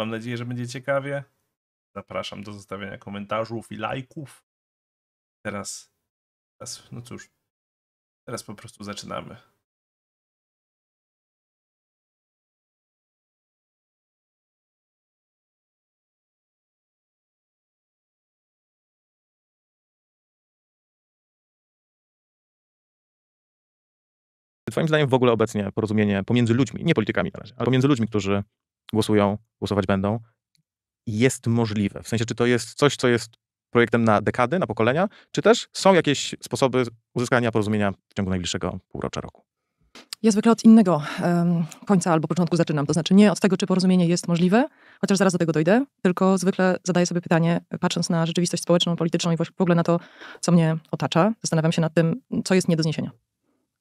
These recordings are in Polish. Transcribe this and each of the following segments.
Mam nadzieję, że będzie ciekawie. Zapraszam do zostawienia komentarzów i lajków. Teraz, teraz no cóż, teraz po prostu zaczynamy. Twoim zdaniem w ogóle obecnie porozumienie pomiędzy ludźmi, nie politykami na razie, ale pomiędzy ludźmi, którzy głosują, głosować będą, jest możliwe? W sensie, czy to jest coś, co jest projektem na dekady, na pokolenia, czy też są jakieś sposoby uzyskania porozumienia w ciągu najbliższego półrocza roku? Ja zwykle od innego um, końca albo początku zaczynam, to znaczy nie od tego, czy porozumienie jest możliwe, chociaż zaraz do tego dojdę, tylko zwykle zadaję sobie pytanie, patrząc na rzeczywistość społeczną, polityczną i w ogóle na to, co mnie otacza, zastanawiam się nad tym, co jest nie do zniesienia.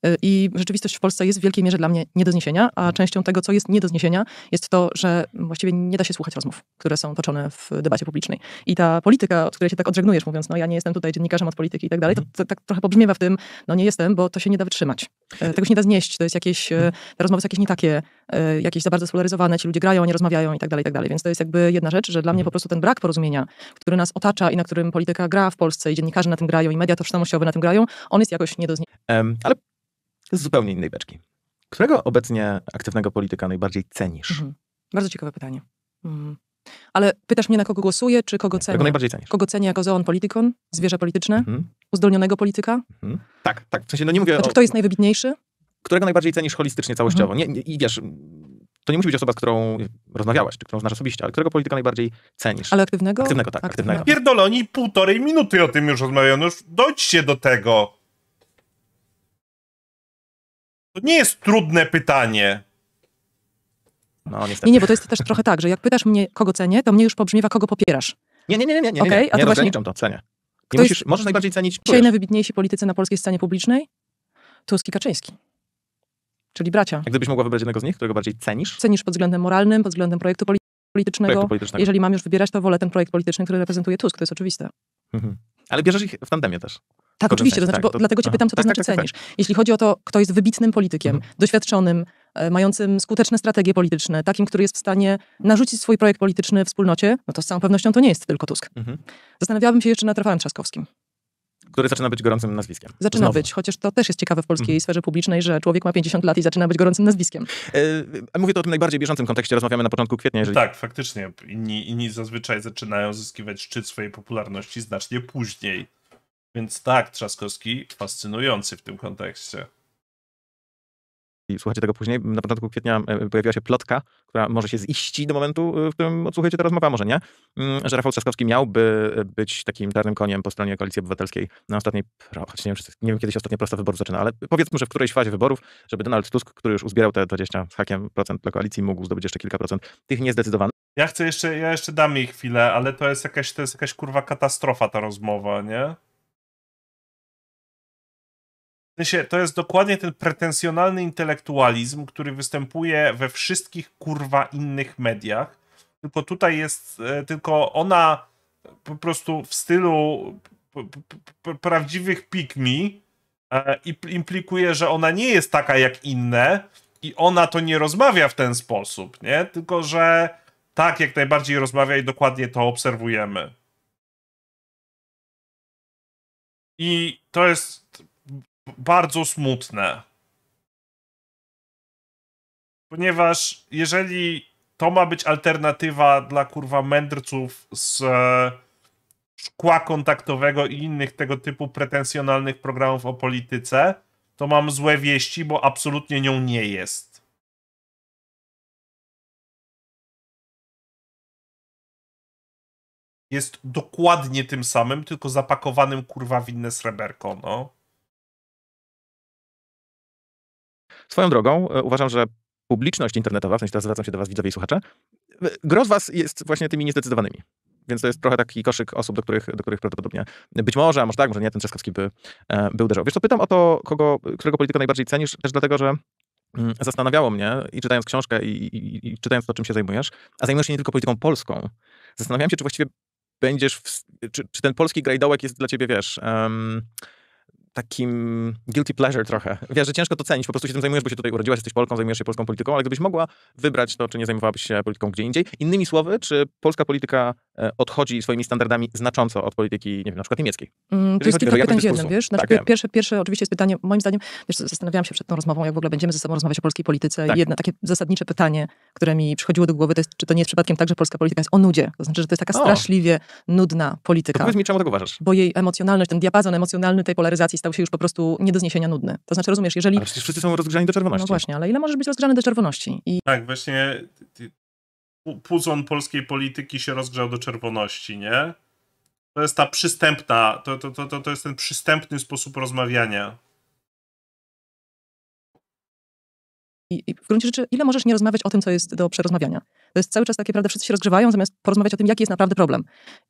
Y, I rzeczywistość w Polsce jest w wielkiej mierze dla mnie nie do zniesienia, a mhm. częścią tego, co jest nie do zniesienia, jest to, że właściwie nie da się słuchać rozmów, które są toczone w debacie publicznej. I ta polityka, od której się tak odżegnujesz, mówiąc, no ja nie jestem tutaj dziennikarzem od polityki i tak dalej, to mhm. tak trochę pobrzmiewa w tym, no nie jestem, bo to się nie da wytrzymać. E, tego się nie da znieść, to jest jakieś, e, mhm. te rozmowy są jakieś nie takie, e, jakieś za bardzo spolaryzowane, ci ludzie grają, nie rozmawiają i tak dalej, i tak dalej. Więc to jest jakby jedna rzecz, że dla mnie po prostu ten brak porozumienia, który nas otacza i na którym polityka gra w Polsce i dziennikarze na tym grają i media tożsamościowe na tym grają, on jest jakoś nie do zniesienia. Um, ale z zupełnie innej beczki. Którego obecnie aktywnego polityka najbardziej cenisz? Mhm. Bardzo ciekawe pytanie. Mhm. Ale pytasz mnie, na kogo głosuję, czy kogo tak, cenię? Kogo najbardziej cenisz? Kogo cenię jako zoon politykon, zwierzę polityczne, mhm. uzdolnionego polityka? Mhm. Tak, tak. W sensie, no nie mówię znaczy, o... kto jest najwybitniejszy? Którego najbardziej cenisz holistycznie, całościowo? Mhm. Nie, nie, I wiesz, to nie musi być osoba, z którą rozmawiałaś, czy którą znasz osobiście, ale którego polityka najbardziej cenisz? Ale aktywnego? Aktywnego, tak. Aktywnego. aktywnego. Pierdoloni, półtorej minuty o tym już rozmawiano. Dojdźcie do tego. To nie jest trudne pytanie. No, niestety. nie, nie, bo to jest też trochę tak, że jak pytasz mnie, kogo cenię, to mnie już pobrzmiewa, kogo popierasz. Nie, nie, nie, nie, nie, nie, okay, nie, nie, a to no, właśnie... to, cenię. Nie możesz najbardziej cenić... Dzisiaj najwybitniejsi politycy na polskiej scenie publicznej? Tusk i Kaczyński. Czyli bracia. A gdybyś mogła wybrać jednego z nich, którego bardziej cenisz? Cenisz pod względem moralnym, pod względem projektu politycznego. Projektu politycznego. Jeżeli mam już wybierać, to wolę ten projekt polityczny, który reprezentuje Tusk, to jest oczywiste. Mhm. Ale bierzesz ich w tandemie też. Tak, oczywiście, tak, to tak, znaczy, tak, to, dlatego cię aha, pytam, co tak, to tak, znaczy tak, cenisz. Jeśli chodzi o to, kto jest wybitnym politykiem, mhm. doświadczonym, e, mającym skuteczne strategie polityczne, takim, który jest w stanie narzucić swój projekt polityczny wspólnocie, no to z całą pewnością to nie jest tylko Tusk. Mhm. Zastanawiałabym się jeszcze nad Rafałem Trzaskowskim który zaczyna być gorącym nazwiskiem. Zaczyna Znowu. być, chociaż to też jest ciekawe w polskiej mm. sferze publicznej, że człowiek ma 50 lat i zaczyna być gorącym nazwiskiem. E, mówię to o tym najbardziej bieżącym kontekście, rozmawiamy na początku kwietnia. Jeżeli... Tak, faktycznie. Inni, inni zazwyczaj zaczynają zyskiwać szczyt swojej popularności znacznie później. Więc tak, Trzaskowski fascynujący w tym kontekście. I słuchajcie tego później. Na początku kwietnia e, pojawiła się plotka, która może się ziści do momentu, e, w którym odsłuchujecie ta rozmowa, może nie, mm, że Rafał Trzaskowski miałby e, być takim czarnym koniem po stronie Koalicji Obywatelskiej na ostatniej, choć nie wiem, nie wiem kiedy się ostatnia prosta wyborów zaczyna, ale powiedzmy, że w którejś fazie wyborów, żeby Donald Tusk, który już uzbierał te 20 z hakiem procent dla koalicji, mógł zdobyć jeszcze kilka procent tych niezdecydowanych. Ja chcę jeszcze, ja jeszcze dam jej chwilę, ale to jest jakaś, to jest jakaś kurwa katastrofa ta rozmowa, nie? sensie to jest dokładnie ten pretensjonalny intelektualizm, który występuje we wszystkich kurwa innych mediach. Tylko tutaj jest, e, tylko ona po prostu w stylu prawdziwych pikmi e, implikuje, że ona nie jest taka jak inne i ona to nie rozmawia w ten sposób, nie? Tylko, że tak, jak najbardziej rozmawia i dokładnie to obserwujemy. I to jest bardzo smutne. Ponieważ jeżeli to ma być alternatywa dla kurwa mędrców z e, szkła kontaktowego i innych tego typu pretensjonalnych programów o polityce, to mam złe wieści, bo absolutnie nią nie jest. Jest dokładnie tym samym, tylko zapakowanym kurwa w inne sreberko, no. Swoją drogą e, uważam, że publiczność internetowa, w sensie teraz zwracam się do was widzowie i słuchacze, e, gros was jest właśnie tymi niezdecydowanymi. Więc to jest trochę taki koszyk osób, do których, do których prawdopodobnie być może, a może tak, może nie, ten Trzaskowski by, e, by uderzał. Wiesz to pytam o to, kogo, którego polityka najbardziej cenisz, też dlatego, że mm, zastanawiało mnie i czytając książkę i, i, i czytając to, czym się zajmujesz, a zajmujesz się nie tylko polityką polską, zastanawiałem się, czy właściwie będziesz, w, czy, czy, ten polski grajdołek jest dla ciebie, wiesz... Um, takim guilty pleasure trochę. Wiesz, że ciężko to cenić, po prostu się tym zajmujesz, bo się tutaj urodziłaś, jesteś Polką, zajmujesz się polską polityką, ale gdybyś mogła wybrać to, czy nie zajmowałabyś się polityką gdzie indziej. Innymi słowy, czy polska polityka e, odchodzi swoimi standardami znacząco od polityki, nie wiem, na przykład niemieckiej? Mm, to jest kilka pytań w jednym, wiesz? Znaczy, tak, pierwsze, pierwsze oczywiście jest pytanie, moim zdaniem, wiesz, zastanawiałam się przed tą rozmową, jak w ogóle będziemy ze sobą rozmawiać o polskiej polityce. Tak. Jedno takie zasadnicze pytanie, które mi przychodziło do głowy, to jest, czy to nie jest przypadkiem tak, że polska polityka jest o nudzie? To znaczy, że to jest taka o. straszliwie nudna polityka. To powiedz mi, czemu tak uważasz? Bo jej emocjonalność, ten diapazon emocjonalny tej polaryzacji stał się już po prostu nie do zniesienia nudny. To znaczy, rozumiesz, jeżeli... Ale przecież wszyscy są rozgrzani do czerwoności. No właśnie, ale ile możesz być rozgrzany do czerwoności? I... Tak, właśnie puzon polskiej polityki się rozgrzał do czerwoności, nie? To jest ta przystępna, to, to, to, to jest ten przystępny sposób rozmawiania. I, I, w gruncie rzeczy, ile możesz nie rozmawiać o tym, co jest do przerozmawiania? To jest cały czas takie, prawda, wszyscy się rozgrzewają, zamiast porozmawiać o tym, jaki jest naprawdę problem.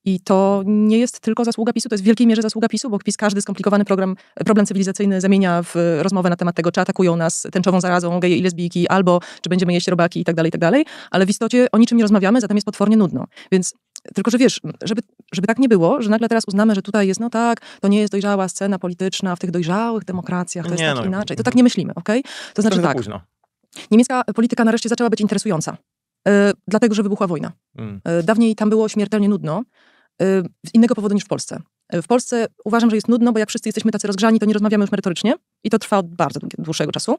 I to nie jest tylko zasługa PiSu, to jest w wielkiej mierze zasługa PiSu, bo PiS każdy skomplikowany program, e, problem cywilizacyjny zamienia w e, rozmowę na temat tego, czy atakują nas tęczową zarazą geje i lesbijki, albo czy będziemy jeść robaki i tak dalej, i tak dalej. Ale w istocie o niczym nie rozmawiamy, zatem jest potwornie nudno. Więc e, tylko, że wiesz, żeby, żeby tak nie było, że nagle teraz uznamy, że tutaj jest, no tak, to nie jest dojrzała scena polityczna w tych dojrzałych demokracjach, to nie, jest tak no, inaczej. To tak nie myślimy, okej? Okay? To znaczy tak. Późno. Niemiecka polityka nareszcie zaczęła być interesująca, e, dlatego że wybuchła wojna. Mm. E, dawniej tam było śmiertelnie nudno, e, z innego powodu niż w Polsce. W Polsce uważam, że jest nudno, bo jak wszyscy jesteśmy tacy rozgrzani, to nie rozmawiamy już merytorycznie. I to trwa od bardzo dłuższego czasu.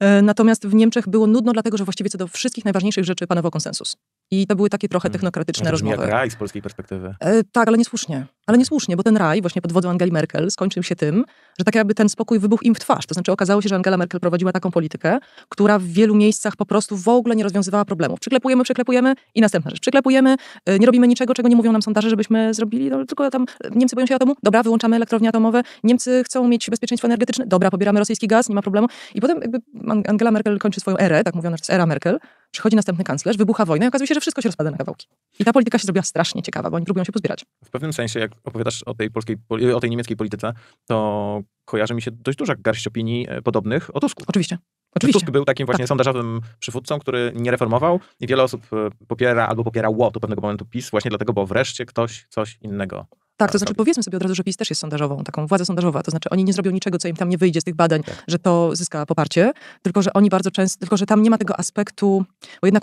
E, natomiast w Niemczech było nudno, dlatego że właściwie co do wszystkich najważniejszych rzeczy panował konsensus. I to były takie trochę hmm. technokratyczne hmm. rozmowy. Jak raj z polskiej perspektywy. E, tak, ale niesłusznie. Ale tak. niesłusznie, bo ten raj właśnie pod wodzą Angeli Merkel skończył się tym, że tak jakby ten spokój wybuchł im w twarz. To znaczy okazało się, że Angela Merkel prowadziła taką politykę, która w wielu miejscach po prostu w ogóle nie rozwiązywała problemów. Przyklepujemy, przyklepujemy i następna rzecz. Przyklepujemy, e, nie robimy niczego, czego nie mówią nam sondaże, żebyśmy zrobili, no, tylko tam e, Niemcy boją się atomu, dobra, wyłączamy elektrownie atomowe, Niemcy chcą mieć bezpieczeństwo energetyczne, dobra, pobieramy rosyjski gaz, nie ma problemu. I potem jakby Angela Merkel kończy swoją erę, tak mówiono, że to jest era Merkel, przychodzi następny kanclerz, wybucha wojna i okazuje się, że wszystko się rozpada na kawałki. I ta polityka się zrobiła strasznie ciekawa, bo oni próbują się pozbierać. W pewnym sensie, jak opowiadasz o tej, polskiej, o tej niemieckiej polityce, to kojarzy mi się dość duża garść opinii e, podobnych o Tusku. Oczywiście. Oczywiście. Tusk był takim właśnie tak. sondażowym przywódcą, który nie reformował i wiele osób e, popiera albo popierało do pewnego momentu PiS właśnie dlatego, bo wreszcie ktoś coś innego tak, to tak znaczy powiedzmy sobie od razu, że PiS też jest sondażową, taką władzę sondażową, to znaczy oni nie zrobią niczego, co im tam nie wyjdzie z tych badań, tak. że to zyska poparcie, tylko że oni bardzo często, tylko że tam nie ma tego aspektu, bo jednak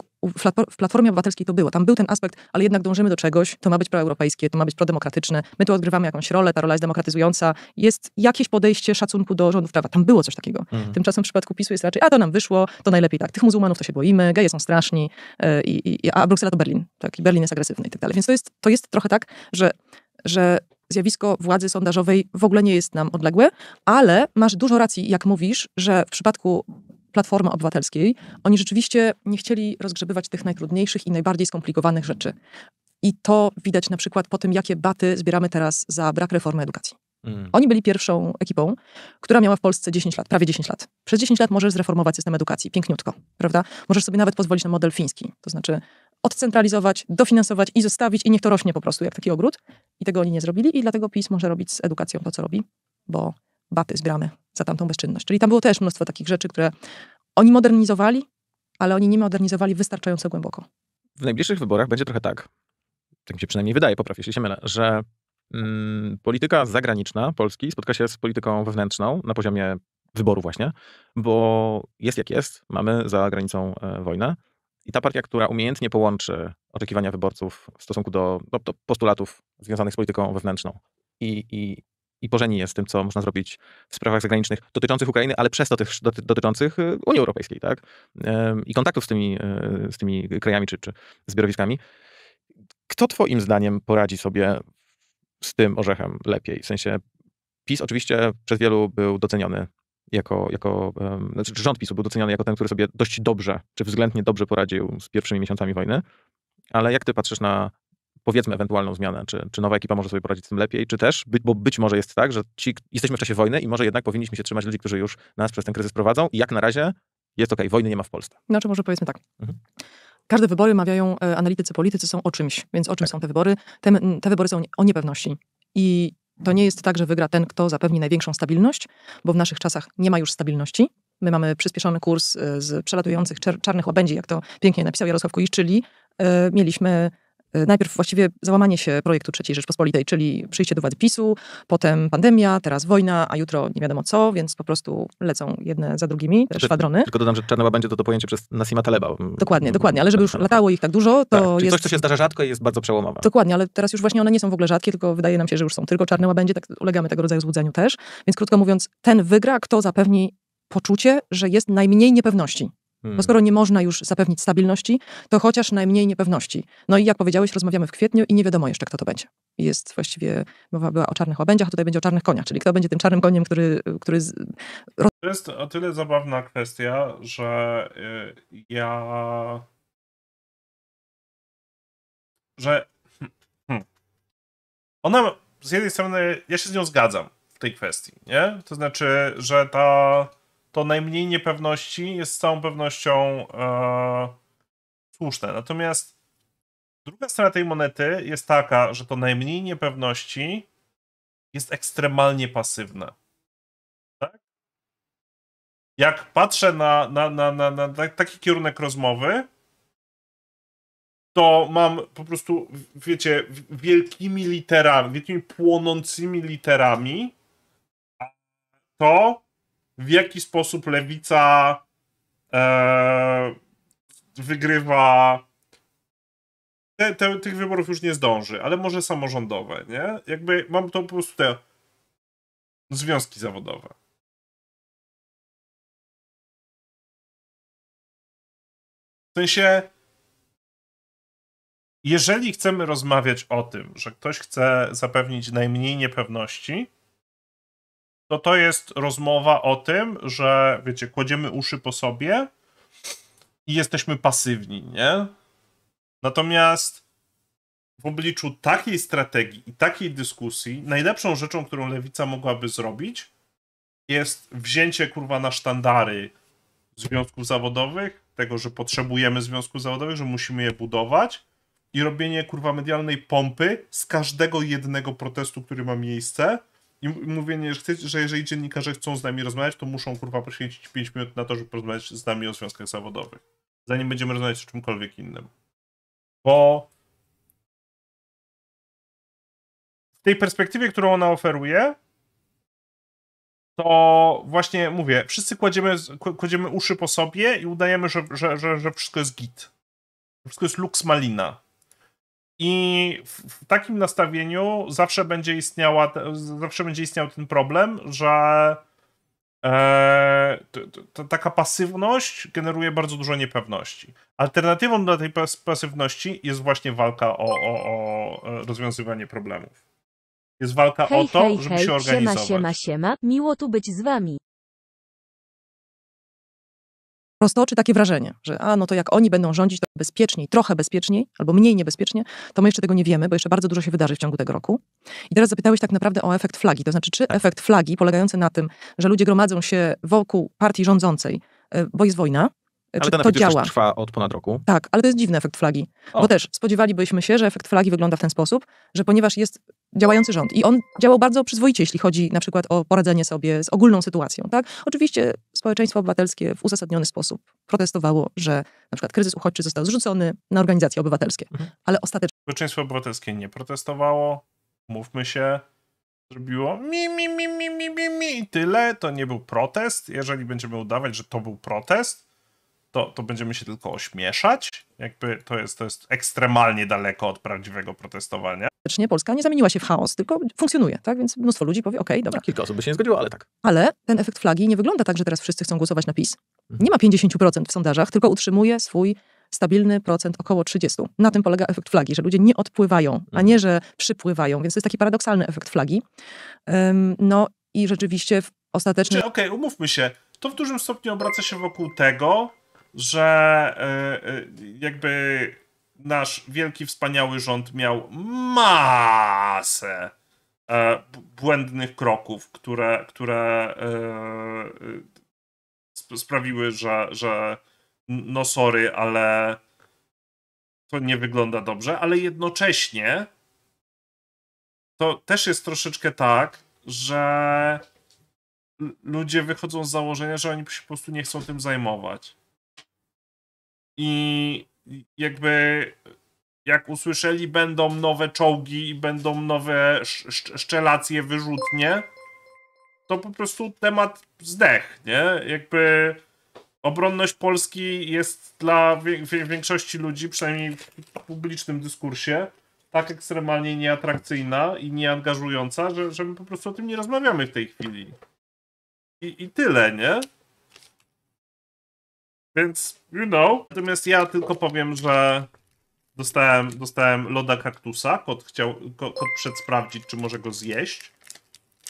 w Platformie Obywatelskiej to było, tam był ten aspekt, ale jednak dążymy do czegoś, to ma być proeuropejskie, to ma być prodemokratyczne, my tu odgrywamy jakąś rolę, ta rola jest demokratyzująca, jest jakieś podejście szacunku do rządów prawa, tam było coś takiego. Mhm. Tymczasem w przypadku PiSu jest raczej, a to nam wyszło, to najlepiej tak, tych muzułmanów to się boimy, geje są straszni, e, i, i, a Bruksela to Berlin, tak, i Berlin jest agresywny i tak dalej. Więc to jest, to jest trochę tak, że że zjawisko władzy sondażowej w ogóle nie jest nam odległe, ale masz dużo racji, jak mówisz, że w przypadku Platformy Obywatelskiej oni rzeczywiście nie chcieli rozgrzebywać tych najtrudniejszych i najbardziej skomplikowanych rzeczy. I to widać na przykład po tym, jakie baty zbieramy teraz za brak reformy edukacji. Mm. Oni byli pierwszą ekipą, która miała w Polsce 10 lat, prawie 10 lat. Przez 10 lat możesz zreformować system edukacji, piękniutko, prawda? Możesz sobie nawet pozwolić na model fiński, to znaczy odcentralizować, dofinansować i zostawić i niech to rośnie po prostu jak taki ogród. I tego oni nie zrobili i dlatego PiS może robić z edukacją to, co robi, bo baty zbrane za tamtą bezczynność. Czyli tam było też mnóstwo takich rzeczy, które oni modernizowali, ale oni nie modernizowali wystarczająco głęboko. W najbliższych wyborach będzie trochę tak, tak mi się przynajmniej wydaje, poprawię, jeśli się mylę, że mm, polityka zagraniczna Polski spotka się z polityką wewnętrzną na poziomie wyboru właśnie, bo jest jak jest, mamy za granicą e, wojnę i ta partia, która umiejętnie połączy oczekiwania wyborców w stosunku do, do, do postulatów związanych z polityką wewnętrzną i, i, i pożeni jest z tym, co można zrobić w sprawach zagranicznych dotyczących Ukrainy, ale przez to też dotyczących y, Unii Europejskiej, tak? I kontaktów z tymi, e, z tymi krajami czy, czy zbiorowiskami. Kto twoim zdaniem poradzi sobie z tym orzechem lepiej? W sensie PiS oczywiście przez wielu był doceniony jako, jako znaczy rząd PiSu był doceniany jako ten, który sobie dość dobrze, czy względnie dobrze poradził z pierwszymi miesiącami wojny. Ale jak ty patrzysz na powiedzmy ewentualną zmianę, czy, czy nowa ekipa może sobie poradzić z tym lepiej, czy też, by, bo być może jest tak, że ci, jesteśmy w czasie wojny i może jednak powinniśmy się trzymać ludzi, którzy już nas przez ten kryzys prowadzą i jak na razie jest okej, okay, wojny nie ma w Polsce. Znaczy może powiedzmy tak. Mhm. Każde wybory, mawiają e, analitycy, politycy, są o czymś, więc o czym tak. są te wybory? Te, te wybory są o niepewności. I to nie jest tak, że wygra ten, kto zapewni największą stabilność, bo w naszych czasach nie ma już stabilności. My mamy przyspieszony kurs y, z przelatujących czarnych łabędzi, jak to pięknie napisał Jarosław Kujisz, czyli y, mieliśmy Y, najpierw właściwie załamanie się projektu III Rzeczpospolitej, czyli przyjście do władzy PiSu, potem pandemia, teraz wojna, a jutro nie wiadomo co, więc po prostu lecą jedne za drugimi te szwadrony. Tylko dodam, że czarna będzie to, to pojęcie przez Nasima Taleba. Dokładnie, mm, dokładnie, ale żeby już tak. latało ich tak dużo, to tak, jest... coś, co się zdarza rzadko i jest bardzo przełomowe. Dokładnie, ale teraz już właśnie one nie są w ogóle rzadkie, tylko wydaje nam się, że już są tylko czarne łabędzie, tak ulegamy tego rodzaju złudzeniu też. Więc krótko mówiąc, ten wygra, kto zapewni poczucie, że jest najmniej niepewności. Hmm. Bo skoro nie można już zapewnić stabilności, to chociaż najmniej niepewności. No i jak powiedziałeś, rozmawiamy w kwietniu i nie wiadomo jeszcze, kto to będzie. Jest właściwie, mowa była o czarnych łabędziach, a tutaj będzie o czarnych koniach, czyli kto będzie tym czarnym koniem, który... który z... To jest o tyle zabawna kwestia, że y, ja... Że... Hmm, hmm. Ona z jednej strony, ja się z nią zgadzam w tej kwestii, nie? To znaczy, że ta to najmniej niepewności jest z całą pewnością e, słuszne. Natomiast druga strona tej monety jest taka, że to najmniej niepewności jest ekstremalnie pasywne. Tak? Jak patrzę na, na, na, na, na taki kierunek rozmowy, to mam po prostu, wiecie, wielkimi literami, wielkimi płonącymi literami to, w jaki sposób lewica e, wygrywa. Te, te, tych wyborów już nie zdąży, ale może samorządowe, nie? Jakby mam to po prostu te związki zawodowe. W sensie, jeżeli chcemy rozmawiać o tym, że ktoś chce zapewnić najmniej niepewności, to to jest rozmowa o tym, że wiecie, kładziemy uszy po sobie i jesteśmy pasywni, nie? Natomiast w obliczu takiej strategii i takiej dyskusji, najlepszą rzeczą, którą lewica mogłaby zrobić, jest wzięcie kurwa na sztandary związków zawodowych, tego, że potrzebujemy związków zawodowych, że musimy je budować i robienie kurwa medialnej pompy z każdego jednego protestu, który ma miejsce i mówienie, że, chce, że jeżeli dziennikarze chcą z nami rozmawiać, to muszą kurwa poświęcić 5 minut na to, żeby porozmawiać z nami o związkach zawodowych. Zanim będziemy rozmawiać o czymkolwiek innym. Bo w tej perspektywie, którą ona oferuje, to właśnie mówię, wszyscy kładziemy, kładziemy uszy po sobie i udajemy, że, że, że, że wszystko jest git. Wszystko jest lux malina. I w takim nastawieniu zawsze będzie istniała, zawsze będzie istniał ten problem, że e, t, t, taka pasywność generuje bardzo dużo niepewności. Alternatywą dla tej pasywności jest właśnie walka o, o, o e, rozwiązywanie problemów. Jest walka hej, o to, hej, żeby hej. się organizować. Siema, siema, siema. Miło tu być z wami roztoczy takie wrażenie, że a no to jak oni będą rządzić, to bezpieczniej, trochę bezpieczniej, albo mniej niebezpiecznie, to my jeszcze tego nie wiemy, bo jeszcze bardzo dużo się wydarzy w ciągu tego roku. I teraz zapytałeś tak naprawdę o efekt flagi, to znaczy czy efekt flagi polegający na tym, że ludzie gromadzą się wokół partii rządzącej, e, bo jest wojna, ale ten to efekt działa. trwa od ponad roku. Tak, ale to jest dziwny efekt flagi. O. Bo też spodziewalibyśmy się, że efekt flagi wygląda w ten sposób, że ponieważ jest działający rząd i on działał bardzo przyzwoicie, jeśli chodzi na przykład o poradzenie sobie z ogólną sytuacją, tak? Oczywiście społeczeństwo obywatelskie w uzasadniony sposób protestowało, że na przykład kryzys uchodźczy został zrzucony na organizacje obywatelskie, mhm. ale ostatecznie... Społeczeństwo obywatelskie nie protestowało, mówmy się, zrobiło mi, mi, mi, mi, mi, mi, mi tyle, to nie był protest. Jeżeli będziemy udawać, że to był protest, to, to będziemy się tylko ośmieszać. Jakby to jest, to jest ekstremalnie daleko od prawdziwego protestowania. Faktycznie Polska nie zamieniła się w chaos, tylko funkcjonuje, tak? Więc mnóstwo ludzi powie, okej, okay, dobra. Tak, kilka osób by się nie zgodziło, ale tak. Ale ten efekt flagi nie wygląda tak, że teraz wszyscy chcą głosować na PiS. Mhm. Nie ma 50% w sondażach, tylko utrzymuje swój stabilny procent, około 30. Na tym polega efekt flagi, że ludzie nie odpływają, a mhm. nie, że przypływają, więc to jest taki paradoksalny efekt flagi. Um, no i rzeczywiście w ostatecznym... Okej, okay, umówmy się, to w dużym stopniu obraca się wokół tego, że e, e, jakby nasz wielki, wspaniały rząd miał masę e, błędnych kroków, które, które sprawiły, że, że no sorry, ale to nie wygląda dobrze, ale jednocześnie to też jest troszeczkę tak, że ludzie wychodzą z założenia, że oni się po prostu nie chcą tym zajmować i jakby jak usłyszeli, będą nowe czołgi i będą nowe sz szczelacje, wyrzutnie, to po prostu temat zdech, nie? Jakby obronność Polski jest dla większości ludzi, przynajmniej w publicznym dyskursie, tak ekstremalnie nieatrakcyjna i nieangażująca, że, że my po prostu o tym nie rozmawiamy w tej chwili. I, i tyle, nie? Więc, you know. Natomiast ja tylko powiem, że dostałem, dostałem loda kaktusa. Kot chciał, kot, kot przed sprawdzić, czy może go zjeść.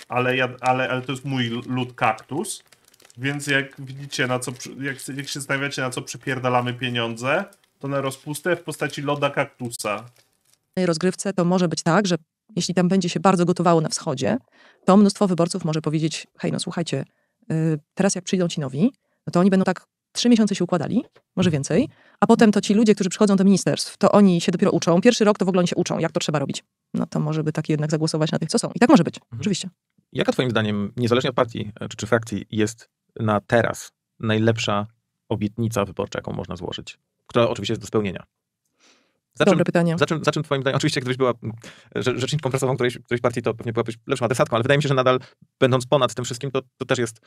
Ale, ja, ale, ale to jest mój lód kaktus. Więc jak widzicie, na co, jak, jak się stawiacie, na co przypierdalamy pieniądze, to na rozpustę w postaci loda kaktusa. W rozgrywce to może być tak, że jeśli tam będzie się bardzo gotowało na wschodzie, to mnóstwo wyborców może powiedzieć: Hej, no słuchajcie, y, teraz jak przyjdą ci nowi, no to oni będą tak trzy miesiące się układali, może mhm. więcej, a potem to ci ludzie, którzy przychodzą do ministerstw, to oni się dopiero uczą. Pierwszy rok to w ogóle oni się uczą, jak to trzeba robić. No to może by tak jednak zagłosować na tych, co są. I tak może być, mhm. oczywiście. Jaka twoim zdaniem, niezależnie od partii e, czy, czy frakcji, jest na teraz najlepsza obietnica wyborcza, jaką można złożyć? Która oczywiście jest do spełnienia. Za Dobre czym, pytanie. Za czym, za czym twoim zdaniem, oczywiście gdybyś była mm, rzeczniczką prasową którejś, którejś partii, to pewnie byłabyś lepszą adresatką, ale wydaje mi się, że nadal będąc ponad tym wszystkim, to, to też jest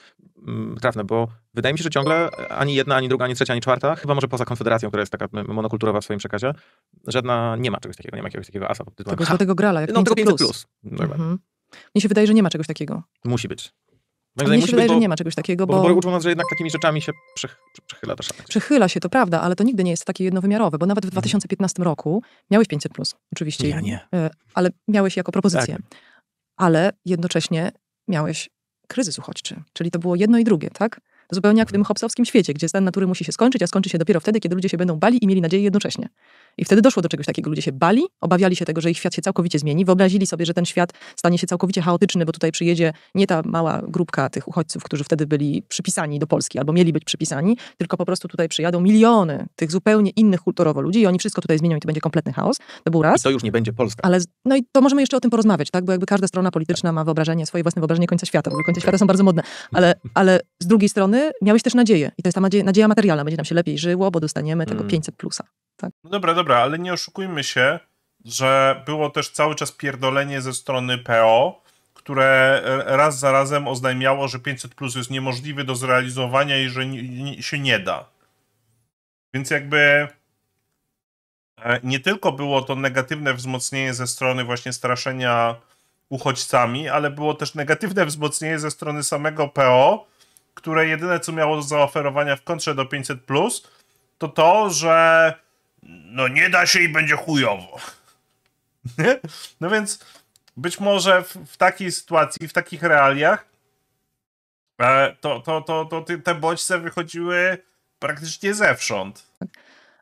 mm, trafne, bo wydaje mi się, że ciągle ani jedna, ani druga, ani trzecia, ani czwarta, chyba może poza Konfederacją, która jest taka mm, monokulturowa w swoim przekazie, żadna nie ma czegoś takiego, nie ma jakiegoś takiego asa pod tytułem... Tego grala, jak no, 500 plus. plus. No mhm. Mnie się wydaje, że nie ma czegoś takiego. Musi być. Tak się wydaje, to, że nie ma czegoś takiego, bo... bo uczą nas, że jednak takimi rzeczami się przychyla, przechyla też. Przychyla się, to prawda, ale to nigdy nie jest takie jednowymiarowe, bo nawet w 2015 mhm. roku miałeś 500+, plus, oczywiście. Ja nie. E, ale miałeś jako propozycję. Tak. Ale jednocześnie miałeś kryzys uchodźczy, czyli to było jedno i drugie, tak? To zupełnie jak w mhm. tym hopsowskim świecie, gdzie stan natury musi się skończyć, a skończy się dopiero wtedy, kiedy ludzie się będą bali i mieli nadzieję jednocześnie. I wtedy doszło do czegoś takiego. Ludzie się bali, obawiali się tego, że ich świat się całkowicie zmieni, wyobrazili sobie, że ten świat stanie się całkowicie chaotyczny, bo tutaj przyjedzie nie ta mała grupka tych uchodźców, którzy wtedy byli przypisani do Polski albo mieli być przypisani, tylko po prostu tutaj przyjadą miliony tych zupełnie innych kulturowo ludzi i oni wszystko tutaj zmienią i to będzie kompletny chaos. To był raz. I to już nie będzie Polska. Ale no i to możemy jeszcze o tym porozmawiać, tak? Bo jakby każda strona polityczna ma wyobrażenie, swoje własne wyobrażenie końca świata, bo końce świata są bardzo modne. Ale, ale z drugiej strony miałeś też nadzieję i to jest ta nadzieja, materialna, będzie nam się lepiej żyło, bo dostaniemy tego 500 mm. plusa tak. No dobra, dobra, ale nie oszukujmy się, że było też cały czas pierdolenie ze strony PO, które e, raz za razem oznajmiało, że 500 plus jest niemożliwy do zrealizowania i że się nie da. Więc jakby e, nie tylko było to negatywne wzmocnienie ze strony właśnie straszenia uchodźcami, ale było też negatywne wzmocnienie ze strony samego PO, które jedyne co miało do zaoferowania w kontrze do 500 plus, to to, że no nie da się i będzie chujowo. No więc być może w, w, takiej sytuacji, w takich realiach e, to, to, to, to ty, te bodźce wychodziły praktycznie zewsząd.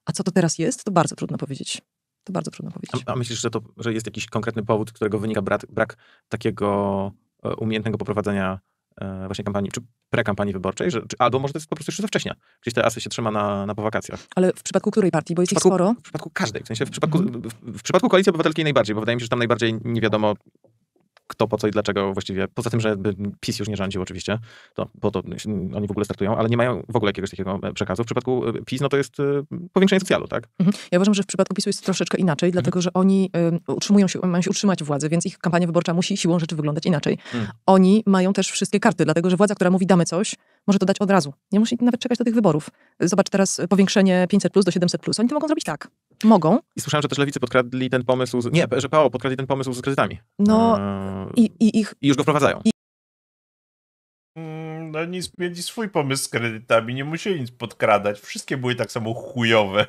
A co to teraz jest, to bardzo trudno powiedzieć. To bardzo trudno powiedzieć. A, a myślisz, że, to, że jest jakiś konkretny powód, z którego wynika brak, brak takiego e, umiejętnego poprowadzenia E, właśnie kampanii, czy prekampanii wyborczej, że, czy, albo może to jest po prostu jeszcze za wcześnie. Gdzieś te asy się trzyma na, na wakacjach. Ale w przypadku której partii? Bo jest ich sporo. W przypadku każdej. W sensie w przypadku, mhm. w, w przypadku Koalicji Obywatelskiej najbardziej, bo wydaje mi się, że tam najbardziej nie wiadomo, kto, po co i dlaczego właściwie. Poza tym, że PiS już nie rządził oczywiście, to po to oni w ogóle startują, ale nie mają w ogóle jakiegoś takiego e, przekazu. W przypadku e, PiS no to jest e, powiększenie socjalu, tak? Mhm. Ja uważam, że w przypadku PiSu jest troszeczkę inaczej, mhm. dlatego że oni y, utrzymują się, mają się utrzymać władzy, więc ich kampania wyborcza musi siłą rzeczy wyglądać inaczej. Mhm. Oni mają też wszystkie karty, dlatego że władza, która mówi damy coś, może to dać od razu. Nie musi nawet czekać do tych wyborów. Zobacz teraz powiększenie 500 plus do 700 plus. Oni to mogą zrobić tak. Mogą. I słyszałem, że też lewicy podkradli ten pomysł, z, nie, że PO podkradli ten pomysł z kredytami. No e... i, i ich... I już go wprowadzają. I... Mm, no oni mieli swój pomysł z kredytami, nie musieli nic podkradać. Wszystkie były tak samo chujowe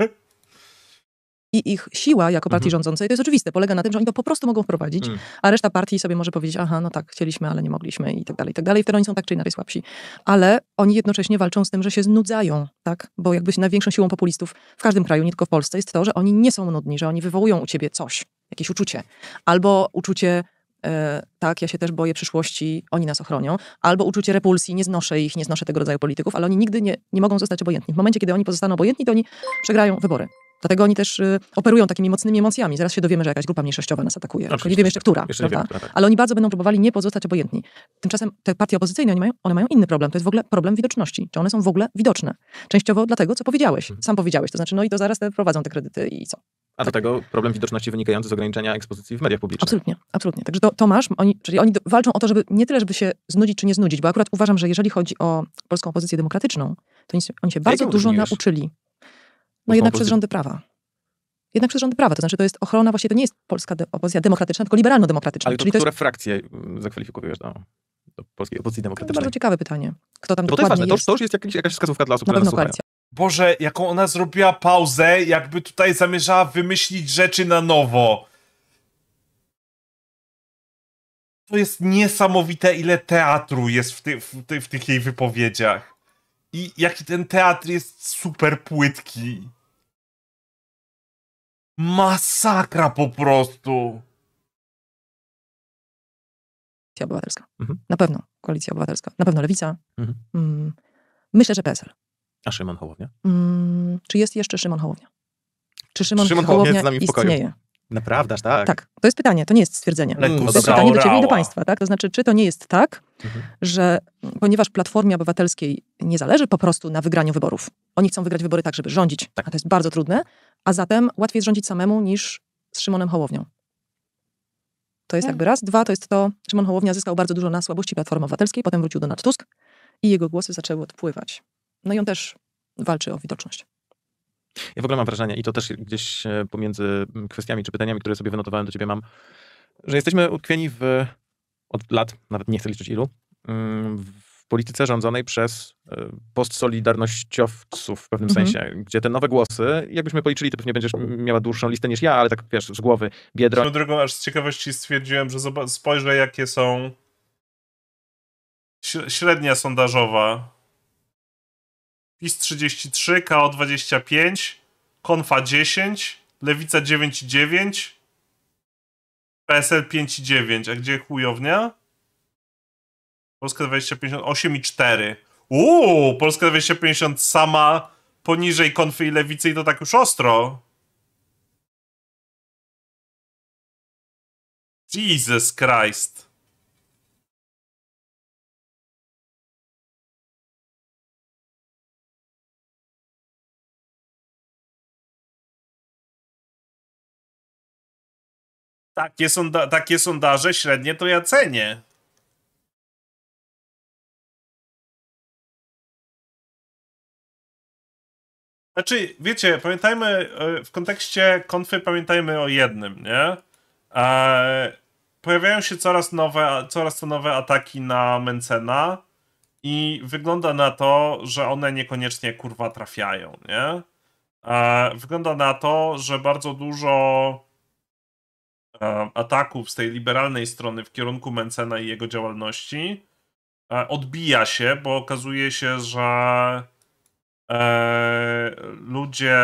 i ich siła jako partii mhm. rządzącej, to jest oczywiste, polega na tym, że oni to po prostu mogą wprowadzić, mhm. a reszta partii sobie może powiedzieć, aha, no tak, chcieliśmy, ale nie mogliśmy i tak dalej, i tak dalej. Wtedy oni są tak czy inaczej słabsi. Ale oni jednocześnie walczą z tym, że się znudzają, tak? Bo jakby największą siłą populistów w każdym kraju, nie tylko w Polsce, jest to, że oni nie są nudni, że oni wywołują u ciebie coś, jakieś uczucie. Albo uczucie e, tak, ja się też boję przyszłości, oni nas ochronią, albo uczucie repulsji, nie znoszę ich, nie znoszę tego rodzaju polityków, ale oni nigdy nie, nie mogą zostać obojętni. W momencie, kiedy oni pozostaną obojętni, to oni przegrają wybory. Dlatego oni też y, operują takimi mocnymi emocjami. Zaraz się dowiemy, że jakaś grupa mniejszościowa nas atakuje. No, nie wiemy jeszcze, która. Jeszcze prawda? Tak. Ale oni bardzo będą próbowali nie pozostać obojętni. Tymczasem te partie opozycyjne, oni mają, one mają inny problem. To jest w ogóle problem widoczności. Czy one są w ogóle widoczne? Częściowo dlatego, co powiedziałeś. Mhm. Sam powiedziałeś. To znaczy, no i to zaraz te prowadzą te kredyty i co? A do tak. tego problem widoczności wynikający z ograniczenia ekspozycji w mediach publicznych. Absolutnie, absolutnie. Także to, to masz, oni, czyli oni walczą o to, żeby nie tyle, żeby się znudzić czy nie znudzić, bo akurat uważam, że jeżeli chodzi o polską opozycję demokratyczną, to oni, się bardzo dużo nauczyli. No jednak przez rządy prawa. Jednak przez rządy prawa, to znaczy to jest ochrona, właśnie to nie jest polska de- opozycja demokratyczna, tylko liberalno-demokratyczna. Ale to, Czyli które jest... frakcje mm, zakwalifikujesz do, do polskiej opozycji demokratycznej? To bardzo ciekawe pytanie. Kto tam no Bo dokładnie to jest ważne, jest. To, to już jest jakaś, jakaś wskazówka dla osób, Na które nas Boże, jaką ona zrobiła pauzę, jakby tutaj zamierzała wymyślić rzeczy na nowo. To jest niesamowite, ile teatru jest w, ty, w, ty, w tych jej wypowiedziach. I jaki ten teatr jest super płytki. Masakra po prostu. Koalicja Obywatelska. Mhm. Na pewno Koalicja Obywatelska. Na pewno Lewica. Mhm. Mm, myślę, że PSL. A Szymon Hołownia? Mm, czy jest jeszcze Szymon Hołownia? Czy Szymon, Szymon Hołownia jest z nami w pokoju? Naprawdę, tak? Tak. To jest pytanie, to nie jest stwierdzenie. Lekko to jest pytanie do ciebie i do państwa, tak? To znaczy, czy to nie jest tak, mhm. że ponieważ Platformie Obywatelskiej nie zależy po prostu na wygraniu wyborów. Oni chcą wygrać wybory tak, żeby rządzić, tak. a to jest bardzo trudne, a zatem łatwiej rządzić samemu niż z Szymonem Hołownią. To jest tak. jakby raz. Dwa to jest to, Szymon Hołownia zyskał bardzo dużo na słabości Platformy Obywatelskiej, potem wrócił do Tusk i jego głosy zaczęły odpływać. No i on też walczy o widoczność. Ja w ogóle mam wrażenie, i to też gdzieś e, pomiędzy kwestiami czy pytaniami, które sobie wynotowałem do ciebie mam, że jesteśmy utkwieni w, od lat, nawet nie chcę liczyć ilu, mm, w polityce rządzonej przez e, postsolidarnościowców w pewnym mhm. sensie, gdzie te nowe głosy, jakbyśmy policzyli, to pewnie będziesz miała dłuższą listę niż ja, ale tak wiesz, z głowy, Biedroń. Swoją drogą aż z ciekawości stwierdziłem, że spojrzę jakie są średnia sondażowa. PiS 33, KO 25, Konfa 10, Lewica 9,9, PSL 5,9, a gdzie chujownia? Polska osiem i 4. Uuu, Polska 250 sama poniżej konfy i lewicy i to tak już ostro. Jesus Christ. Takie, sonda takie sondaże średnie to ja cenię. Znaczy, wiecie, pamiętajmy, e, w kontekście konfy pamiętajmy o jednym, nie? E, pojawiają się coraz nowe, coraz to nowe ataki na Mencena i wygląda na to, że one niekoniecznie kurwa trafiają, nie? E, wygląda na to, że bardzo dużo e, ataków z tej liberalnej strony w kierunku Mencena i jego działalności e, odbija się, bo okazuje się, że e, ludzie,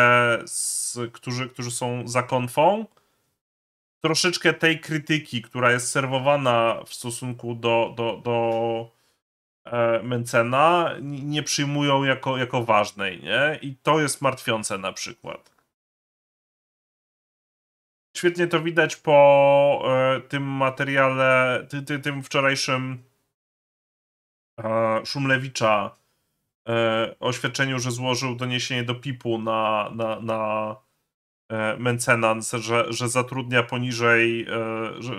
z, którzy, którzy są za konfą, troszeczkę tej krytyki, która jest serwowana w stosunku do, do, do e, Mencena, nie przyjmują jako, jako ważnej, nie? I to jest martwiące na przykład. Świetnie to widać po e, tym materiale, ty, ty, tym wczorajszym e, Szumlewicza e, oświadczeniu, że złożył doniesienie do PIP-u na, na, na e, Mencena, że, że zatrudnia poniżej, e, że,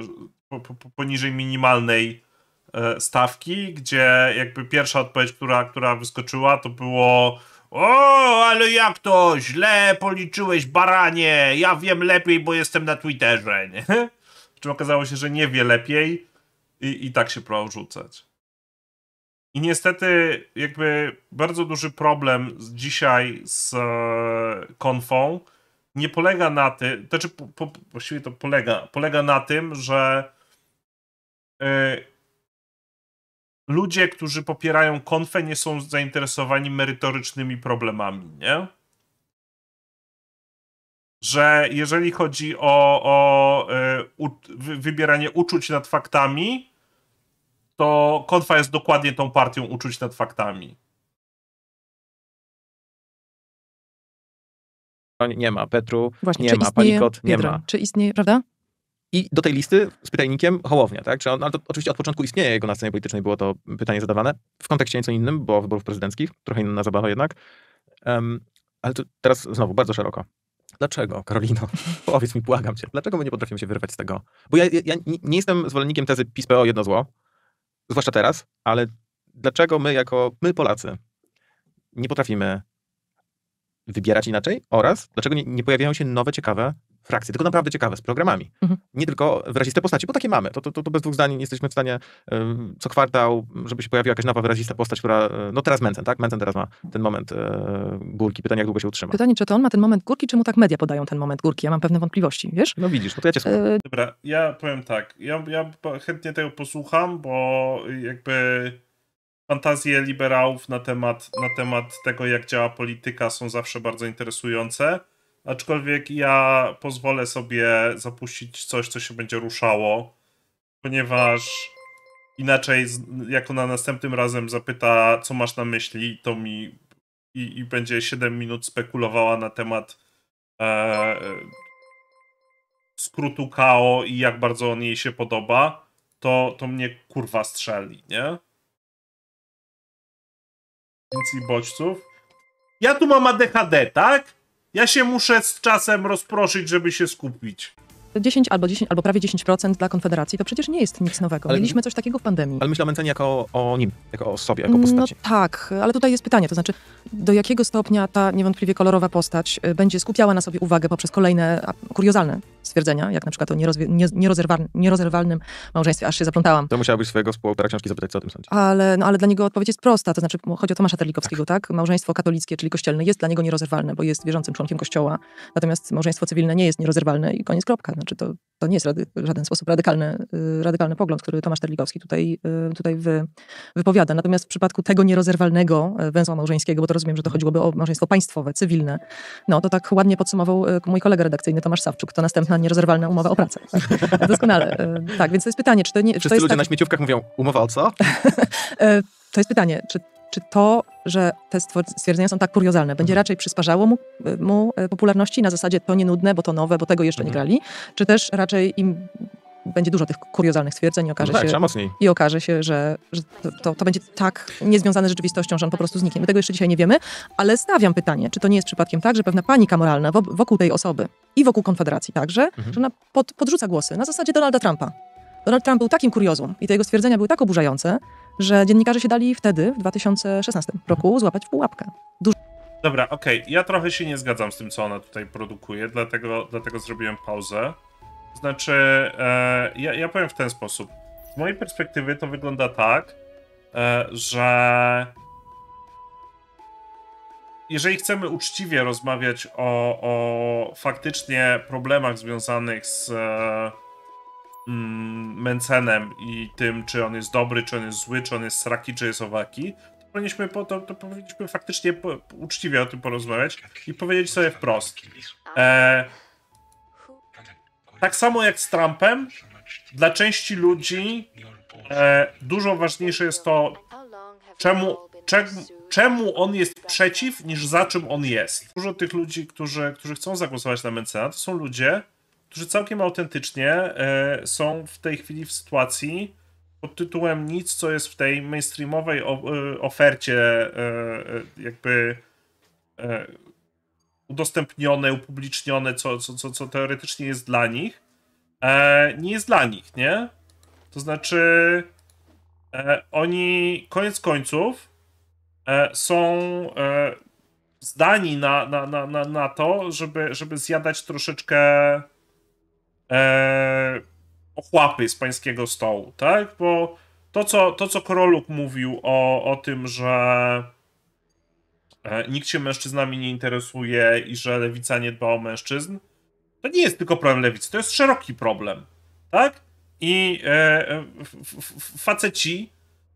po, po, poniżej minimalnej e, stawki, gdzie jakby pierwsza odpowiedź, która, która wyskoczyła, to było o, ale jak to źle policzyłeś, baranie, ja wiem lepiej, bo jestem na Twitterze, nie? Czym okazało się, że nie wie lepiej i, i tak się próbował rzucać. I niestety, jakby bardzo duży problem dzisiaj z e, konfą nie polega na tym, to znaczy po, po, właściwie to polega, polega na tym, że e, ludzie, którzy popierają konfę, nie są zainteresowani merytorycznymi problemami, nie? Że jeżeli chodzi o, o e, u, wybieranie uczuć nad faktami, to Konfa jest dokładnie tą partią uczuć nad faktami. Nie ma Petru, Właśnie, nie ma Palikot, nie ma. Czy istnieje, prawda? I do tej listy z pytajnikiem Hołownia, tak? Czy on, ale to oczywiście od początku istnieje jego na scenie politycznej, było to pytanie zadawane, w kontekście nieco innym, bo wyborów prezydenckich, trochę inna zabawa jednak. Um, ale to teraz znowu bardzo szeroko. Dlaczego, Karolino? Powiedz mi, błagam cię, dlaczego my nie potrafimy się wyrwać z tego? Bo ja, ja, ja nie jestem zwolennikiem tezy PiS-PO jedno zło, zwłaszcza teraz, ale dlaczego my jako, my Polacy, nie potrafimy wybierać inaczej oraz dlaczego nie, nie pojawiają się nowe, ciekawe frakcje, tylko naprawdę ciekawe, z programami. Mhm. Nie tylko wyraziste postaci, bo takie mamy. To, to, to bez dwóch zdań nie jesteśmy w stanie co kwartał, żeby się pojawiła jakaś nowa wyrazista postać, która, e, no teraz Mencen, tak? Mencen teraz ma ten moment e, górki. Pytanie, jak długo się utrzyma. Pytanie, czy to on ma ten moment górki, czy mu tak media podają ten moment górki? Ja mam pewne wątpliwości, wiesz? No widzisz, no to ja cię słucham. E, Dobra, ja powiem tak, ja, ja chętnie tego posłucham, bo jakby fantazje liberałów na temat, na temat tego, jak działa polityka są zawsze bardzo interesujące Aczkolwiek ja pozwolę sobie zapuścić coś, co się będzie ruszało, ponieważ inaczej, jak ona następnym razem zapyta, co masz na myśli, to mi i, i będzie 7 minut spekulowała na temat e, skrótu KO i jak bardzo on jej się podoba, to, to mnie kurwa strzeli, nie? Więc i bodźców. Ja tu mam ADHD, tak? Ja się muszę z czasem rozproszyć, żeby się skupić. 10 albo 10, albo prawie 10% dla Konfederacji, to przecież nie jest nic nowego. Ale, Mieliśmy coś takiego w pandemii. Ale myślę o jako o nim, jako o sobie, jako no postaci. No tak, ale tutaj jest pytanie, to znaczy do jakiego stopnia ta niewątpliwie kolorowa postać y, będzie skupiała na sobie uwagę poprzez kolejne kuriozalne stwierdzenia, jak na przykład o nie, nierozerwalnym małżeństwie, aż się zaplątałam. To musiałabyś swojego współautora książki zapytać, co o tym sądzi. Ale, no, ale dla niego odpowiedź jest prosta, to znaczy chodzi o Tomasza Terlikowskiego, tak. tak? Małżeństwo katolickie, czyli kościelne jest dla niego nierozerwalne, bo jest wierzącym członkiem kościoła, natomiast małżeństwo cywilne nie jest nierozerwalne i koniec kropka. No. Znaczy to, to nie jest rady, w żaden sposób radykalny, y, radykalny pogląd, który Tomasz Terlikowski tutaj, y, tutaj wy, wypowiada. Natomiast w przypadku tego nierozerwalnego e, węzła małżeńskiego, bo to rozumiem, że to chodziłoby o małżeństwo państwowe, cywilne, no to tak ładnie podsumował e, mój kolega redakcyjny Tomasz Sawczuk, to następna nierozerwalna umowa o pracę. Tak? Doskonale. E, tak, więc to jest pytanie, czy to nie... Wszyscy czy to jest ludzie tak... na śmieciówkach mówią, umowa o co? to jest pytanie, czy czy to, że te stwierdzenia są tak kuriozalne, będzie mhm. raczej przysparzało mu, mu, e, popularności na zasadzie to nie nudne, bo to nowe, bo tego jeszcze mhm. nie grali, czy też raczej im będzie dużo tych kuriozalnych stwierdzeń i okaże no tak, się, i okaże się że, że to, to, będzie tak niezwiązane z rzeczywistością, że on po prostu zniknie. My tego jeszcze dzisiaj nie wiemy, ale stawiam pytanie, czy to nie jest przypadkiem tak, że pewna panika moralna wokół tej osoby i wokół Konfederacji także, mhm. że ona pod, podrzuca głosy na zasadzie Donalda Trumpa. Donald Trump był takim kuriozum i te jego stwierdzenia były tak oburzające, że dziennikarze się dali wtedy, w 2016 roku, złapać w pułapkę. Duż... Dobra, okej, okay. ja trochę się nie zgadzam z tym, co ona tutaj produkuje, dlatego, dlatego zrobiłem pauzę. Znaczy, e, ja, ja powiem w ten sposób. Z mojej perspektywy to wygląda tak, e, że jeżeli chcemy uczciwie rozmawiać o, o faktycznie problemach związanych z. E, mm, Mencenem i tym, czy on jest dobry, czy on jest zły, czy on jest sraki, czy jest owaki, to powinniśmy, po, to, to powinniśmy faktycznie po, uczciwie o tym porozmawiać i powiedzieć sobie wprost. E, tak samo jak z Trumpem, dla części ludzi e, dużo ważniejsze jest to, czemu, czemu, czemu on jest przeciw, niż za czym on jest. Dużo tych ludzi, którzy, którzy chcą zagłosować na Mencena, to są ludzie, którzy całkiem autentycznie e, są w tej chwili w sytuacji pod tytułem nic, co jest w tej mainstreamowej e, ofercie e, jakby udostępnione, upublicznione, co, co, co, co teoretycznie jest dla nich, nie jest dla nich, nie? To znaczy oni koniec końców są zdani na, na, na, na, na to, żeby, żeby zjadać troszeczkę e, ochłapy z pańskiego stołu, tak? Bo to, co, to, co Koroluk mówił o, o tym, że e, nikt się mężczyznami nie interesuje i że lewica nie dba o mężczyzn, to nie jest tylko problem lewicy, to jest szeroki problem, tak? I e, f, f, faceci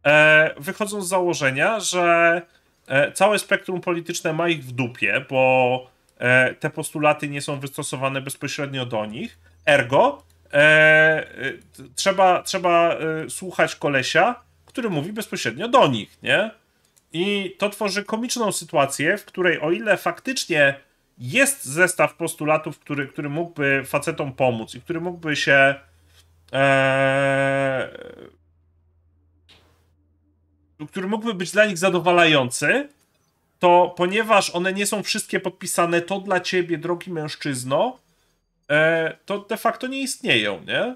e, wychodzą z założenia, że e, całe spektrum polityczne ma ich w dupie, bo e, te postulaty nie są wystosowane bezpośrednio do nich, Ergo e, e, trzeba, trzeba e, słuchać kolesia, który mówi bezpośrednio do nich, nie? I to tworzy komiczną sytuację, w której o ile faktycznie jest zestaw postulatów, który, który mógłby facetom pomóc i który mógłby się e, który mógłby być dla nich zadowalający, to ponieważ one nie są wszystkie podpisane, to dla ciebie, drogi mężczyzno, E, to de facto nie istnieją, nie?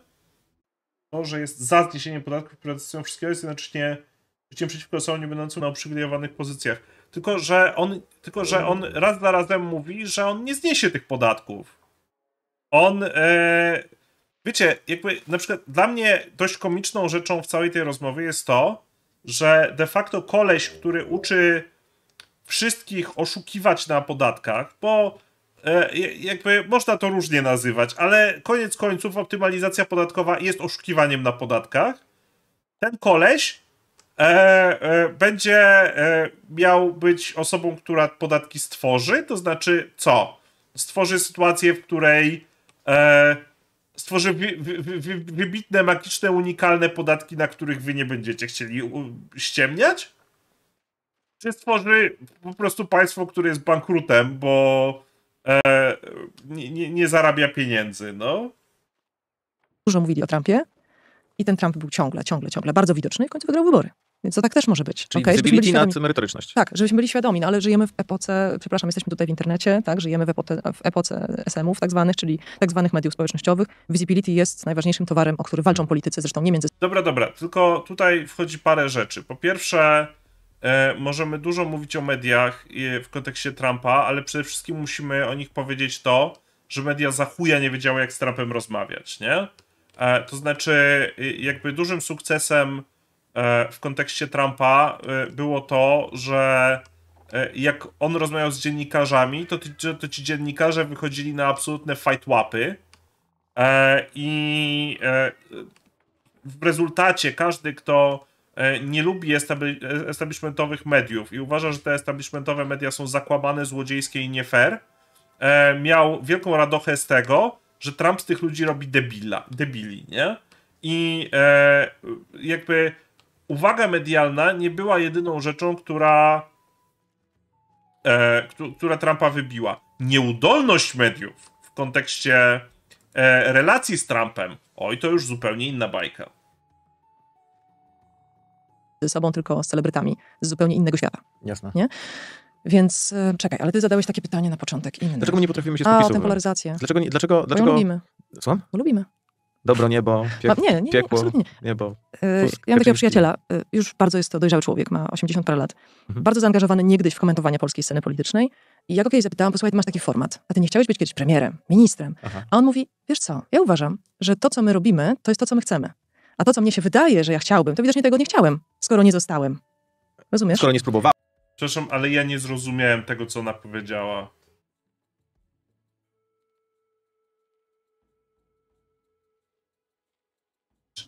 To, że jest za zniesieniem podatków prywatyzacją wszystkiego jest jednocześnie znaczy życiem przeciwko osobom nie będącym na uprzywilejowanych pozycjach. Tylko, że on, tylko, że on raz za razem mówi, że on nie zniesie tych podatków. On, e, wiecie, jakby na przykład dla mnie dość komiczną rzeczą w całej tej rozmowie jest to, że de facto koleś, który uczy wszystkich oszukiwać na podatkach, bo E, jakby można to różnie nazywać, ale koniec końców optymalizacja podatkowa jest oszukiwaniem na podatkach. Ten koleś e, e, będzie e, miał być osobą, która podatki stworzy, to znaczy co? Stworzy sytuację, w której e, stworzy wy, wy, wy, wybitne, magiczne, unikalne podatki, na których wy nie będziecie chcieli ściemniać? Czy stworzy po prostu państwo, które jest bankrutem, bo e, nie, nie zarabia pieniędzy, no. Dużo mówili o Trumpie i ten Trump był ciągle, ciągle, ciągle bardzo widoczny i w końcu wygrał wybory. Więc to tak też może być. Czyli okay, żebyśmy byli świadomi. merytoryczność. Tak, żebyśmy byli świadomi, no ale żyjemy w epoce, przepraszam, jesteśmy tutaj w internecie, tak, żyjemy w, epoce, w epoce SM-ów tak zwanych, czyli tak zwanych mediów społecznościowych. Visibility jest najważniejszym towarem, o który walczą politycy, zresztą nie między... Dobra, dobra, tylko tutaj wchodzi parę rzeczy. Po pierwsze, E, możemy dużo mówić o mediach w kontekście Trumpa, ale przede wszystkim musimy o nich powiedzieć to, że media za chuja nie wiedziały, jak z Trumpem rozmawiać, nie? E, to znaczy, y, jakby dużym sukcesem e, w kontekście Trumpa było to, że jak on rozmawiał z dziennikarzami, to, to, to ci dziennikarze wychodzili na absolutne fight łapy. I w rezultacie każdy, kto E, nie lubi establishmentowych mediów i uważa, że te establishmentowe media są zakłamane, złodziejskie i nie fair. E, miał wielką radochę z tego, że Trump z tych ludzi robi debila, debili, nie? I e, jakby uwaga medialna nie była jedyną rzeczą, która, która Trumpa wybiła. Nieudolność mediów w kontekście relacji z Trumpem, oj, to już zupełnie inna bajka sobą, tylko z celebrytami z zupełnie innego świata. Jasne. Nie? Więc e, czekaj, ale ty zadałeś takie pytanie na początek. Inne. Dlaczego my nie potrafimy się skupić? A, tę polaryzację. Dlaczego? Nie, dlaczego, dlaczego... Bo lubimy. Słucham? Bo lubimy. Dobro, niebo, piek... nie, nie, nie, piekło, absolutnie nie. niebo. E, Pusk, ja mam takiego przyjaciela, e, już bardzo jest to dojrzały człowiek, ma 80 parę lat, mhm. bardzo zaangażowany niegdyś w komentowanie polskiej sceny politycznej. I ja go kiedyś zapytałam, posłuchaj, ty masz taki format, a ty nie chciałeś być kiedyś premierem, ministrem. Aha. A on mówi, wiesz co, ja uważam, że to, co my robimy, to jest to, co my chcemy. A to, co mnie się wydaje, że ja chciałbym, to widocznie tego nie chciałem, skoro nie zostałem. Rozumiesz? Skoro nie spróbowałem. Przepraszam, ale ja nie zrozumiałem tego, co ona powiedziała.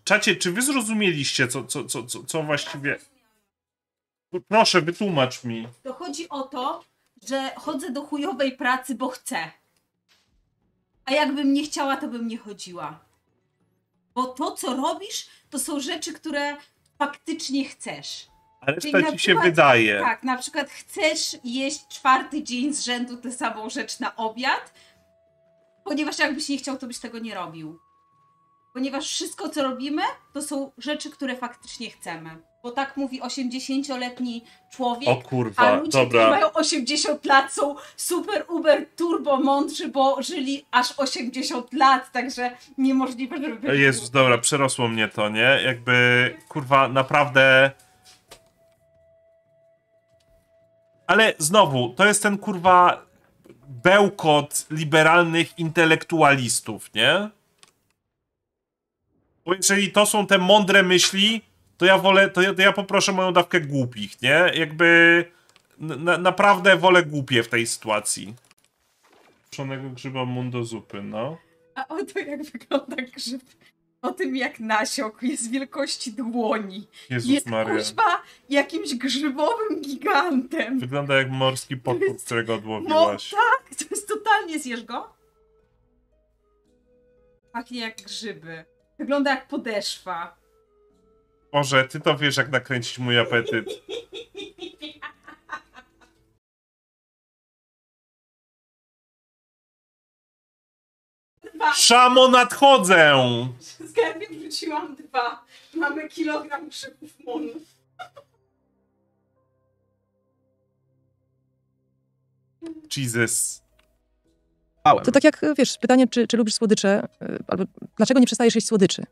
Czacie, czy wy zrozumieliście, co, co, co, co, co właściwie. Proszę, wytłumacz mi. To chodzi o to, że chodzę do chujowej pracy, bo chcę. A jakbym nie chciała, to bym nie chodziła. Bo to, co robisz, to są rzeczy, które faktycznie chcesz. Ale Czyli ci się wydaje. Tak, na przykład chcesz jeść czwarty dzień z rzędu tę samą rzecz na obiad, ponieważ jakbyś nie chciał, to byś tego nie robił. Ponieważ wszystko, co robimy, to są rzeczy, które faktycznie chcemy bo tak mówi 80-letni człowiek. O kurwa, a ludzie, dobra. którzy mają 80 lat są super uber turbo mądrzy, bo żyli aż 80 lat, także niemożliwe, żeby... Jezus, dobra, przerosło mnie to, nie? Jakby, kurwa, naprawdę... Ale znowu, to jest ten, kurwa, bełkot liberalnych intelektualistów, nie? Bo jeżeli to są te mądre myśli, to ja wolę, to ja, to ja poproszę moją dawkę głupich, nie? Jakby na, naprawdę wolę głupie w tej sytuacji. Pszonego grzyba mundo zupy, no. A oto jak wygląda grzyb. O tym jak nasiok jest wielkości dłoni. Jezus jest Maria. kuźwa jakimś grzybowym gigantem. Wygląda jak morski potwór, którego odłowiłaś. No tak, to jest totalnie, zjesz go? Pachnie jak grzyby. Wygląda jak podeszwa. Boże, ty to wiesz, jak nakręcić mój apetyt. Dwa. Szamo, nadchodzę! Z gębie wrzuciłam dwa. Mamy kilogram krzyków mun. Jesus. To tak jak, wiesz, pytanie, czy, czy lubisz słodycze, y, albo dlaczego nie przestajesz jeść słodyczy?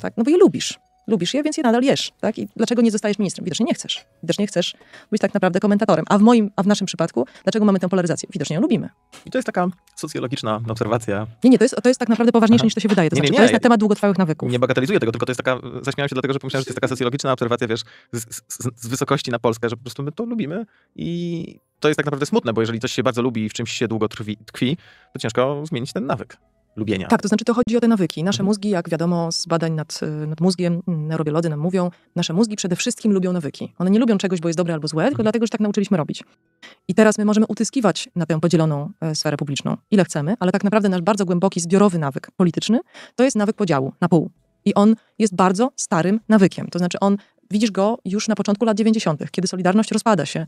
Tak? No bo je lubisz lubisz je, więc je nadal jesz, tak? I dlaczego nie zostajesz ministrem? Widocznie nie chcesz. Widocznie chcesz być tak naprawdę komentatorem. A w moim, a w naszym przypadku, dlaczego mamy tę polaryzację? Widocznie ją lubimy. I to jest taka socjologiczna obserwacja. Nie, nie, to jest, to jest tak naprawdę poważniejsze Aha. niż to się wydaje. To, nie, znaczy, nie, nie. to jest na temat długotrwałych nawyków. Nie bagatelizuję tego, tylko to jest taka, zaśmiałem się dlatego, że pomyślałem, że to jest taka socjologiczna obserwacja, wiesz, z, z, z wysokości na Polskę, że po prostu my to lubimy i to jest tak naprawdę smutne, bo jeżeli coś się bardzo lubi i w czymś się długo trwi, tkwi, to ciężko zmienić ten nawyk lubienia. Tak, to znaczy to chodzi o te nawyki. Nasze mhm. mózgi, jak wiadomo z badań nad, y, nad mózgiem, mm, neurobiolodzy nam mówią, nasze mózgi przede wszystkim lubią nawyki. One nie lubią czegoś, bo jest dobre albo złe, mhm. tylko dlatego, że tak nauczyliśmy robić. I teraz my możemy utyskiwać na tę podzieloną e, sferę publiczną, ile chcemy, ale tak naprawdę nasz bardzo głęboki, zbiorowy nawyk polityczny to jest nawyk podziału na pół. I on jest bardzo starym nawykiem. To znaczy on, widzisz go już na początku lat 90., kiedy Solidarność rozpada się.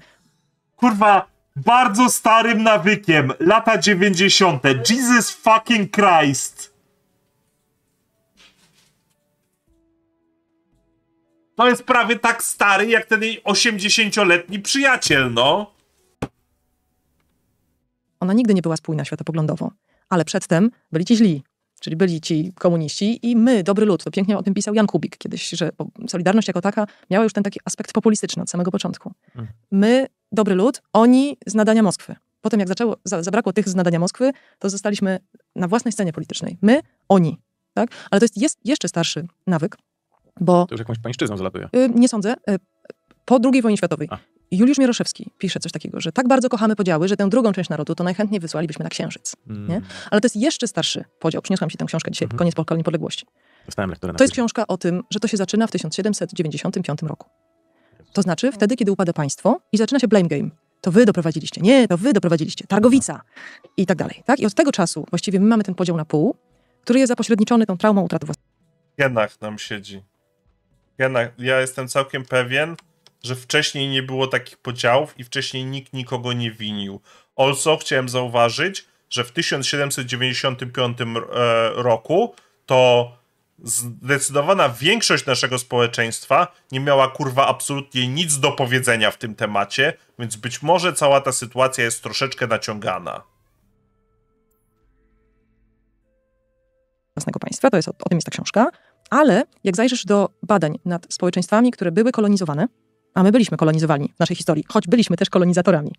Kurwa, bardzo starym nawykiem. Lata 90. Jesus fucking Christ. To jest prawie tak stary jak ten jej 80-letni przyjaciel, no. Ona nigdy nie była spójna światopoglądowo, ale przedtem byli ci źli, czyli byli ci komuniści i my, dobry lud. To pięknie o tym pisał Jan Kubik kiedyś, że Solidarność jako taka miała już ten taki aspekt populistyczny od samego początku. Mm. My dobry lud, oni z nadania Moskwy. Potem jak zaczęło, za, zabrakło tych z nadania Moskwy, to zostaliśmy na własnej scenie politycznej. My, oni. Tak? Ale to jest, jest jeszcze starszy nawyk, bo... To już jakąś pańszczyzną zalatuje. Y, nie sądzę. Y, po II wojnie światowej. A. Juliusz Mieroszewski pisze coś takiego, że tak bardzo kochamy podziały, że tę drugą część narodu to najchętniej wysłalibyśmy na księżyc. Mm. Nie? Ale to jest jeszcze starszy podział. Przyniosłam ci tę książkę dzisiaj, mm -hmm. Koniec Polka Niepodległości. lekturę. To jest książka o tym, że to się zaczyna w 1795 roku. To znaczy mhm. wtedy, kiedy upada państwo i zaczyna się blame game. To wy doprowadziliście, nie, to wy doprowadziliście, targowica i tak dalej. Tak? I od tego czasu właściwie my mamy ten podział na pół, który jest zapośredniczony tą traumą utraty własności. Genach nam siedzi. Genach. Ja jestem całkiem pewien, że wcześniej nie było takich podziałów i wcześniej nikt nikogo nie winił. Also chciałem zauważyć, że w 1795 e, roku to zdecydowana większość naszego społeczeństwa nie miała kurwa absolutnie nic do powiedzenia w tym temacie, więc być może cała ta sytuacja jest troszeczkę naciągana. Własnego państwa, to jest o, o tym jest ta książka, ale jak zajrzysz do badań nad społeczeństwami, które były kolonizowane, a my byliśmy kolonizowani w naszej historii, choć byliśmy też kolonizatorami,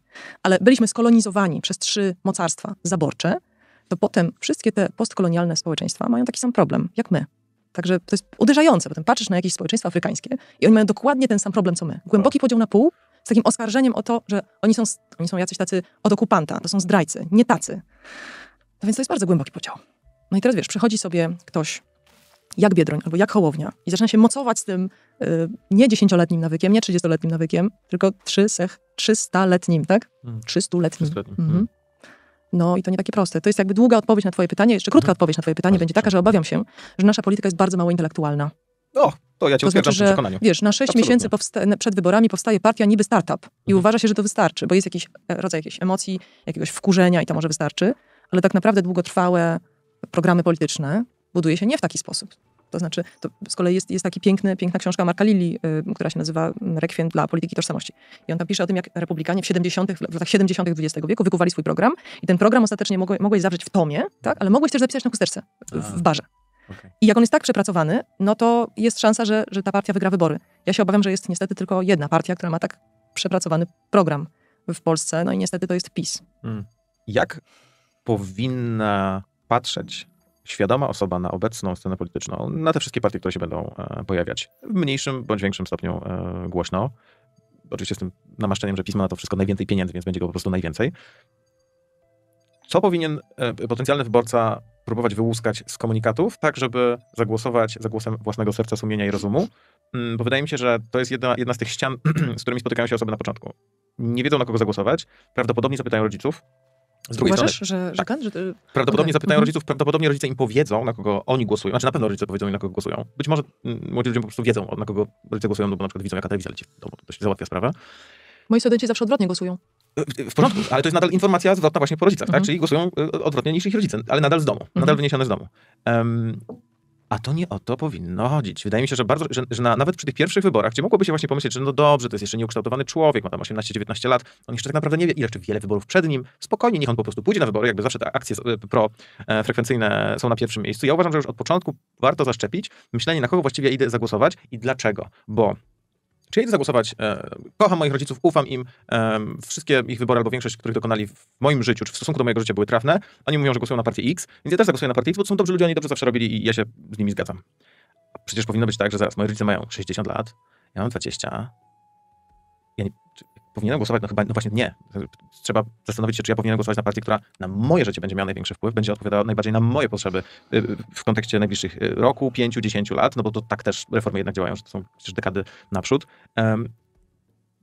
ale byliśmy skolonizowani przez trzy mocarstwa zaborcze, to potem wszystkie te postkolonialne społeczeństwa mają taki sam problem jak my. Także to jest uderzające. Potem patrzysz na jakieś społeczeństwa afrykańskie i oni mają dokładnie ten sam problem, co my. Głęboki podział na pół z takim oskarżeniem o to, że oni są, oni są jacyś tacy od okupanta, to są zdrajcy, nie tacy. No więc to jest bardzo głęboki podział. No i teraz wiesz, przychodzi sobie ktoś jak Biedroń albo jak Hołownia i zaczyna się mocować z tym y, nie dziesięcioletnim nawykiem, nie trzydziestoletnim nawykiem, tylko trzysta trzystaletnim, tak? Trzystuletnim. Mm. Mhm. mm. No i to nie takie proste. To jest jakby długa odpowiedź na Twoje pytanie. Jeszcze krótka mhm. odpowiedź na Twoje pytanie będzie taka, że obawiam się, że nasza polityka jest bardzo mało intelektualna. O, to ja cię to znaczy, w tym przekonaniu. Wiesz, na 6 miesięcy przed wyborami powstaje partia niby startup i mhm. uważa się, że to wystarczy, bo jest jakiś e, rodzaj jakiejś emocji, jakiegoś wkurzenia i to może wystarczy, ale tak naprawdę długotrwałe programy polityczne buduje się nie w taki sposób. To znaczy, to z kolei jest, jest taki piękny, piękna książka Marka Lilli, y, która się nazywa Rekwiem dla polityki tożsamości. I on tam pisze o tym, jak republikanie w, 70, w latach 70. XX wieku wykuwali swój program i ten program ostatecznie mogłeś, mogłeś zawrzeć w tomie, tak? ale mogłeś też zapisać na chusteczce w, w barze. Okay. I jak on jest tak przepracowany, no to jest szansa, że, że ta partia wygra wybory. Ja się obawiam, że jest niestety tylko jedna partia, która ma tak przepracowany program w Polsce, no i niestety to jest PiS. Hmm. Jak powinna patrzeć świadoma osoba na obecną scenę polityczną, na te wszystkie partie, które się będą e, pojawiać, w mniejszym bądź większym stopniu e, głośno. Oczywiście z tym namaszczeniem, że pismo na to wszystko najwięcej pieniędzy, więc będzie go po prostu najwięcej. Co powinien e, potencjalny wyborca próbować wyłuskać z komunikatów, tak żeby zagłosować za głosem własnego serca, sumienia i rozumu? Mm, bo wydaje mi się, że to jest jedna, jedna z tych ścian, z którymi spotykają się osoby na początku. Nie wiedzą, na kogo zagłosować. Prawdopodobnie zapytają rodziców, z drugiej Uważasz, strony, że, że, tak. że Prawdopodobnie zapytają mhm. rodziców, prawdopodobnie rodzice im powiedzą, na kogo oni głosują. Znaczy na pewno rodzice powiedzą im, na kogo głosują. Być może mm, młodzi ludzie po prostu wiedzą, na kogo rodzice głosują, no bo na przykład widzą, jaka telewizja leci w domu. To się załatwia sprawa. Moi studenci zawsze odwrotnie głosują. W porządku, ale to jest nadal informacja zwrotna właśnie po rodzicach, tak? mhm. tak? Czyli głosują e, odwrotnie niż ich rodzice, ale nadal z domu, mhm. nadal wyniesione z domu. Um, a to nie o to powinno chodzić. Wydaje mi się, że, bardzo, że, że na, nawet przy tych pierwszych wyborach, gdzie mogłoby się właśnie pomyśleć, że no dobrze, to jest jeszcze nieukształtowany człowiek, ma tam 18-19 lat, on jeszcze tak naprawdę nie wie, ile czy wiele wyborów przed nim. Spokojnie, niech on po prostu pójdzie na wybory, jakby zawsze te akcje e, profrekwencyjne e, są na pierwszym miejscu. Ja uważam, że już od początku warto zaszczepić myślenie, na kogo właściwie idę zagłosować i dlaczego. Bo czy jedę zagłosować? E, kocham moich rodziców, ufam im. E, wszystkie ich wybory albo większość, których dokonali w moim życiu, czy w stosunku do mojego życia były trafne. Oni mówią, że głosują na partię X, więc ja też zagłosuję na partię X, bo to są dobrzy ludzie, oni dobrze zawsze robili i ja się z nimi zgadzam. Przecież powinno być tak, że zaraz moi rodzice mają 60 lat, ja mam 20. Ja nie, czy, powinienem głosować, no chyba, no właśnie nie. Trzeba zastanowić się, czy ja powinienem głosować na partię, która na moje życie będzie miała największy wpływ, będzie odpowiadała najbardziej na moje potrzeby y, w kontekście najbliższych y, roku, pięciu, dziesięciu lat, no bo to tak też reformy jednak działają, że to są przecież dekady naprzód.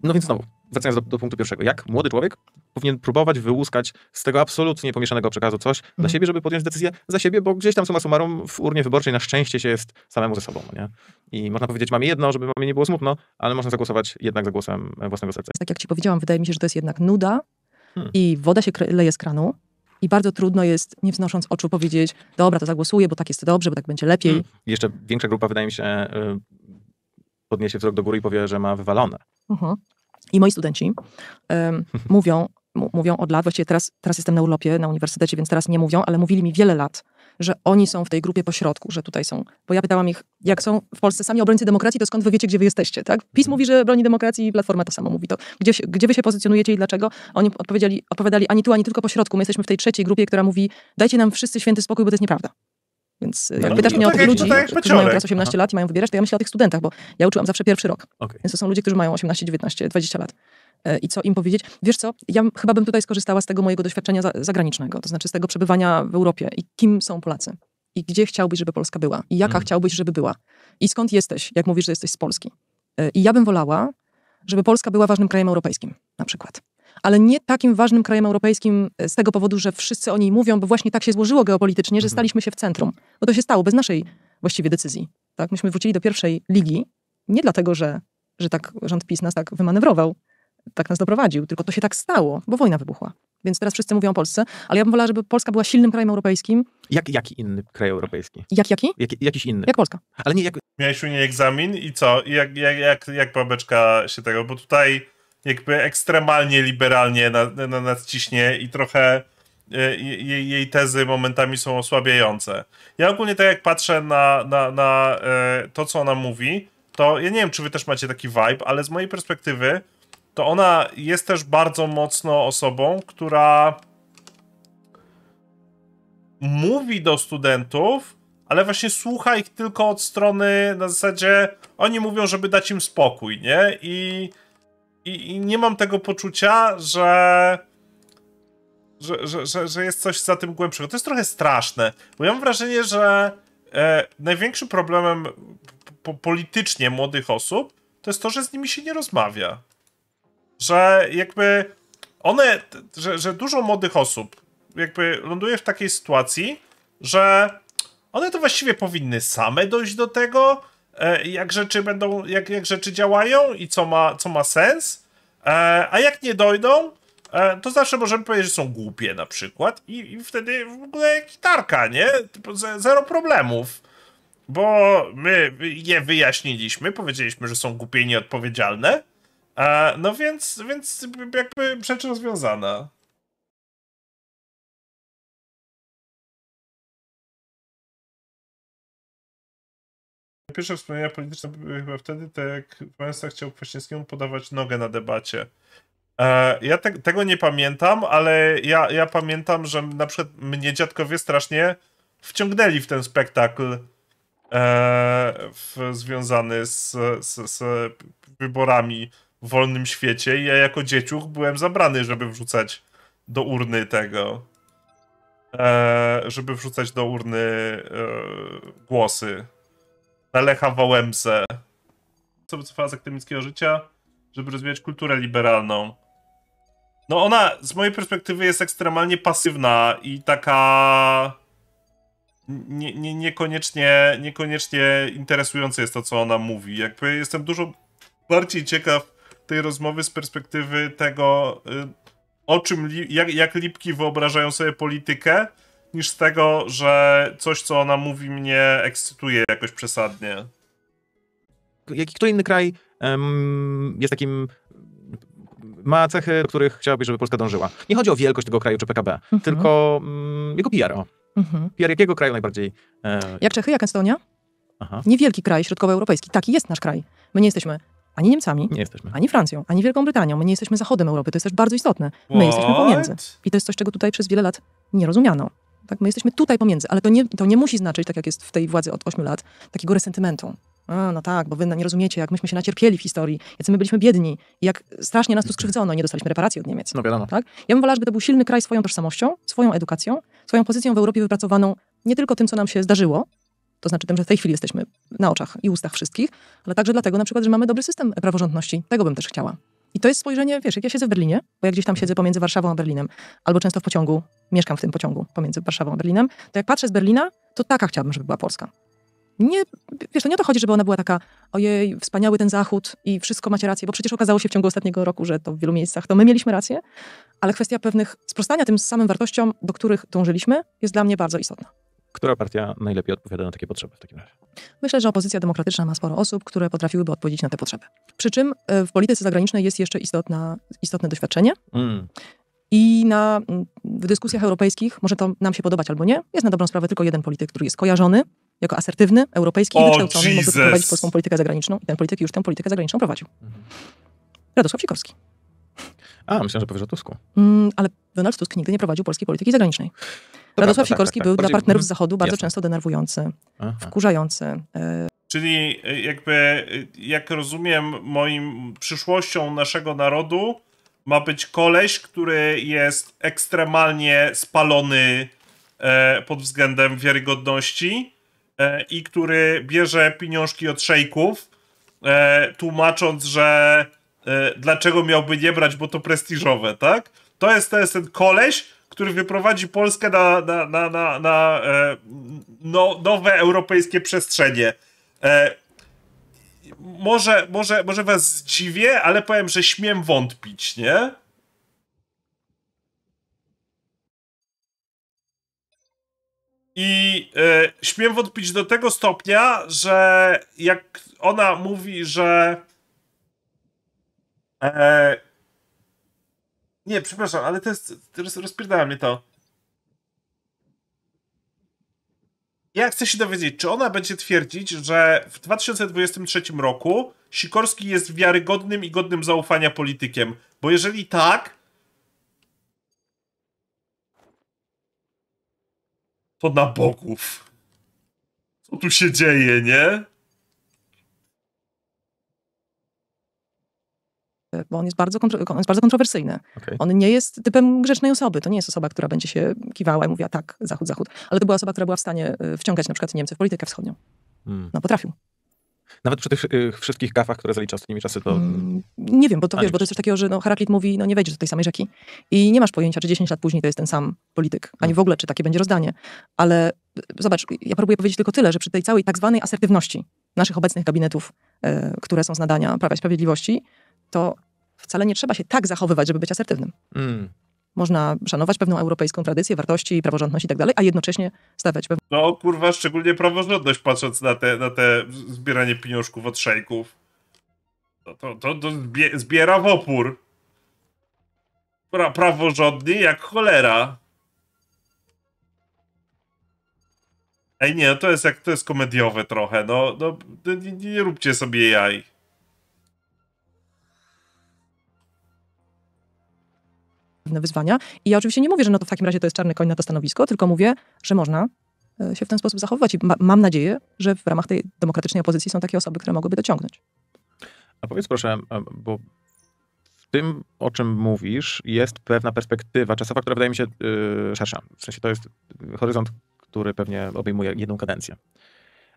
No więc znowu, wracając do, do, punktu pierwszego, jak młody człowiek powinien próbować wyłuskać z tego absolutnie pomieszanego przekazu coś mhm. dla siebie, żeby podjąć decyzję za siebie, bo gdzieś tam suma summarum w urnie wyborczej na szczęście się jest samemu ze sobą, nie? I można powiedzieć, mamy jedno, żeby mamy nie było smutno, ale można zagłosować jednak za głosem e, własnego serca. Tak jak ci powiedziałam, wydaje mi się, że to jest jednak nuda hmm. i woda się leje z kranu. I bardzo trudno jest, nie wznosząc oczu, powiedzieć, dobra, to zagłosuję, bo tak jest dobrze, bo tak będzie lepiej. Hmm. Jeszcze większa grupa, wydaje mi się, e, podniesie wzrok do góry i powie, że ma wywalone. Mhm. I moi studenci um, mówią, mówią od lat, właściwie teraz, teraz jestem na urlopie na uniwersytecie, więc teraz nie mówią, ale mówili mi wiele lat, że oni są w tej grupie pośrodku, że tutaj są. Bo ja pytałam ich, jak są w Polsce sami obrońcy demokracji, to skąd wy wiecie, gdzie wy jesteście, tak? PiS mówi, że broni demokracji i Platforma to samo mówi. To gdzie, gdzie wy się pozycjonujecie i dlaczego? Oni odpowiedzieli, odpowiadali ani tu, ani tylko pośrodku. My jesteśmy w tej trzeciej grupie, która mówi, dajcie nam wszyscy święty spokój, bo to jest nieprawda. Więc jak e, pytasz no, no mnie o tak tych ludzi, no tak którzy mają teraz 18 Aha. lat i mają wybierać, to ja myślę o tych studentach, bo ja uczyłam zawsze pierwszy rok. Okay. Więc to są ludzie, którzy mają 18, 19, 20 lat. E, I co im powiedzieć? Wiesz co, ja chyba bym tutaj skorzystała z tego mojego doświadczenia zagranicznego, to znaczy z tego przebywania w Europie. I kim są Polacy? I gdzie chciałbyś, żeby Polska była? I jaka mm. chciałbyś, żeby była? I skąd jesteś, jak mówisz, że jesteś z Polski? E, I ja bym wolała, żeby Polska była ważnym krajem europejskim, na przykład ale nie takim ważnym krajem europejskim e, z tego powodu, że wszyscy o niej mówią, bo właśnie tak się złożyło geopolitycznie, że mhm. staliśmy się w centrum. Bo to się stało bez naszej właściwie decyzji. Tak? Myśmy wrócili do pierwszej ligi nie dlatego, że, że tak rząd PiS nas tak wymanewrował, tak nas doprowadził, tylko to się tak stało, bo wojna wybuchła. Więc teraz wszyscy mówią o Polsce, ale ja bym wolała, żeby Polska była silnym krajem europejskim. Jak, jaki inny kraj europejski? Jak jaki? Jak, jakiś inny. Jak Polska. Ale nie jak... Miałeś u niej egzamin i co? I jak, jak, jak, jak babeczka się tego, bo tutaj jakby ekstremalnie liberalnie na, na i trochę e, jej, jej tezy momentami są osłabiające. Ja ogólnie tak jak patrzę na, na, na e, to, co ona mówi, to ja nie wiem, czy wy też macie taki vibe, ale z mojej perspektywy to ona jest też bardzo mocno osobą, która mówi do studentów, ale właśnie słucha ich tylko od strony na zasadzie oni mówią, żeby dać im spokój, nie? I i, I, nie mam tego poczucia, że, że, że, że, że jest coś za tym głębszego. To jest trochę straszne, bo ja mam wrażenie, że e, największym problemem po, politycznie młodych osób to jest to, że z nimi się nie rozmawia. Że jakby one, że, że dużo młodych osób jakby ląduje w takiej sytuacji, że one to właściwie powinny same dojść do tego, E, jak rzeczy będą, jak, jak rzeczy działają i co ma, co ma sens, e, a jak nie dojdą, e, to zawsze możemy powiedzieć, że są głupie na przykład i, i wtedy w ogóle gitarka, nie? Zero problemów. Bo my je wyjaśniliśmy, powiedzieliśmy, że są głupie i nieodpowiedzialne, no więc, więc jakby rzecz rozwiązana. Pierwsze wspomnienia polityczne były chyba wtedy, tak jak państwa chciał Kwaśniewskiemu podawać nogę na debacie. E, ja te, tego nie pamiętam, ale ja, ja pamiętam, że na przykład mnie dziadkowie strasznie wciągnęli w ten spektakl e, w, związany z, z, z wyborami w wolnym świecie i ja jako dzieciuch byłem zabrany, żeby wrzucać do urny tego. E, żeby wrzucać do urny głosy na Lecha Wałęsę, co wycofała z akademickiego życia, żeby rozwijać kulturę liberalną. No ona z mojej perspektywy jest ekstremalnie pasywna i taka nie, nie, niekoniecznie, niekoniecznie interesujące jest to, co ona mówi. Jakby jestem dużo bardziej ciekaw tej rozmowy z perspektywy tego, y, o czym, jak, jak Lipki wyobrażają sobie politykę, niż z tego, że coś, co ona mówi, mnie ekscytuje jakoś przesadnie. Jaki inny kraj um, jest takim ma cechy, do których chciałabyś, żeby Polska dążyła. Nie chodzi o wielkość tego kraju czy PKB, mhm. tylko mm, jego PR. O. Mhm. PR jakiego kraju najbardziej? E... Jak Czechy, jak Estonia? Aha. Niewielki kraj środkowoeuropejski. Taki jest nasz kraj. My nie jesteśmy ani Niemcami, nie ani Francją, ani Wielką Brytanią. My nie jesteśmy zachodem Europy. To jest też bardzo istotne. My What? jesteśmy pomiędzy. I to jest coś, czego tutaj przez wiele lat nie rozumiano. Tak? My jesteśmy tutaj pomiędzy, ale to nie, to nie musi znaczyć, tak jak jest w tej władzy od 8 lat, takiego resentymentu. A, no tak, bo wy nie rozumiecie, jak myśmy się nacierpieli w historii, jak my byliśmy biedni, jak strasznie nas tu skrzywdzono nie dostaliśmy reparacji od Niemiec. No wiadomo. Tak? Ja bym wolała, żeby to był silny kraj swoją tożsamością, swoją edukacją, swoją pozycją w Europie wypracowaną nie tylko tym, co nam się zdarzyło, to znaczy tym, że w tej chwili jesteśmy na oczach i ustach wszystkich, ale także dlatego na przykład, że mamy dobry system praworządności. Tego bym też chciała. I to jest spojrzenie, wiesz, jak ja siedzę w Berlinie, bo jak gdzieś tam siedzę pomiędzy Warszawą a Berlinem, albo często w pociągu, mieszkam w tym pociągu pomiędzy Warszawą a Berlinem, to jak patrzę z Berlina, to taka chciałabym, żeby była Polska. Nie, wiesz, to nie o to chodzi, żeby ona była taka, ojej, wspaniały ten zachód i wszystko macie rację, bo przecież okazało się w ciągu ostatniego roku, że to w wielu miejscach to my mieliśmy rację, ale kwestia pewnych sprostania tym samym wartościom, do których dążyliśmy, jest dla mnie bardzo istotna. Która partia najlepiej odpowiada na takie potrzeby w takim razie? Myślę, że opozycja demokratyczna ma sporo osób, które potrafiłyby odpowiedzieć na te potrzeby. Przy czym e, w polityce zagranicznej jest jeszcze istotna, istotne doświadczenie. Mm. I na, w dyskusjach europejskich, może to nam się podobać albo nie, jest na dobrą sprawę tylko jeden polityk, który jest kojarzony jako asertywny, europejski, i wykształcony, mógłby prowadzić polską politykę zagraniczną i ten polityk już tę politykę zagraniczną prowadził. Mhm. Radosław Sikorski. A, myślę, że powiesz o Tusku. Mm, ale Donald Tusk nigdy nie prowadził polskiej polityki zagranicznej. To Radosław prawda, tak, tak, Sikorski tak, tak, był dla partnerów z Zachodu bardzo Jasne. często denerwujący, Aha. wkurzający. E, Czyli e, jakby, e, jak rozumiem, moim przyszłością naszego narodu ma być koleś, który jest ekstremalnie spalony pod względem wiarygodności i który bierze pieniążki od szejków, tłumacząc, że E, dlaczego miałby nie brać, bo to prestiżowe, tak? To jest, to jest ten koleś, który wyprowadzi Polskę na, na, na, na, na e, no, nowe europejskie przestrzenie. E, może, może, może was zdziwię, ale powiem, że śmiem wątpić, nie? I e, śmiem wątpić do tego stopnia, że jak ona mówi, że Eee, nie, przepraszam, ale to jest. rozpierdala mnie to. Ja chcę się dowiedzieć, czy ona będzie twierdzić, że w 2023 roku Sikorski jest wiarygodnym i godnym zaufania politykiem. Bo jeżeli tak, to na bogów. Co tu się dzieje, nie? bo on jest bardzo, kontro, on jest bardzo kontrowersyjny. Okay. On nie jest typem grzecznej osoby. To nie jest osoba, która będzie się kiwała i mówiła tak, zachód, zachód. Ale to była osoba, która była w stanie e, wciągać na przykład Niemcy w politykę wschodnią. Hmm. No, potrafił. Nawet przy tych y, wszystkich gafach, które zalicza ostatnimi czasy, to... Mm, nie wiem, bo to, wiesz, bo to jest coś takiego, że no, Heraklit mówi, no nie wejdziesz do tej samej rzeki. I nie masz pojęcia, czy 10 lat później to jest ten sam polityk, ani hmm. w ogóle, czy takie będzie rozdanie. Ale e, zobacz, ja próbuję powiedzieć tylko tyle, że przy tej całej tak zwanej asertywności naszych obecnych gabinetów, y, które są z nadania Prawa i Sprawiedliwości, to wcale nie trzeba się tak zachowywać, żeby być asertywnym. Mm. Można szanować pewną europejską tradycję, wartości, praworządność i tak dalej, a jednocześnie stawiać pewne... No kurwa, szczególnie praworządność, patrząc na te, na te zbieranie pieniążków od szejków. To, to, to, to zbiera w opór. Pra, praworządnie jak cholera. Ej nie, no to jest jak to jest komediowe trochę, no, no, no nie, nie róbcie sobie jaj. wyzwania. I ja oczywiście nie mówię, że no to w takim razie to jest czarny koń na to stanowisko, tylko mówię, że można e, się w ten sposób zachowywać. I ma, mam nadzieję, że w ramach tej demokratycznej opozycji są takie osoby, które mogłyby dociągnąć. A powiedz proszę, e, bo w tym, o czym mówisz, jest pewna perspektywa czasowa, która wydaje mi się yy, szersza. W sensie to jest horyzont, który pewnie obejmuje jedną kadencję.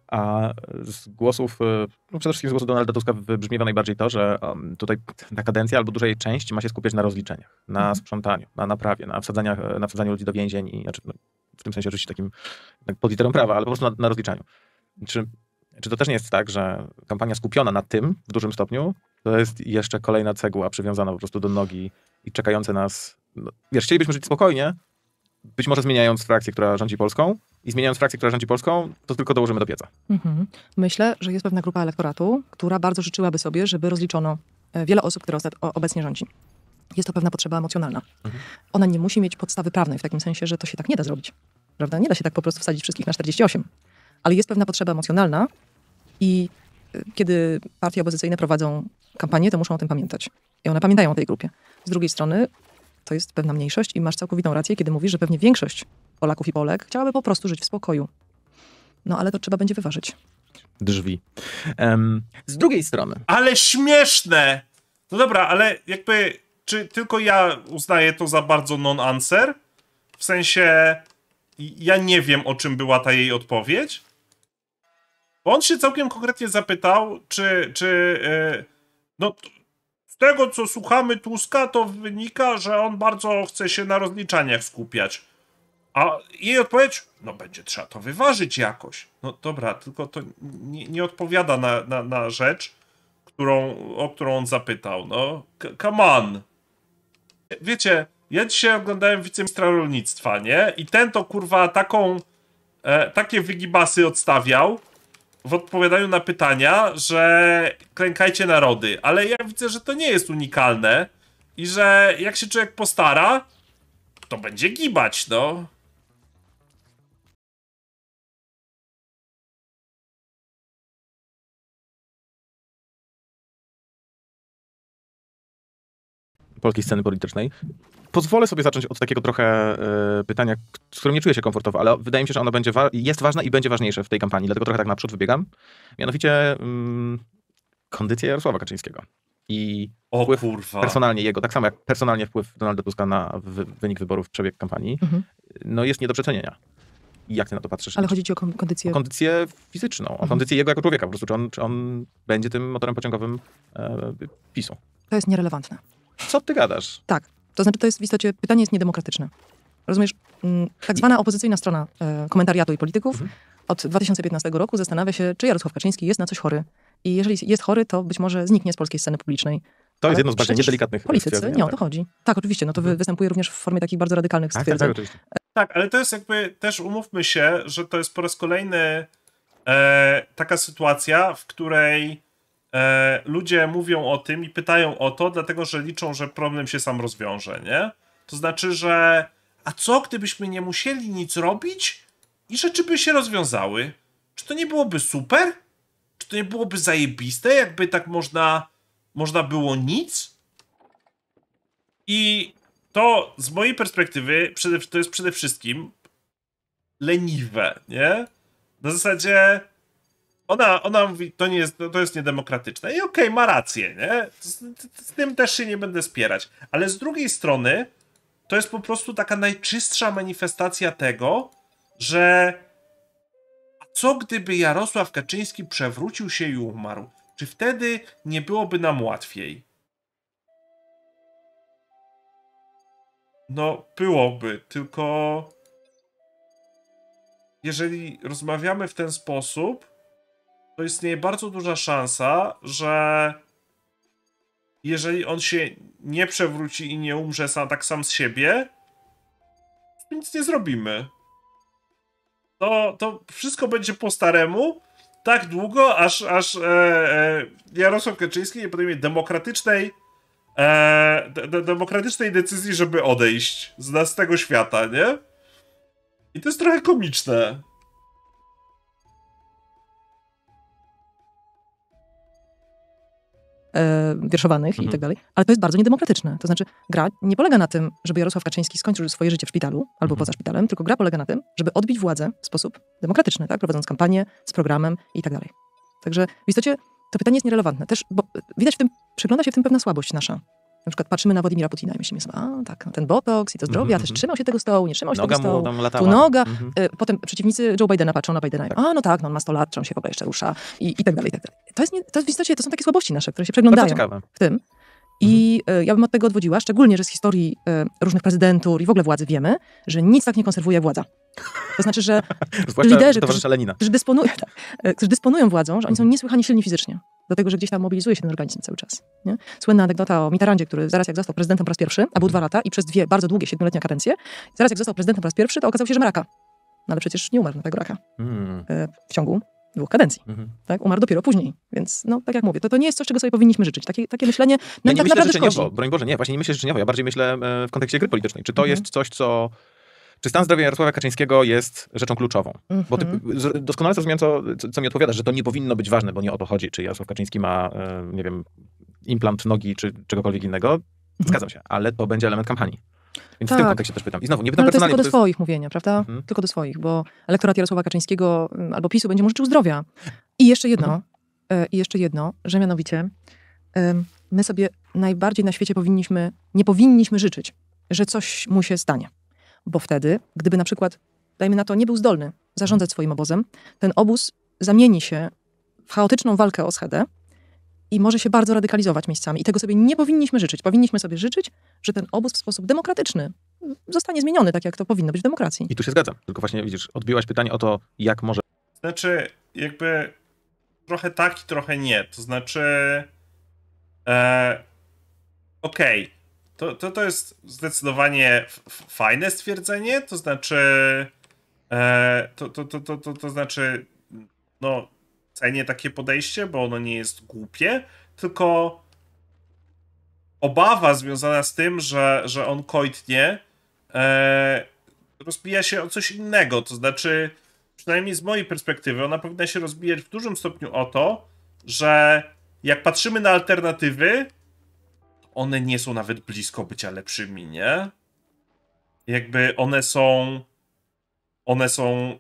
A z głosów, e, no przede wszystkim z głosów Donalda Tuska wybrzmiewa najbardziej to, że tutaj ta kadencja albo dużej części ma się skupiać na rozliczeniach, na mhm. sprzątaniu, na naprawie, na, e, na wsadzaniu ludzi do więzień, i, znaczy, no, w tym sensie oczywiście takim tak, pod literą prawa, ale po prostu na, na rozliczaniu. Czy, czy to też nie jest tak, że kampania skupiona na tym w dużym stopniu to jest jeszcze kolejna cegła przywiązana po prostu do nogi i czekające nas. No, wiesz, chcielibyśmy żyć spokojnie, być może zmieniając frakcję, która rządzi Polską, i zmieniając frakcję, która rządzi Polską, to tylko dołożymy do pieca. Mhm. Myślę, że jest pewna grupa elektoratu, która bardzo życzyłaby sobie, żeby rozliczono e, wiele osób, które obecnie rządzi. Jest to pewna potrzeba emocjonalna. Mhm. Ona nie musi mieć podstawy prawnej w takim sensie, że to się tak nie da zrobić. Prawda? Nie da się tak po prostu wsadzić wszystkich na 48. Ale jest pewna potrzeba emocjonalna i e, kiedy partie opozycyjne prowadzą kampanię, to muszą o tym pamiętać. I one pamiętają o tej grupie. Z drugiej strony to jest pewna mniejszość i masz całkowitą rację, kiedy mówisz, że pewnie większość Polaków i Polek chciałaby po prostu żyć w spokoju. No ale to trzeba będzie wyważyć. Drzwi. Um, z drugiej strony. Ale śmieszne! No dobra, ale jakby, czy tylko ja uznaję to za bardzo non-answer? W sensie, ja nie wiem, o czym była ta jej odpowiedź. Bo on się całkiem konkretnie zapytał, czy, czy yy, no, z tego, co słuchamy Tuska, to wynika, że on bardzo chce się na rozliczaniach skupiać. A jej odpowiedź, no będzie trzeba to wyważyć jakoś. No dobra, tylko to nie, nie odpowiada na, na, na, rzecz, którą, o którą on zapytał. No, come on. Wiecie, ja dzisiaj oglądałem wiceministra rolnictwa, nie? I ten to kurwa taką, e, takie wygibasy odstawiał w odpowiadaniu na pytania, że klękajcie narody. Ale ja widzę, że to nie jest unikalne i że jak się człowiek postara, to będzie gibać, no. polskiej sceny politycznej. Pozwolę sobie zacząć od takiego trochę y, pytania, z którym nie czuję się komfortowo, ale wydaje mi się, że ono będzie wa jest ważne i będzie ważniejsze w tej kampanii, dlatego trochę tak naprzód wybiegam. Mianowicie mm, kondycja Jarosława Kaczyńskiego i o, wpływ kurwa. personalnie jego, tak samo jak personalnie wpływ Donalda Tuska na wynik wyborów, przebieg kampanii, mhm. no jest nie do przecenienia. jak ty na to patrzysz? Ale chodzi ci o kondycję... O kondycję fizyczną, mhm. o kondycję jego jako człowieka po prostu. Czy on, czy on będzie tym motorem pociągowym e, PiSu? To jest nierelewantne. Co ty gadasz? Tak. To znaczy, to jest w istocie, pytanie jest niedemokratyczne. Rozumiesz, mm, tak zwana opozycyjna strona e, komentariatu i polityków mhm. od 2015 roku zastanawia się, czy Jarosław Kaczyński jest na coś chory. I jeżeli jest chory, to być może zniknie z polskiej sceny publicznej. To jest jedno z bardziej niedelikatnych Politycy, nie, tak. o to chodzi. Tak, oczywiście, no to mhm. występuje również w formie takich bardzo radykalnych tak, tak, stwierdzeń. Tak, tak, oczywiście. tak, ale to jest jakby, też umówmy się, że to jest po raz kolejny e, taka sytuacja, w której E, ludzie mówią o tym i pytają o to, dlatego że liczą, że problem się sam rozwiąże, nie? To znaczy, że a co gdybyśmy nie musieli nic robić i rzeczy by się rozwiązały? Czy to nie byłoby super? Czy to nie byłoby zajebiste, jakby tak można, można było nic? I to z mojej perspektywy to jest przede wszystkim leniwe, nie? Na zasadzie ona, ona mówi, to, nie jest, to jest niedemokratyczne. I okej, okay, ma rację, nie? Z, z tym też się nie będę spierać. Ale z drugiej strony, to jest po prostu taka najczystsza manifestacja tego, że co gdyby Jarosław Kaczyński przewrócił się i umarł? Czy wtedy nie byłoby nam łatwiej? No, byłoby, tylko jeżeli rozmawiamy w ten sposób, to istnieje bardzo duża szansa, że jeżeli on się nie przewróci i nie umrze sam, tak sam z siebie, to nic nie zrobimy. To, to wszystko będzie po staremu, tak długo, aż, aż e, e, Jarosław Kaczyński nie podejmie demokratycznej e, de, demokratycznej decyzji, żeby odejść z, z tego świata, nie? I to jest trochę komiczne. E, wierszowanych mhm. i tak dalej. Ale to jest bardzo niedemokratyczne. To znaczy, gra nie polega na tym, żeby Jarosław Kaczyński skończył swoje życie w szpitalu albo mhm. poza szpitalem, tylko gra polega na tym, żeby odbić władzę w sposób demokratyczny, tak? Prowadząc kampanię z programem i tak dalej. Także w istocie to pytanie jest nierelewantne. Też, bo widać w tym, przegląda się w tym pewna słabość nasza. Na przykład patrzymy na Władimira Putina i myślimy sobie, a tak, no ten botoks i to zdrowia, mm też mhm. trzymał się tego stołu, nie trzymał się noga tego stołu. Mu tam tu noga. Mhm. Y, potem przeciwnicy Joe Bidena patrzą na Bidena i tak. a no tak, no on ma 100 lat, czy on się w ogóle jeszcze rusza i, i tak dalej, i tak dalej. To jest, nie, to jest w istocie, to są takie słabości nasze, które się przeglądają. W tym, i mhm. e, ja bym od tego odwodziła, szczególnie, że z historii e, różnych prezydentur i w ogóle władzy wiemy, że nic tak nie konserwuje władza. To znaczy, że liderzy, którzy, Lenina. Którzy, dysponują, tak, e, którzy dysponują władzą, że oni są mhm. niesłychanie silni fizycznie. Dlatego, że gdzieś tam mobilizuje się ten organizm cały czas. Nie? Słynna anegdota o Mitterrandzie, który zaraz jak został prezydentem po raz pierwszy, a był dwa mhm. lata i przez dwie bardzo długie, siedmioletnie kadencje, zaraz jak został prezydentem po raz pierwszy, to okazało się, że ma raka. No ale przecież nie umarł na tego raka. Hmm. W ciągu dwóch kadencji. Mhm. Tak? Umarł dopiero później. Więc, no, tak jak mówię, to, to nie jest coś, czego sobie powinniśmy życzyć. Takie, takie myślenie nam ja nie tak myślę naprawdę życzeniowo, szkodzi. broń Boże, nie, właśnie nie myślę życzeniowo, ja bardziej myślę e, w kontekście gry politycznej. Czy to mhm. jest coś, co czy stan zdrowia Jarosława Kaczyńskiego jest rzeczą kluczową? Bo ty mhm. doskonale rozumiem, co, co mi odpowiadasz, że to nie powinno być ważne, bo nie o to chodzi, czy Jarosław Kaczyński ma, e, nie wiem, implant nogi, czy czegokolwiek innego. Mhm. Zgadzam się, ale to będzie element kampanii. Więc tak. w tym tak. kontekście też pytam. I znowu, nie pytam no, ale To jest tylko do swoich jest... mówienia, prawda? Mhm. Tylko do swoich, bo elektorat Jarosława Kaczyńskiego mm, albo PiSu będzie mu życzył zdrowia. I jeszcze jedno, mhm. E, i jeszcze jedno, że mianowicie my sobie najbardziej na świecie powinniśmy, nie powinniśmy życzyć, że coś mu się stanie. Bo wtedy, gdyby na przykład, dajmy na to, nie był zdolny zarządzać swoim obozem, ten obóz zamieni się w chaotyczną walkę o schedę, i może się bardzo radykalizować miejscami. I tego sobie nie powinniśmy życzyć. Powinniśmy sobie życzyć, że ten obóz w sposób demokratyczny zostanie zmieniony, tak jak to powinno być w demokracji. I tu się zgadzam. Tylko właśnie, widzisz, odbiłaś pytanie o to, jak może... Znaczy, jakby trochę tak i trochę nie. To znaczy... E, Okej. Okay. To, to, to jest zdecydowanie fajne stwierdzenie, to znaczy... E, to, to, to, to, to, to znaczy... No, cenię takie podejście, bo ono nie jest głupie, tylko obawa związana z tym, że, że on kojtnie, e, rozbija się o coś innego. To znaczy, przynajmniej z mojej perspektywy, ona powinna się rozbijać w dużym stopniu o to, że jak patrzymy na alternatywy, one nie są nawet blisko bycia lepszymi, nie? Jakby one są. One są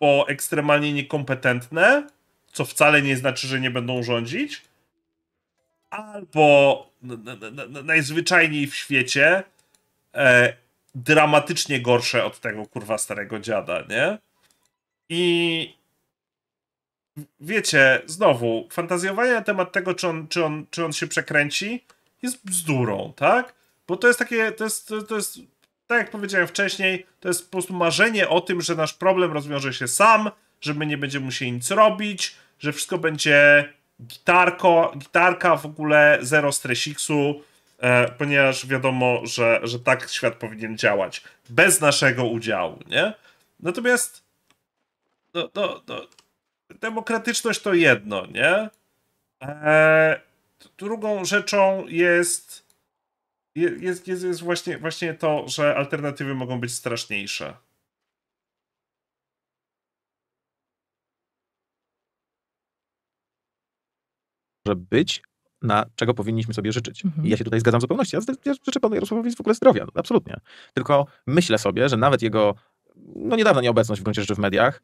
po ekstremalnie niekompetentne, co wcale nie znaczy, że nie będą rządzić, albo najzwyczajniej w świecie e, dramatycznie gorsze od tego kurwa starego dziada, nie? I wiecie, znowu, fantazjowanie na temat tego, czy on, czy on, czy on się przekręci, jest bzdurą, tak? Bo to jest takie, to jest, to, to jest tak jak powiedziałem wcześniej, to jest po prostu marzenie o tym, że nasz problem rozwiąże się sam, że my nie będziemy musieli nic robić, że wszystko będzie gitarko, gitarka w ogóle, zero stresiksu, e, ponieważ wiadomo, że, że tak świat powinien działać, bez naszego udziału, nie? Natomiast no, no, no demokratyczność to jedno, nie? E, drugą rzeczą jest jest, jest, jest właśnie, właśnie to, że alternatywy mogą być straszniejsze. Może być, na czego powinniśmy sobie życzyć. Mhm. I ja się tutaj zgadzam w zupełności. Ja, ja życzę panu Jarosławowi w ogóle zdrowia, no, absolutnie. Tylko myślę sobie, że nawet jego no niedawna nieobecność w gruncie rzeczy w mediach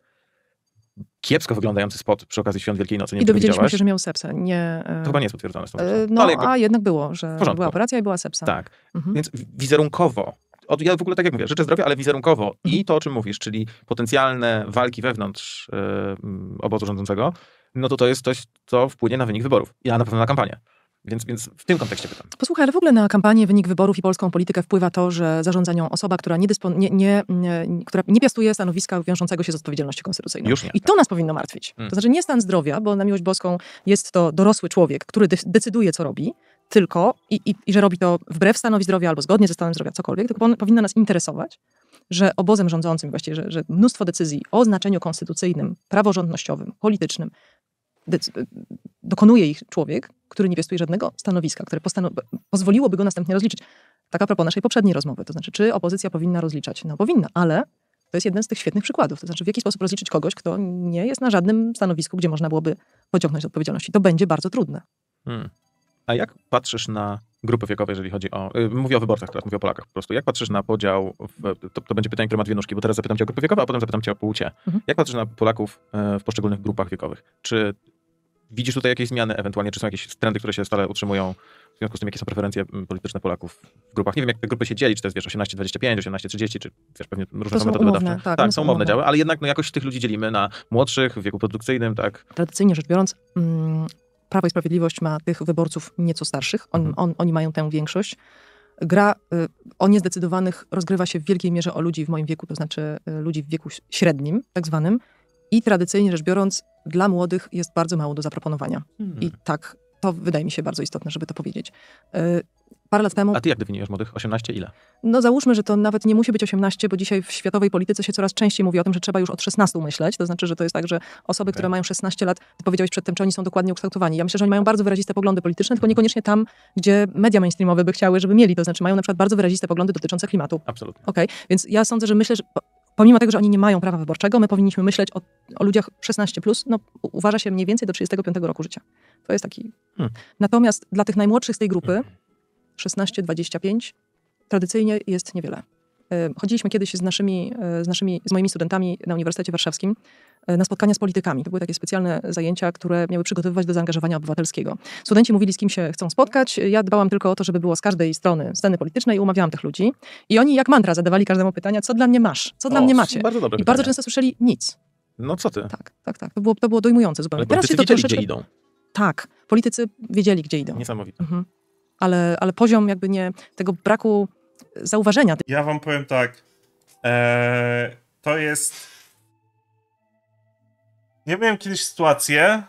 kiepsko wyglądający spot przy okazji Świąt Wielkiej Nocy. Nie I dowiedzieliśmy się, że miał sepsę. Nie, e, to chyba nie jest potwierdzone. Stąd. Yy, e, no, no jakby... a jednak było, że była operacja i była sepsa. Tak, mhm. więc wizerunkowo od, ja w ogóle tak jak mówię, życzę zdrowia, ale wizerunkowo i mhm. to, o czym mówisz, czyli potencjalne walki wewnątrz yy, obozu rządzącego, no to to jest coś, co wpłynie na wynik wyborów i na pewno na kampanię. Więc, więc w tym kontekście pytam. Posłuchaj, ale w ogóle na kampanię, wynik wyborów i polską politykę wpływa to, że zarządza nią osoba, która nie, nie, nie, nie, która nie piastuje stanowiska wiążącego się z odpowiedzialnością konstytucyjną. Już nie, I tak. to nas powinno martwić. Mm. To znaczy nie stan zdrowia, bo na miłość boską jest to dorosły człowiek, który de- decyduje, co robi, tylko i, i, i, że robi to wbrew stanowi zdrowia albo zgodnie ze stanem zdrowia, cokolwiek, tylko on, powinno nas interesować, że obozem rządzącym właściwie, że, że mnóstwo decyzji o znaczeniu konstytucyjnym, praworządnościowym, politycznym, dokonuje ich człowiek, który nie piastuje żadnego stanowiska, które pozwoliłoby go następnie rozliczyć. Taka propos naszej poprzedniej rozmowy, to znaczy, czy opozycja powinna rozliczać? No powinna, ale to jest jeden z tych świetnych przykładów. To znaczy, w jaki sposób rozliczyć kogoś, kto nie jest na żadnym stanowisku, gdzie można byłoby pociągnąć do odpowiedzialności. To będzie bardzo trudne. Hmm. A jak patrzysz na grupy wiekowe, jeżeli chodzi o. Y, mówię o wyborcach teraz, mówię o Polakach po prostu. Jak patrzysz na podział. W, to, to, będzie pytanie, które ma dwie nóżki, bo teraz zapytam cię o grupy wiekowe, a potem zapytam cię o płcie. Mhm. Jak patrzysz na Polaków y, w poszczególnych grupach wiekowych? Czy Widzisz tutaj jakieś zmiany ewentualnie, czy są jakieś trendy, które się stale utrzymują w związku z tym, jakie są preferencje mm, polityczne Polaków w grupach? Nie wiem, jak te grupy się dzieli, czy to jest, wiesz, 18-25, 18-30, czy wiesz, pewnie różne to są metody umowne, badawcze. Tak, tak no są umowne, umowne działy, ale jednak no, jakoś tych ludzi dzielimy na młodszych, w wieku produkcyjnym, tak? Tradycyjnie rzecz biorąc, mm, Prawo i Sprawiedliwość ma tych wyborców nieco starszych, on, mhm. on, oni mają tę większość. Gra y, o niezdecydowanych rozgrywa się w wielkiej mierze o ludzi w moim wieku, to znaczy y, ludzi w wieku średnim, tak zwanym. I tradycyjnie rzecz biorąc, dla młodych jest bardzo mało do zaproponowania. Mhm. I tak, to wydaje mi się bardzo istotne, żeby to powiedzieć. E, parę lat temu... A ty jak definiujesz młodych? 18 ile? No załóżmy, że to nawet nie musi być 18, bo dzisiaj w światowej polityce się coraz częściej mówi o tym, że trzeba już od 16 myśleć. To znaczy, że to jest tak, że osoby, okay. które mają 16 lat, ty powiedziałeś przedtem, czy oni są dokładnie ukształtowani. Ja myślę, że oni mają bardzo wyraziste poglądy polityczne, tylko niekoniecznie tam, gdzie media mainstreamowe by chciały, żeby mieli. To znaczy mają na przykład bardzo wyraziste poglądy dotyczące klimatu. Absolutnie. Okej, okay. więc ja sądzę, że myślę, że pomimo tego, że oni nie mają prawa wyborczego, my powinniśmy myśleć o, o ludziach 16, plus, no, uważa się mniej więcej do 35 roku życia. To jest taki. Hmm. Natomiast dla tych najmłodszych z tej grupy, 16-25, hmm. tradycyjnie jest niewiele. E, chodziliśmy kiedyś z naszymi, e, z naszymi, z moimi studentami na Uniwersytecie Warszawskim e, na spotkania z politykami. To były takie specjalne zajęcia, które miały przygotowywać do zaangażowania obywatelskiego. Studenci mówili, z kim się chcą spotkać. Ja dbałam tylko o to, żeby było z każdej strony sceny politycznej i umawiałam tych ludzi. I oni jak mantra zadawali każdemu pytania, co dla mnie masz, co o, dla mnie macie. Bardzo dobre I bardzo często słyszeli nic. No co ty? Tak, tak, tak. To było, to było dojmujące zupełnie. Ale Teraz się to troszeczkę... gdzie idą. Tak, politycy wiedzieli, gdzie idą. Niesamowite. Mhm ale, ale poziom jakby nie, tego braku zauważenia. Ja wam powiem tak. Eee, to jest. nie miałem kiedyś sytuację,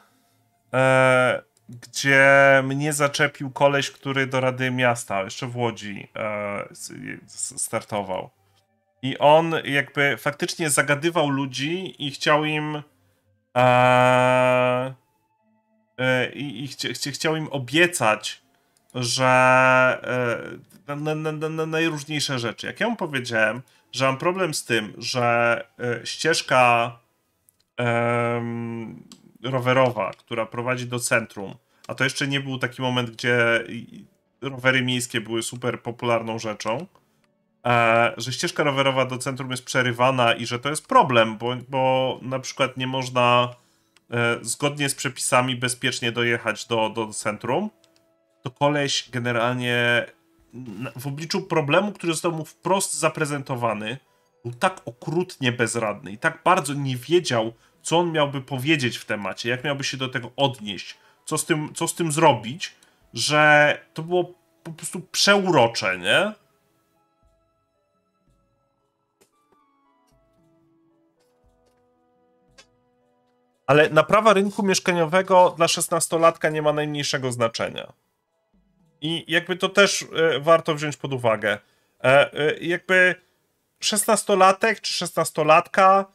e, gdzie mnie zaczepił koleś, który do Rady Miasta, jeszcze w Łodzi, e, startował. I on jakby faktycznie zagadywał ludzi i chciał im. E, I, i chci, chci, chciał im obiecać, że na, na, na, na, najróżniejsze rzeczy. Jak ja mu powiedziałem, że mam problem z tym, że ścieżka em, rowerowa, która prowadzi do centrum, a to jeszcze nie był taki moment, gdzie rowery miejskie były super popularną rzeczą, e, że ścieżka rowerowa do centrum jest przerywana i że to jest problem, bo, bo na przykład nie można e, zgodnie z przepisami bezpiecznie dojechać do, do centrum to koleś generalnie w obliczu problemu, który został mu wprost zaprezentowany, był tak okrutnie bezradny i tak bardzo nie wiedział, co on miałby powiedzieć w temacie, jak miałby się do tego odnieść, co z tym, co z tym zrobić, że to było po prostu przeurocze, nie? Ale naprawa rynku mieszkaniowego dla szesnastolatka nie ma najmniejszego znaczenia. I jakby to też e, warto wziąć pod uwagę. E, e, jakby 16-latek czy 16-latka,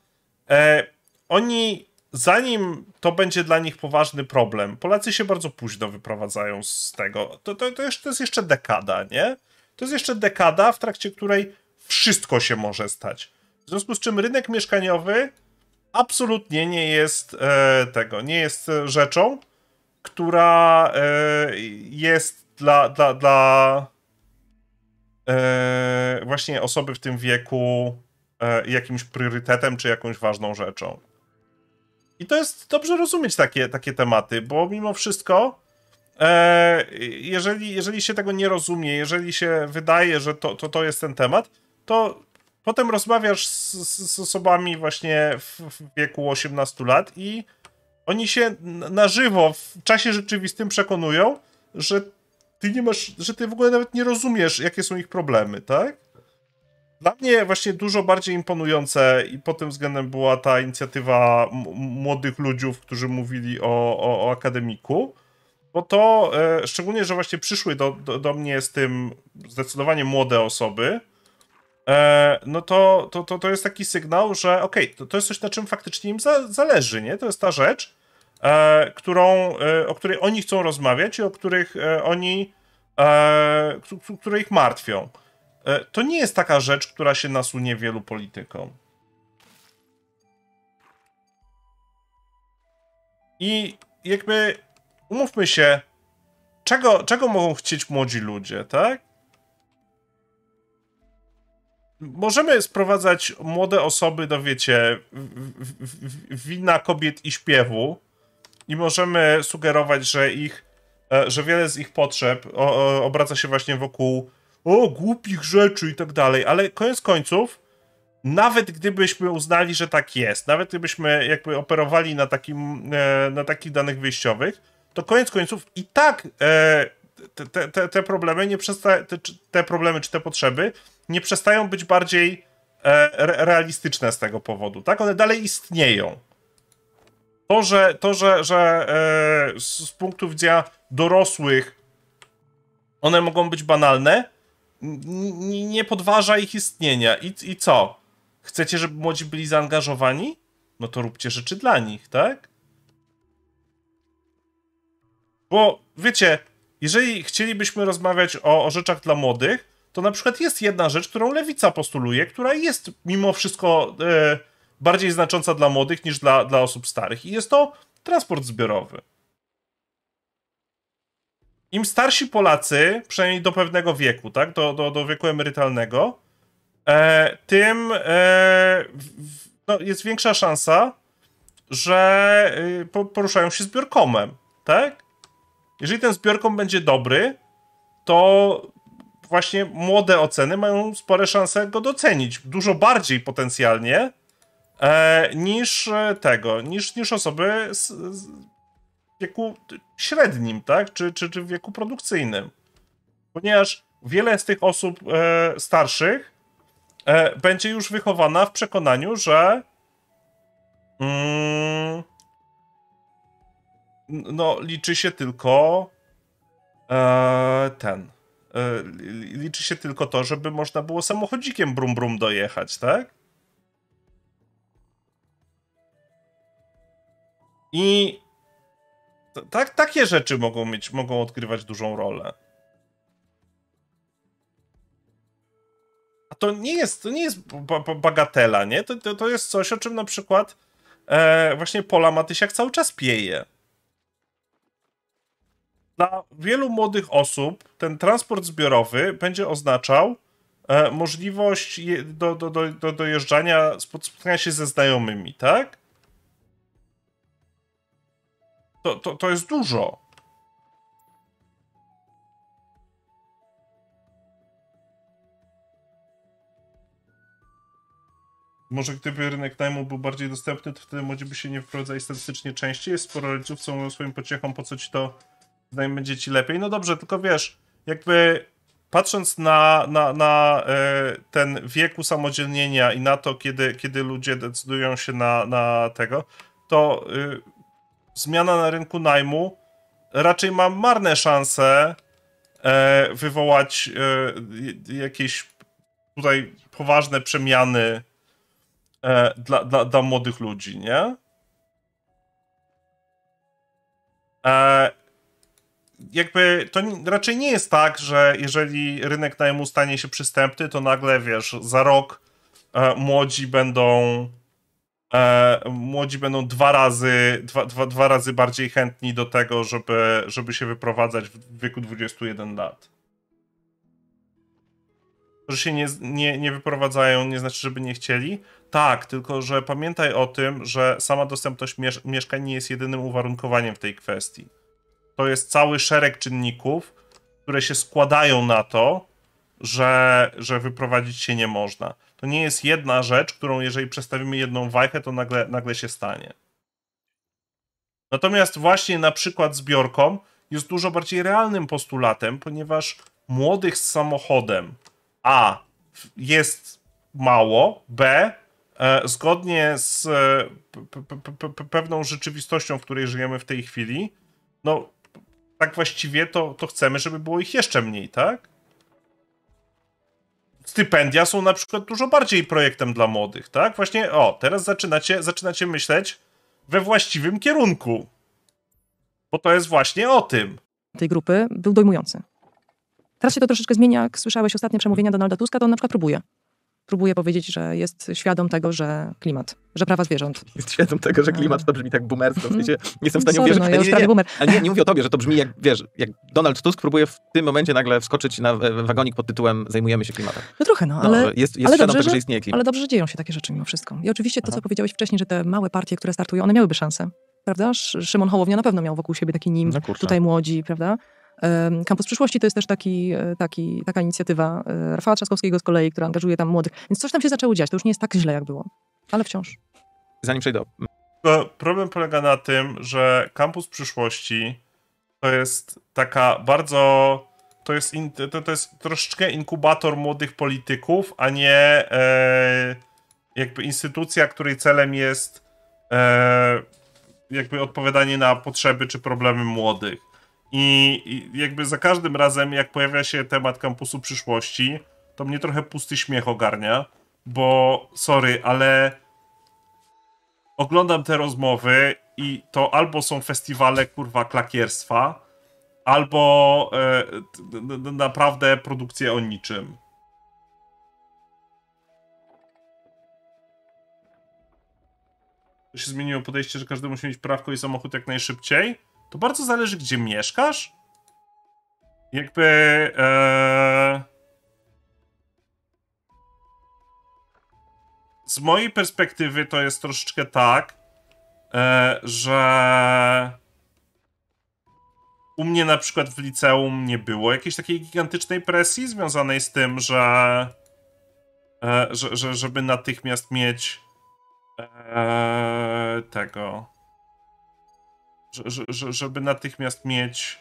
oni zanim to będzie dla nich poważny problem, Polacy się bardzo późno wyprowadzają z tego. To, to, to, jest, to jest jeszcze dekada, nie? To jest jeszcze dekada, w trakcie której wszystko się może stać. W związku z czym rynek mieszkaniowy absolutnie nie jest e, tego, nie jest rzeczą, która e, jest dla, dla, dla e, właśnie osoby w tym wieku e, jakimś priorytetem czy jakąś ważną rzeczą. I to jest dobrze rozumieć takie, takie tematy, bo mimo wszystko, jeżeli, jeżeli się tego nie rozumie, jeżeli się wydaje, że to, to, to jest ten temat, to potem rozmawiasz z, z osobami właśnie w, w wieku 18 lat i oni się na żywo w czasie rzeczywistym przekonują, że ty nie masz, że ty w ogóle nawet nie rozumiesz, jakie są ich problemy, tak? Dla mnie właśnie dużo bardziej imponujące i pod tym względem była ta inicjatywa młodych ludziów, którzy mówili o, o, o akademiku, bo to e, szczególnie, że właśnie przyszły do, do, do mnie z tym zdecydowanie młode osoby, E, no to, to, to, to jest taki sygnał, że okej, okay, to, to jest coś, na czym faktycznie im za, zależy, nie? To jest ta rzecz, e, którą, e, o której oni chcą rozmawiać i o których e, oni, e, które ich martwią. E, to nie jest taka rzecz, która się nasunie wielu politykom. I jakby umówmy się, czego, czego mogą chcieć młodzi ludzie, tak? możemy sprowadzać młode osoby do, wiecie, wina kobiet i śpiewu i możemy sugerować, że ich, e, że wiele z ich potrzeb obraca się właśnie wokół o, głupich rzeczy i tak dalej, ale koniec końców, nawet gdybyśmy uznali, że tak jest, nawet gdybyśmy jakby operowali na, takim, e, na takich danych wyjściowych, to koniec końców i tak e, te, te, te problemy nie przesta- te, te problemy czy te potrzeby nie przestają być bardziej e, realistyczne z tego powodu, tak? One dalej istnieją. To, że, to, że, że e, z, z punktu widzenia dorosłych one mogą być banalne, n- nie podważa ich istnienia. I, I co? Chcecie, żeby młodzi byli zaangażowani? No to róbcie rzeczy dla nich, tak? Bo wiecie, jeżeli chcielibyśmy rozmawiać o, o rzeczach dla młodych, to na przykład jest jedna rzecz, którą lewica postuluje, która jest mimo wszystko e, bardziej znacząca dla młodych niż dla, dla osób starych, i jest to transport zbiorowy. Im starsi Polacy, przynajmniej do pewnego wieku, tak, do, do, do wieku emerytalnego, e, tym e, w, no, jest większa szansa, że e, poruszają się zbiorkomem, tak? Jeżeli ten zbiorkom będzie dobry, to właśnie młode oceny mają spore szanse go docenić. Dużo bardziej potencjalnie e, niż e, tego, niż, niż osoby z, z wieku średnim, tak? Czy, czy, czy w wieku produkcyjnym. Ponieważ wiele z tych osób e, starszych e, będzie już wychowana w przekonaniu, że mm, no, liczy się tylko e, ten E, liczy się tylko to, żeby można było samochodzikiem brum brum dojechać, tak? I tak, takie rzeczy mogą mieć, mogą odgrywać dużą rolę. A to nie jest, to nie jest bagatela, nie? To, to, to jest coś, o czym na przykład e, właśnie Pola Matysiak cały czas pieje dla wielu młodych osób ten transport zbiorowy będzie oznaczał e, możliwość je, do, do, do, do dojeżdżania, spotkania się ze znajomymi, tak? To, to, to jest dużo. Może gdyby rynek najmu był bardziej dostępny, to wtedy młodzi by się nie wprowadzali statystycznie częściej. Jest sporo rodziców, co mówią swoim pociechom, po co ci to przynajmniej będzie ci lepiej. No dobrze, tylko wiesz, jakby patrząc na, na, na e, ten wiek usamodzielnienia i na to, kiedy, kiedy ludzie decydują się na, na tego, to y, zmiana na rynku najmu raczej ma marne szanse e, wywołać e, jakieś tutaj poważne przemiany dla, dla, dla młodych ludzi, nie? jakby to raczej nie jest tak, że jeżeli rynek najmu stanie się przystępny, to nagle wiesz, za rok e, młodzi będą e, młodzi będą dwa razy, dwa, dwa, dwa razy bardziej chętni do tego, żeby, żeby się wyprowadzać w wieku 21 lat. Że się nie, nie, nie wyprowadzają, nie znaczy, żeby nie chcieli. Tak, tylko że pamiętaj o tym, że sama dostępność miesz mieszkań nie jest jedynym uwarunkowaniem w tej kwestii to jest cały szereg czynników, które się składają na to, że, że wyprowadzić się nie można. To nie jest jedna rzecz, którą jeżeli przestawimy jedną wajchę, to nagle, nagle się stanie. Natomiast właśnie na przykład zbiorką jest dużo bardziej realnym postulatem, ponieważ młodych z samochodem A jest mało, B e, zgodnie z e, pewną rzeczywistością, w której żyjemy w tej chwili, no tak właściwie to, to chcemy, żeby było ich jeszcze mniej, tak? Stypendia są na przykład dużo bardziej projektem dla młodych, tak? Właśnie, o, teraz zaczynacie, zaczynacie myśleć we właściwym kierunku. Bo to jest właśnie o tym. Tej grupy był dojmujący. Teraz się to troszeczkę zmienia. Jak słyszałeś ostatnie przemówienia Donalda Tuska, to on na przykład próbuje próbuje powiedzieć, że jest świadom tego, że klimat, że prawa zwierząt. Jest świadom tego, że e. klimat to brzmi tak boomersko, w sensie nie jestem w stanie uwierzyć. No, ja nie, nie, nie. nie, nie mówię o tobie, że to brzmi jak, wiesz, jak Donald Tusk próbuje w tym momencie nagle wskoczyć na e, wagonik pod tytułem zajmujemy się klimatem. No trochę, no, no ale... jest, jest ale świadom dobrze, tego, że, istnieje klimat. Ale dobrze, że dzieją się takie rzeczy mimo wszystko. I oczywiście to, Aha. co powiedziałeś wcześniej, że te małe partie, które startują, one miałyby szansę prawda? Szymon Hołownia na pewno miał wokół siebie taki nim, no tutaj młodzi, prawda? Kampus Przyszłości to jest też taki, e, taki, taka inicjatywa e, Rafała Trzaskowskiego z kolei, która angażuje tam młodych. Więc coś tam się zaczęło dziać. To już nie jest tak źle, jak było. Ale wciąż. Zanim przejdę. Problem polega na tym, że Kampus Przyszłości to jest taka bardzo... To jest, in, to, to jest troszeczkę inkubator młodych polityków, a nie e, jakby instytucja, której celem jest e, jakby odpowiadanie na potrzeby czy problemy młodych. I, jakby za każdym razem, jak pojawia się temat kampusu przyszłości, to mnie trochę pusty śmiech ogarnia, bo sorry, ale oglądam te rozmowy i to albo są festiwale kurwa klakierstwa, albo e, naprawdę produkcje o niczym. To się zmieniło podejście, że każdy musi mieć prawko i samochód jak najszybciej to bardzo zależy, gdzie mieszkasz. Jakby... E, z mojej perspektywy to jest troszeczkę tak, e, że u mnie na przykład w liceum nie było jakiejś takiej gigantycznej presji związanej z tym, że, e, że, że żeby natychmiast mieć e, tego żeby natychmiast mieć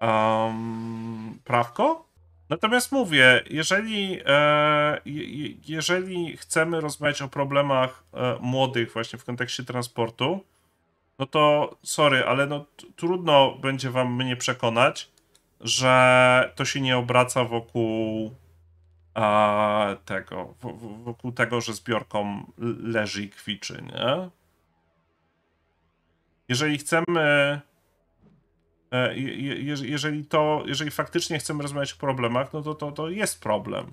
um, prawko. Natomiast mówię, jeżeli, e, jeżeli chcemy rozmawiać o problemach e, młodych właśnie w kontekście transportu, no to sorry, ale no, trudno będzie wam mnie przekonać, że to się nie obraca wokół e, tego, w, wokół tego, że zbiorkom leży i kwiczy, nie? jeżeli chcemy. E, e, jeżeli to, jeżeli faktycznie chcemy rozmawiać o problemach, no to, to, to jest problem.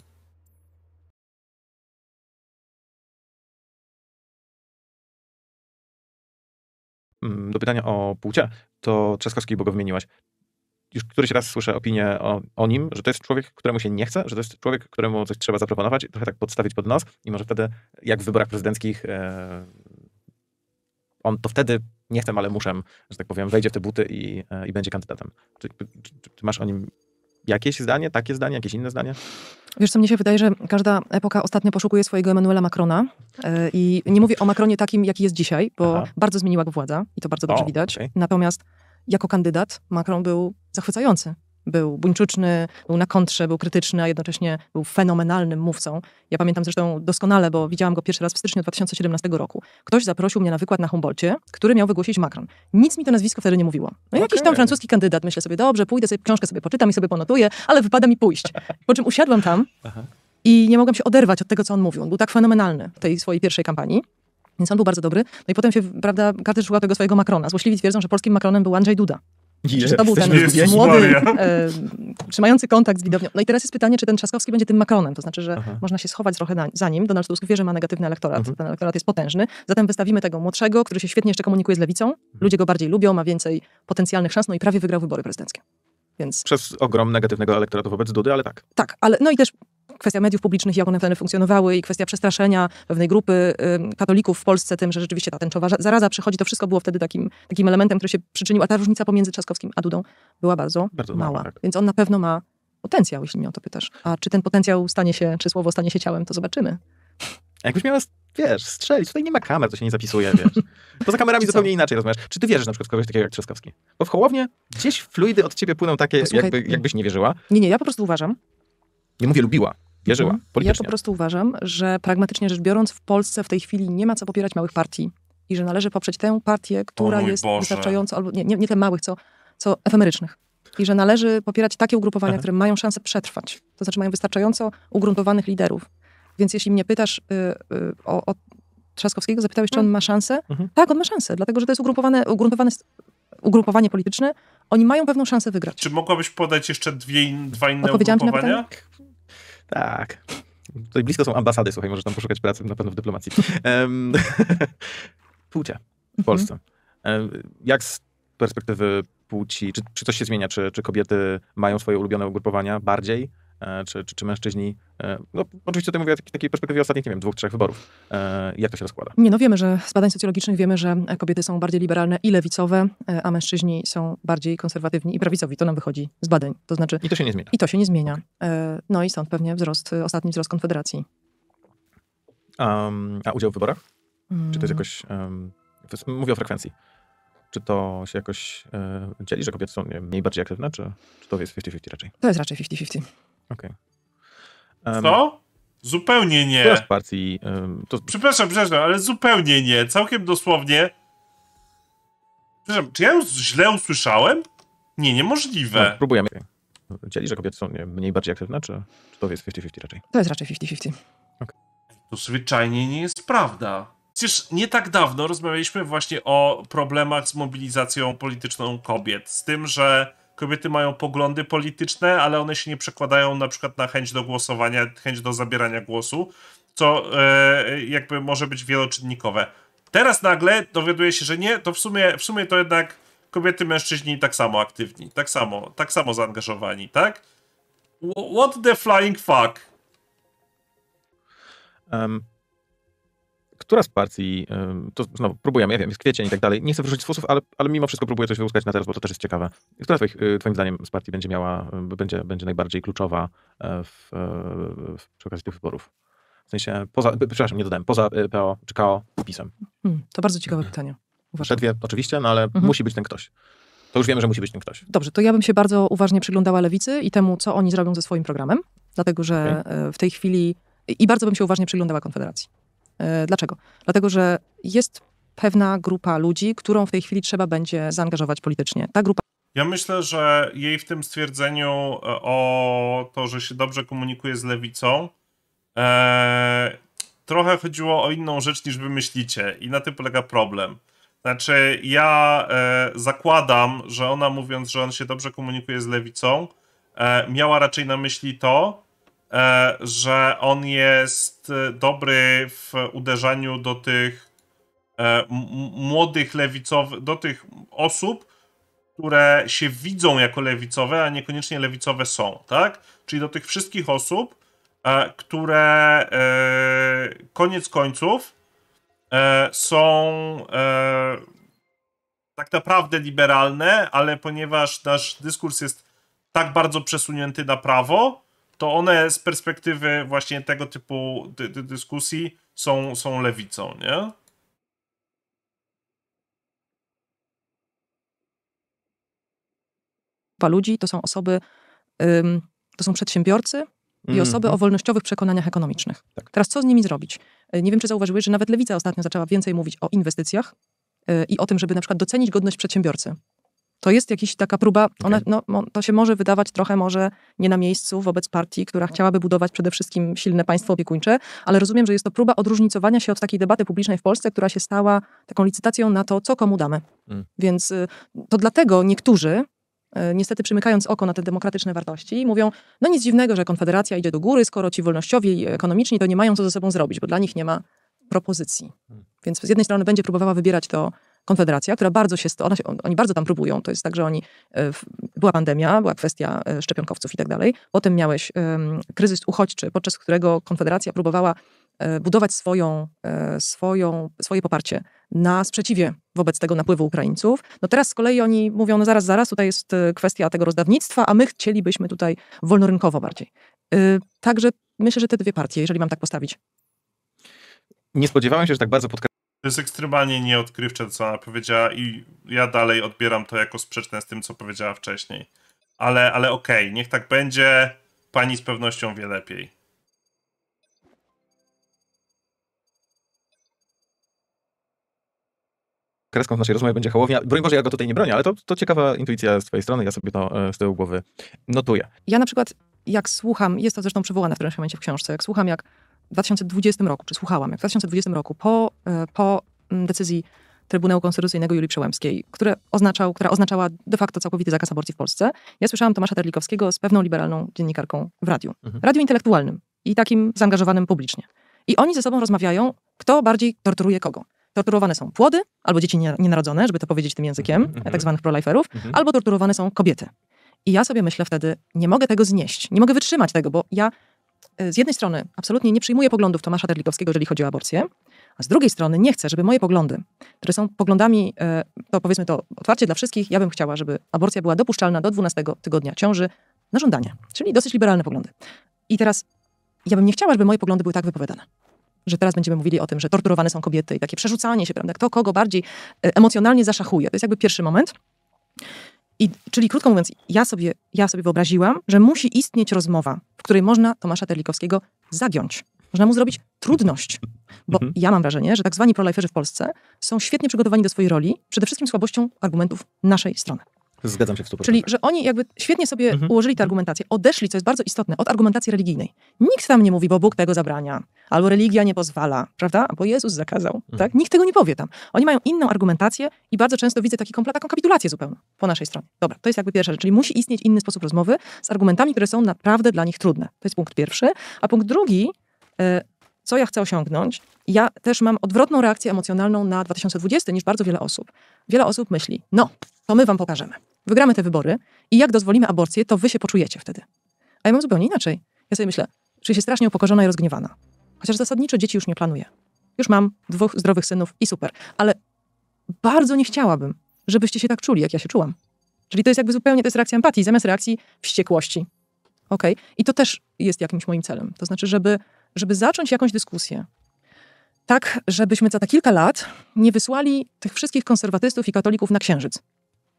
Mm, do pytania o płcie, to Trzaskowskiego go wymieniłaś. Już któryś raz słyszę opinię o, o nim, że to jest człowiek, któremu się nie chce, że to jest człowiek, któremu coś trzeba zaproponować, trochę tak podstawić pod nos i może wtedy, jak w wyborach prezydenckich, e, on to wtedy nie chcę, ale muszę, że tak powiem, wejdzie w te buty i, e, i będzie kandydatem. Czy, czy, czy masz o nim jakieś zdanie, takie zdanie, jakieś inne zdanie? Wiesz co, mnie się wydaje, że każda epoka ostatnio poszukuje swojego Emanuela Macrona e, i nie mówię o Macronie takim, jaki jest dzisiaj, bo Aha. bardzo zmieniła go władza i to bardzo dobrze o, widać. Okay. Natomiast jako kandydat Macron był zachwycający. Był buńczuczny, był na kontrze, był krytyczny, a jednocześnie był fenomenalnym mówcą. Ja pamiętam zresztą doskonale, bo widziałam go pierwszy raz w styczniu 2017 roku. Ktoś zaprosił mnie na wykład na Humboldcie, który miał wygłosić Macron. Nic mi to nazwisko wtedy nie mówiło. No okay. jakiś tam francuski kandydat. Myślę sobie, dobrze, pójdę sobie, książkę sobie poczytam i sobie ponotuję, ale wypada mi pójść. Po czym usiadłam tam i nie mogłam się oderwać od tego, co on mówił. On był tak fenomenalny w tej swojej pierwszej kampanii. Więc on był bardzo dobry. No i potem się, prawda, każdy szukał tego swojego Macrona. Złośliwi twierdzą, że polskim Macronem był Andrzej Duda. Czy to był ten młody, e, trzymający kontakt z widownią. No i teraz jest pytanie, czy ten Trzaskowski będzie tym Macronem, to znaczy, że Aha. można się schować trochę na, za nim. Donald Tusk wie, że ma negatywny elektorat, mhm. ten elektorat jest potężny, zatem wystawimy tego młodszego, który się świetnie jeszcze komunikuje z lewicą, mhm. ludzie go bardziej lubią, ma więcej potencjalnych szans, no i prawie wygrał wybory prezydenckie. Więc... Przez ogrom negatywnego elektoratu wobec Dudy, ale tak. Tak, ale no i też kwestia mediów publicznych, jak one wtedy funkcjonowały i kwestia przestraszenia pewnej grupy katolików w Polsce tym, że rzeczywiście ta tęczowa zaraza przychodzi, to wszystko było wtedy takim, takim elementem, który się przyczynił, a ta różnica pomiędzy Trzaskowskim a Dudą była bardzo, bardzo mała. mała tak. Więc on na pewno ma potencjał, jeśli mnie o to pytasz. A czy ten potencjał stanie się, czy słowo stanie się ciałem, to zobaczymy. A jakbyś miała, wiesz, strzelić, tutaj nie ma kamer, to się nie zapisuje, wiesz. Poza kamerami zupełnie inaczej rozumiesz. Czy ty wierzysz na przykład w kogoś takiego jak Trzaskowski? Bo w Hołownie gdzieś fluidy od ciebie płyną takie, Posłuchaj, jakby, jakbyś nie wierzyła. Nie, nie, ja po prostu uważam. Nie mówię lubiła. Mhm. politycznie. Ja po prostu uważam, że pragmatycznie rzecz biorąc w Polsce w tej chwili nie ma co popierać małych partii i że należy poprzeć tę partię, która jest Boże. wystarczająco, albo nie, nie, nie te małych, co, co efemerycznych i że należy popierać takie ugrupowania, Aha. które mają szansę przetrwać, to znaczy mają wystarczająco ugruntowanych liderów. Więc jeśli mnie pytasz y, y, o, o, Trzaskowskiego, zapytałeś, czy on mhm. ma szansę? Mhm. Tak, on ma szansę, dlatego że to jest ugrupowane, ugrupowanie polityczne, oni mają pewną szansę wygrać. Czy mogłabyś podać jeszcze dwie, dwa inne Odpowiedziałam ugrupowania? Na tak. Tutaj blisko są ambasady, słuchaj, możesz tam poszukać pracy na pewno w dyplomacji. Um, płcie w mhm. Polsce. Jak z perspektywy płci, czy, czy coś się zmienia? Czy, czy kobiety mają swoje ulubione ugrupowania bardziej? E, czy, czy, czy mężczyźni. E, no, oczywiście tutaj mówię o takiej perspektywie ostatnich, nie wiem, dwóch, trzech wyborów. E, jak to się rozkłada? Nie, no wiemy, że z badań socjologicznych wiemy, że kobiety są bardziej liberalne i lewicowe, a mężczyźni są bardziej konserwatywni i prawicowi. To nam wychodzi z badań. To znaczy... I to się nie zmienia. I to się nie zmienia. Okay. No i stąd pewnie wzrost, ostatni wzrost Konfederacji. Um, a udział w wyborach? Hmm. Czy to jest mm. jakoś... Um, mówię o frekwencji. Czy to się jakoś dzieli, że kobiety są wiem, mniej bardziej aktywne, czy, czy to jest 50-50 raczej? To jest raczej 50-50. Okej. Okay. Um, Co? Zupełnie nie. partii. Um, to... Przepraszam, przepraszam, ale zupełnie nie. Całkiem dosłownie. Przepraszam, czy ja źle usłyszałem? Nie, niemożliwe. No, próbujemy. Dzieli, że kobiety są mniej bardziej aktywne, czy, czy to jest 50-50 raczej? To jest raczej 50-50. Okay. To zwyczajnie nie jest prawda. Przecież nie tak dawno rozmawialiśmy właśnie o problemach z mobilizacją polityczną kobiet. Z tym, że kobiety mają poglądy polityczne, ale one się nie przekładają na przykład na chęć do głosowania, chęć do zabierania głosu, co e, jakby może być wieloczynnikowe. Teraz nagle dowiaduje się, że nie, to w sumie, w sumie to jednak kobiety, mężczyźni tak samo aktywni, tak samo, tak samo zaangażowani, tak? What the flying fuck? Um, która z partii, to znowu próbujemy, ja wiem, jest kwiecień i tak dalej, nie chcę wyrzucić z fusów, ale, ale mimo wszystko próbuję coś wyłuskać na teraz, bo to też jest ciekawe. Która twoich, y, twoim zdaniem z partii będzie miała, będzie, będzie najbardziej kluczowa e, w, e, w, przy okazji tych wyborów? W sensie, poza, przepraszam, nie dodałem, poza e, PO czy KO PiSem. Hmm, to bardzo ciekawe pytanie. Uważam. Te dwie oczywiście, no ale mhm. musi być ten ktoś. To już wiemy, że musi być ten ktoś. Dobrze, to ja bym się bardzo uważnie przyglądała lewicy i temu, co oni zrobią ze swoim programem, dlatego że okay. w tej chwili i bardzo bym się uważnie przyglądała Konfederacji. E, dlaczego? Dlatego, że jest pewna grupa ludzi, którą w tej chwili trzeba będzie zaangażować politycznie. Ta grupa. Ja myślę, że jej w tym stwierdzeniu e, o to, że się dobrze komunikuje z lewicą, e, trochę chodziło o inną rzecz niż wy myślicie, i na tym polega problem. Znaczy, ja e, zakładam, że ona mówiąc, że on się dobrze komunikuje z lewicą, e, miała raczej na myśli to, E, że on jest e, dobry w uderzeniu do tych e, młodych lewicowych, do tych osób, które się widzą jako lewicowe, a niekoniecznie lewicowe są, tak? Czyli do tych wszystkich osób, które koniec końców są tak naprawdę liberalne, ale ponieważ nasz dyskurs jest tak bardzo przesunięty na prawo, to one z perspektywy właśnie tego typu dy, dy dyskusji są, są lewicą, nie? ludzi to są osoby, ym, to są przedsiębiorcy i mhm. osoby o wolnościowych przekonaniach ekonomicznych. Tak. Teraz co z nimi zrobić? Y, nie wiem, czy zauważyłeś, że nawet lewica ostatnio zaczęła więcej mówić o inwestycjach yy, i o tym, żeby na przykład docenić godność przedsiębiorcy to jest jakaś taka próba, ona, no, to się może wydawać trochę może nie na miejscu wobec partii, która no. chciałaby budować przede wszystkim silne państwo opiekuńcze, ale rozumiem, że jest to próba odróżnicowania się od takiej debaty publicznej w Polsce, która się stała taką licytacją na to, co komu damy. Mm. Więc y, to dlatego niektórzy, y, niestety przymykając oko na te demokratyczne wartości, mówią, no nic dziwnego, że Konfederacja idzie do góry, skoro ci wolnościowi ekonomiczni to nie mają co ze sobą zrobić, bo dla nich nie ma propozycji. Mm. Więc z jednej strony będzie próbowała wybierać to Konfederacja, która bardzo się, ona się, oni bardzo tam próbują, to jest tak, że oni, e, była pandemia, była kwestia e, szczepionkowców i tak dalej, potem miałeś kryzys uchodźczy, podczas którego Konfederacja próbowała e, budować swoją, swoją, swoje poparcie na sprzeciwie wobec tego napływu Ukraińców. No teraz z kolei oni mówią, no zaraz, zaraz, tutaj jest kwestia tego rozdawnictwa, a my chcielibyśmy tutaj wolnorynkowo bardziej. Także myślę, że te dwie partie, jeżeli mam tak postawić. Nie spodziewałem się, że tak bardzo podkreślam. To jest ekstremalnie nieodkrywcze, co ona powiedziała, i ja dalej odbieram to jako sprzeczne z tym, co powiedziała wcześniej. Ale, ale okej, okay, niech tak będzie. Pani z pewnością wie lepiej. Kreską w naszej rozmowie będzie hołownia. Broń Boże, ja go tutaj nie bronię, ale to, to ciekawa intuicja z twojej strony. Ja sobie to e, z tyłu głowy notuję. Ja na przykład, jak słucham, jest to zresztą przywołane w którymś momencie w książce, jak słucham, jak 2020 roku, czy słuchałam, jak w 2020 roku po, e, po mm, decyzji Trybunału Konstytucyjnego Julii Przełębskiej, które oznaczał, która oznaczała de facto całkowity zakaz aborcji w Polsce, ja słyszałam Tomasza Terlikowskiego z pewną liberalną dziennikarką w radiu. Mhm. Radiu intelektualnym i takim zaangażowanym publicznie. I oni ze sobą rozmawiają, kto bardziej torturuje kogo. Torturowane są płody, albo dzieci nienarodzone, żeby to powiedzieć tym językiem, mhm, mhm. tak zwanych proliferów, mhm. albo torturowane są kobiety. I ja sobie myślę wtedy, nie mogę tego znieść, nie mogę wytrzymać tego, bo ja Y, z jednej strony absolutnie nie przyjmuję poglądów Tomasza Terlikowskiego, jeżeli chodzi o aborcję, a z drugiej strony nie chcę, żeby moje poglądy, które są poglądami, y, to powiedzmy to otwarcie dla wszystkich, ja bym chciała, żeby aborcja była dopuszczalna do 12 tygodnia ciąży na żądanie, czyli dosyć liberalne poglądy. I teraz ja bym nie chciała, żeby moje poglądy były tak wypowiadane. Że teraz będziemy mówili o tym, że torturowane są kobiety i takie przerzucanie się, prawda? Kto kogo bardziej y, emocjonalnie zaszachuje. To jest jakby pierwszy moment. I, czyli krótko mówiąc, ja sobie, ja sobie wyobraziłam, że musi istnieć rozmowa, w której można Tomasza Terlikowskiego zagiąć. Można mu zrobić trudność. Bo mhm. ja mam wrażenie, że tak zwani proliferzy w Polsce są świetnie przygotowani do swojej roli, przede wszystkim słabością argumentów naszej strony. Zgadzam się w 100%. Czyli, że oni jakby świetnie sobie mhm. ułożyli tę argumentację, odeszli, co jest bardzo istotne, od argumentacji religijnej. Nikt tam nie mówi, bo Bóg tego zabrania, albo religia nie pozwala, prawda? Bo Jezus zakazał, mhm. tak? Nikt tego nie powie tam. Oni mają inną argumentację i bardzo często widzę taki komplet, taką kapitulację zupełnie po naszej stronie. Dobra, to jest jakby pierwsza rzecz, czyli musi istnieć inny sposób rozmowy z argumentami, które są naprawdę dla nich trudne. To jest punkt pierwszy. A punkt drugi, e, co ja chcę osiągnąć, ja też mam odwrotną reakcję emocjonalną na 2020 niż bardzo wiele osób. Wiele osób myśli, no, to my wam pokażemy wygramy te wybory i jak dozwolimy aborcję, to wy się poczujecie wtedy. A ja mam zupełnie inaczej. Ja sobie myślę, czuję się strasznie upokorzona i rozgniewana. Chociaż zasadniczo dzieci już nie planuję. Już mam dwóch zdrowych synów i super. Ale bardzo nie chciałabym, żebyście się tak czuli, jak ja się czułam. Czyli to jest jakby zupełnie, to jest reakcja empatii, zamiast reakcji wściekłości. OK? I to też jest jakimś moim celem. To znaczy, żeby, żeby zacząć jakąś dyskusję. Tak, żebyśmy za te kilka lat nie wysłali tych wszystkich konserwatystów i katolików na księżyc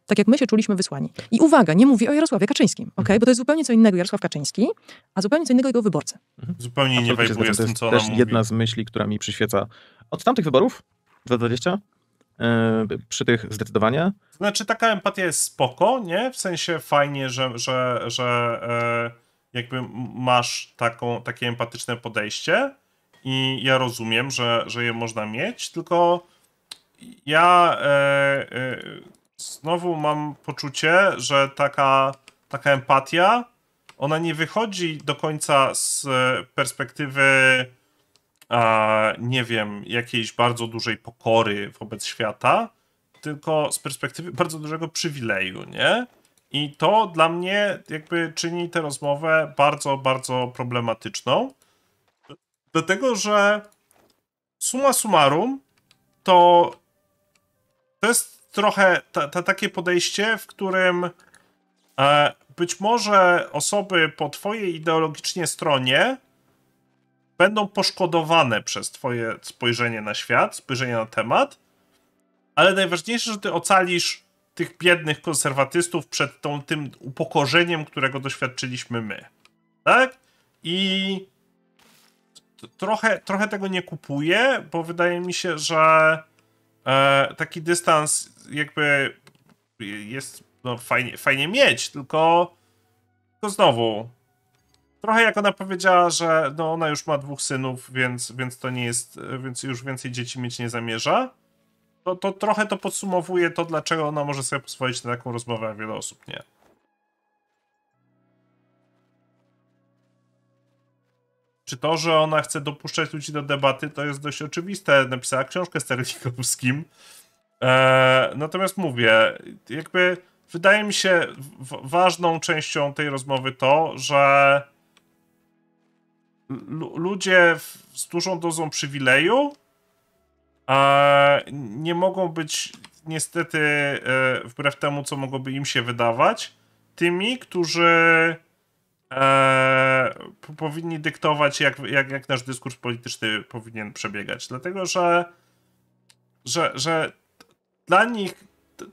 tak jak my się czuliśmy wysłani. I uwaga, nie mówię o Jarosławie Kaczyńskim, okay? Mhm. bo to jest zupełnie co innego Jarosław Kaczyński, a zupełnie co innego jego wyborcy. Mhm. Zupełnie nie wejmuję z tym, co To jest też jedna z myśli, która mi przyświeca od tamtych wyborów, 2020, Yy, e, przy tych zdecydowanie. Znaczy taka empatia jest spoko, nie? W sensie fajnie, że, że, że e, jakby masz taką, takie empatyczne podejście i ja rozumiem, że, że je można mieć, tylko ja e, e, znowu mam poczucie, że taka, taka empatia, ona nie wychodzi do końca z e, perspektywy, e, nie wiem, jakiejś bardzo dużej pokory wobec świata, tylko z perspektywy bardzo dużego przywileju, nie? I to dla mnie jakby czyni tę rozmowę bardzo, bardzo problematyczną. Dlatego, że suma summarum to to jest trochę ta, ta, takie podejście, w którym e, być może osoby po twojej ideologicznie stronie będą poszkodowane przez twoje spojrzenie na świat, spojrzenie na temat, ale najważniejsze, że ty ocalisz tych biednych konserwatystów przed tą, tym upokorzeniem, którego doświadczyliśmy my. Tak? I trochę, trochę tego nie kupuję, bo wydaje mi się, że e, taki dystans jakby jest no, fajnie, fajnie mieć, tylko, to znowu trochę jak ona powiedziała, że no ona już ma dwóch synów, więc, więc to nie jest, więc już więcej dzieci mieć nie zamierza, to, to trochę to podsumowuje to, dlaczego ona może sobie pozwolić na taką rozmowę, a wiele osób nie. czy to, że ona chce dopuszczać ludzi do debaty, to jest dość oczywiste. Napisała książkę Sterlingowskim. Eee, natomiast mówię, jakby wydaje mi się ważną częścią tej rozmowy to, że ludzie z dużą dozą przywileju eee, nie mogą być niestety, e, wbrew temu, co mogłoby im się wydawać, tymi, którzy e, powinni dyktować, jak, jak, jak nasz dyskurs polityczny powinien przebiegać. Dlatego, że, że, że dla nich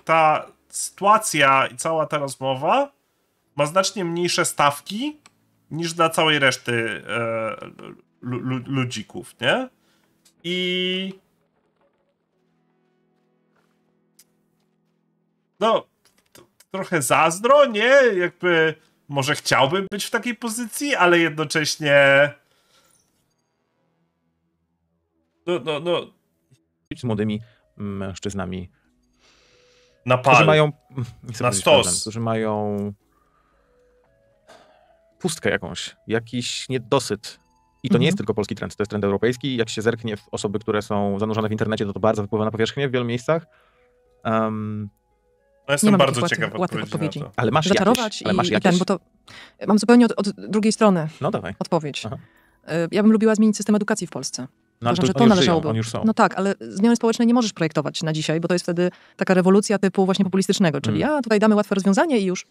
ta sytuacja i cała ta rozmowa ma znacznie mniejsze stawki niż dla całej reszty e, ludzików, nie? I. No, trochę zazdro, nie? Jakby może chciałbym być w takiej pozycji, ale jednocześnie. No, no, no. Z młodymi mężczyznami. Na pal. Którzy mają. Na stos. Razem, którzy mają. Pustkę jakąś, jakiś niedosyt. I to mhm. nie jest mhm. tylko polski trend, to jest trend europejski. Jak się zerknie w osoby, które są zanurzone w internecie, to to bardzo wypływa na powierzchnię w wielu miejscach. Um, no jestem nie mam bardzo ciekaw odpowiedzi, odpowiedzi. Ale masz Zaczarować jakieś, ale masz i, jakieś? ten, bo to mam zupełnie od, od drugiej strony no, dawaj. odpowiedź. Aha. Y, ja bym lubiła zmienić system edukacji w Polsce. No, Uważam, że to należałoby. Żyją, są. No tak, ale zmiany społeczne nie możesz projektować na dzisiaj, bo to jest wtedy taka rewolucja typu właśnie populistycznego, czyli hmm. a tutaj damy łatwe rozwiązanie i już.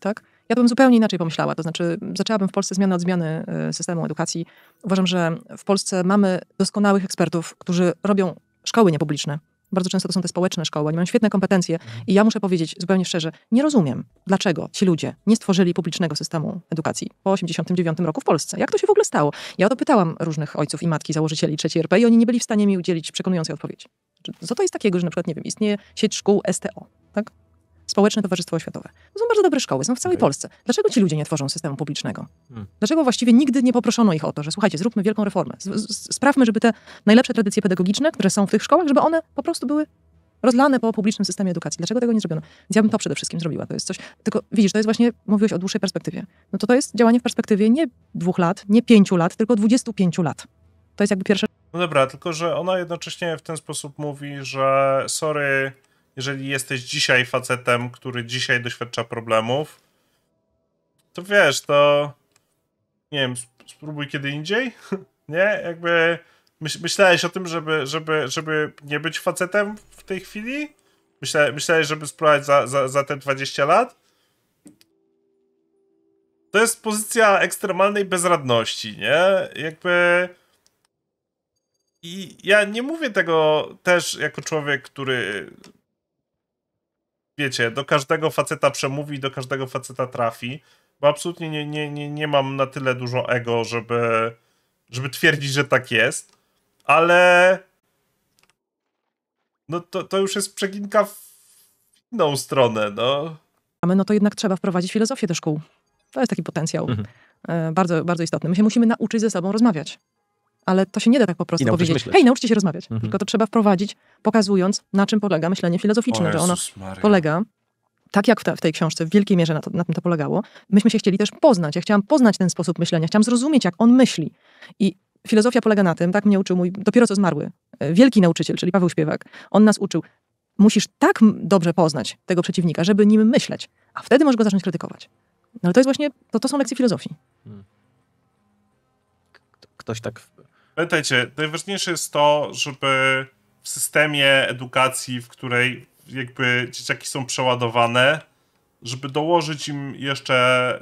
Tak? Ja bym zupełnie inaczej pomyślała. To znaczy, zaczęłabym w Polsce zmianę od zmiany y, systemu edukacji. Uważam, że w Polsce mamy doskonałych ekspertów, którzy robią szkoły niepubliczne bardzo często to są te społeczne szkoły, oni mają świetne kompetencje i ja muszę powiedzieć zupełnie szczerze, nie rozumiem, dlaczego ci ludzie nie stworzyli publicznego systemu edukacji po 89 roku w Polsce. Jak to się w ogóle stało? Ja o to pytałam różnych ojców i matki założycieli trzeciej RP i oni nie byli w stanie mi udzielić przekonującej odpowiedzi. Co to jest takiego, że na przykład, nie wiem, istnieje sieć szkół STO, tak? społeczne towarzystwo oświatowe. To są bardzo dobre szkoły, są w całej okay. Polsce. Dlaczego ci ludzie nie tworzą systemu publicznego? Hmm. Dlaczego właściwie nigdy nie poproszono ich o to, że słuchajcie, zróbmy wielką reformę. Z, z, sprawmy, żeby te najlepsze tradycje pedagogiczne, które są w tych szkołach, żeby one po prostu były rozlane po publicznym systemie edukacji. Dlaczego tego nie zrobiono? Więc ja bym to przede wszystkim zrobiła. To jest coś, tylko widzisz, to jest właśnie, mówiłeś o dłuższej perspektywie. No to to jest działanie w perspektywie nie dwóch lat, nie pięciu lat, tylko dwudziestu pięciu lat. To jest jakby pierwsze. No dobra, tylko że ona jednocześnie w ten sposób mówi, że sorry, jeżeli jesteś dzisiaj facetem, który dzisiaj doświadcza problemów, to wiesz, to nie wiem, spróbuj kiedy indziej, nie? Jakby myślałeś o tym, żeby, żeby, żeby nie być facetem w tej chwili? myślałeś, żeby spróbować za, za, za te 20 lat? To jest pozycja ekstremalnej bezradności, nie? Jakby... I ja nie mówię tego też jako człowiek, który wiecie, do każdego faceta przemówi, do każdego faceta trafi, bo absolutnie nie, nie, nie, nie mam na tyle dużo ego, żeby, żeby twierdzić, że tak jest, ale no to, to już jest przeginka w inną stronę, no. No to jednak trzeba wprowadzić filozofię do szkół. To jest taki potencjał. Mhm. E, bardzo, bardzo istotny. My się musimy nauczyć ze sobą rozmawiać ale to się nie da tak po prostu powiedzieć. Myśleć. Hej, nauczcie się rozmawiać. Mhm. Tylko to trzeba wprowadzić, pokazując, na czym polega myślenie filozoficzne, że ono Maria. polega tak jak w, te, w, tej książce, w wielkiej mierze na, to, na, tym to polegało, myśmy się chcieli też poznać. Ja chciałam poznać ten sposób myślenia, chciałam zrozumieć, jak on myśli. I filozofia polega na tym, tak mnie uczył mój dopiero co zmarły e, wielki nauczyciel, czyli Paweł Śpiewak. On nas uczył, musisz tak dobrze poznać tego przeciwnika, żeby nim myśleć, a wtedy możesz go zacząć krytykować. No ale to jest właśnie, to, to są lekcje filozofii. Hmm. Ktoś tak Pamiętajcie, najważniejsze jest to, żeby w systemie edukacji, w której jakby dzieciaki są przeładowane, żeby dołożyć im jeszcze,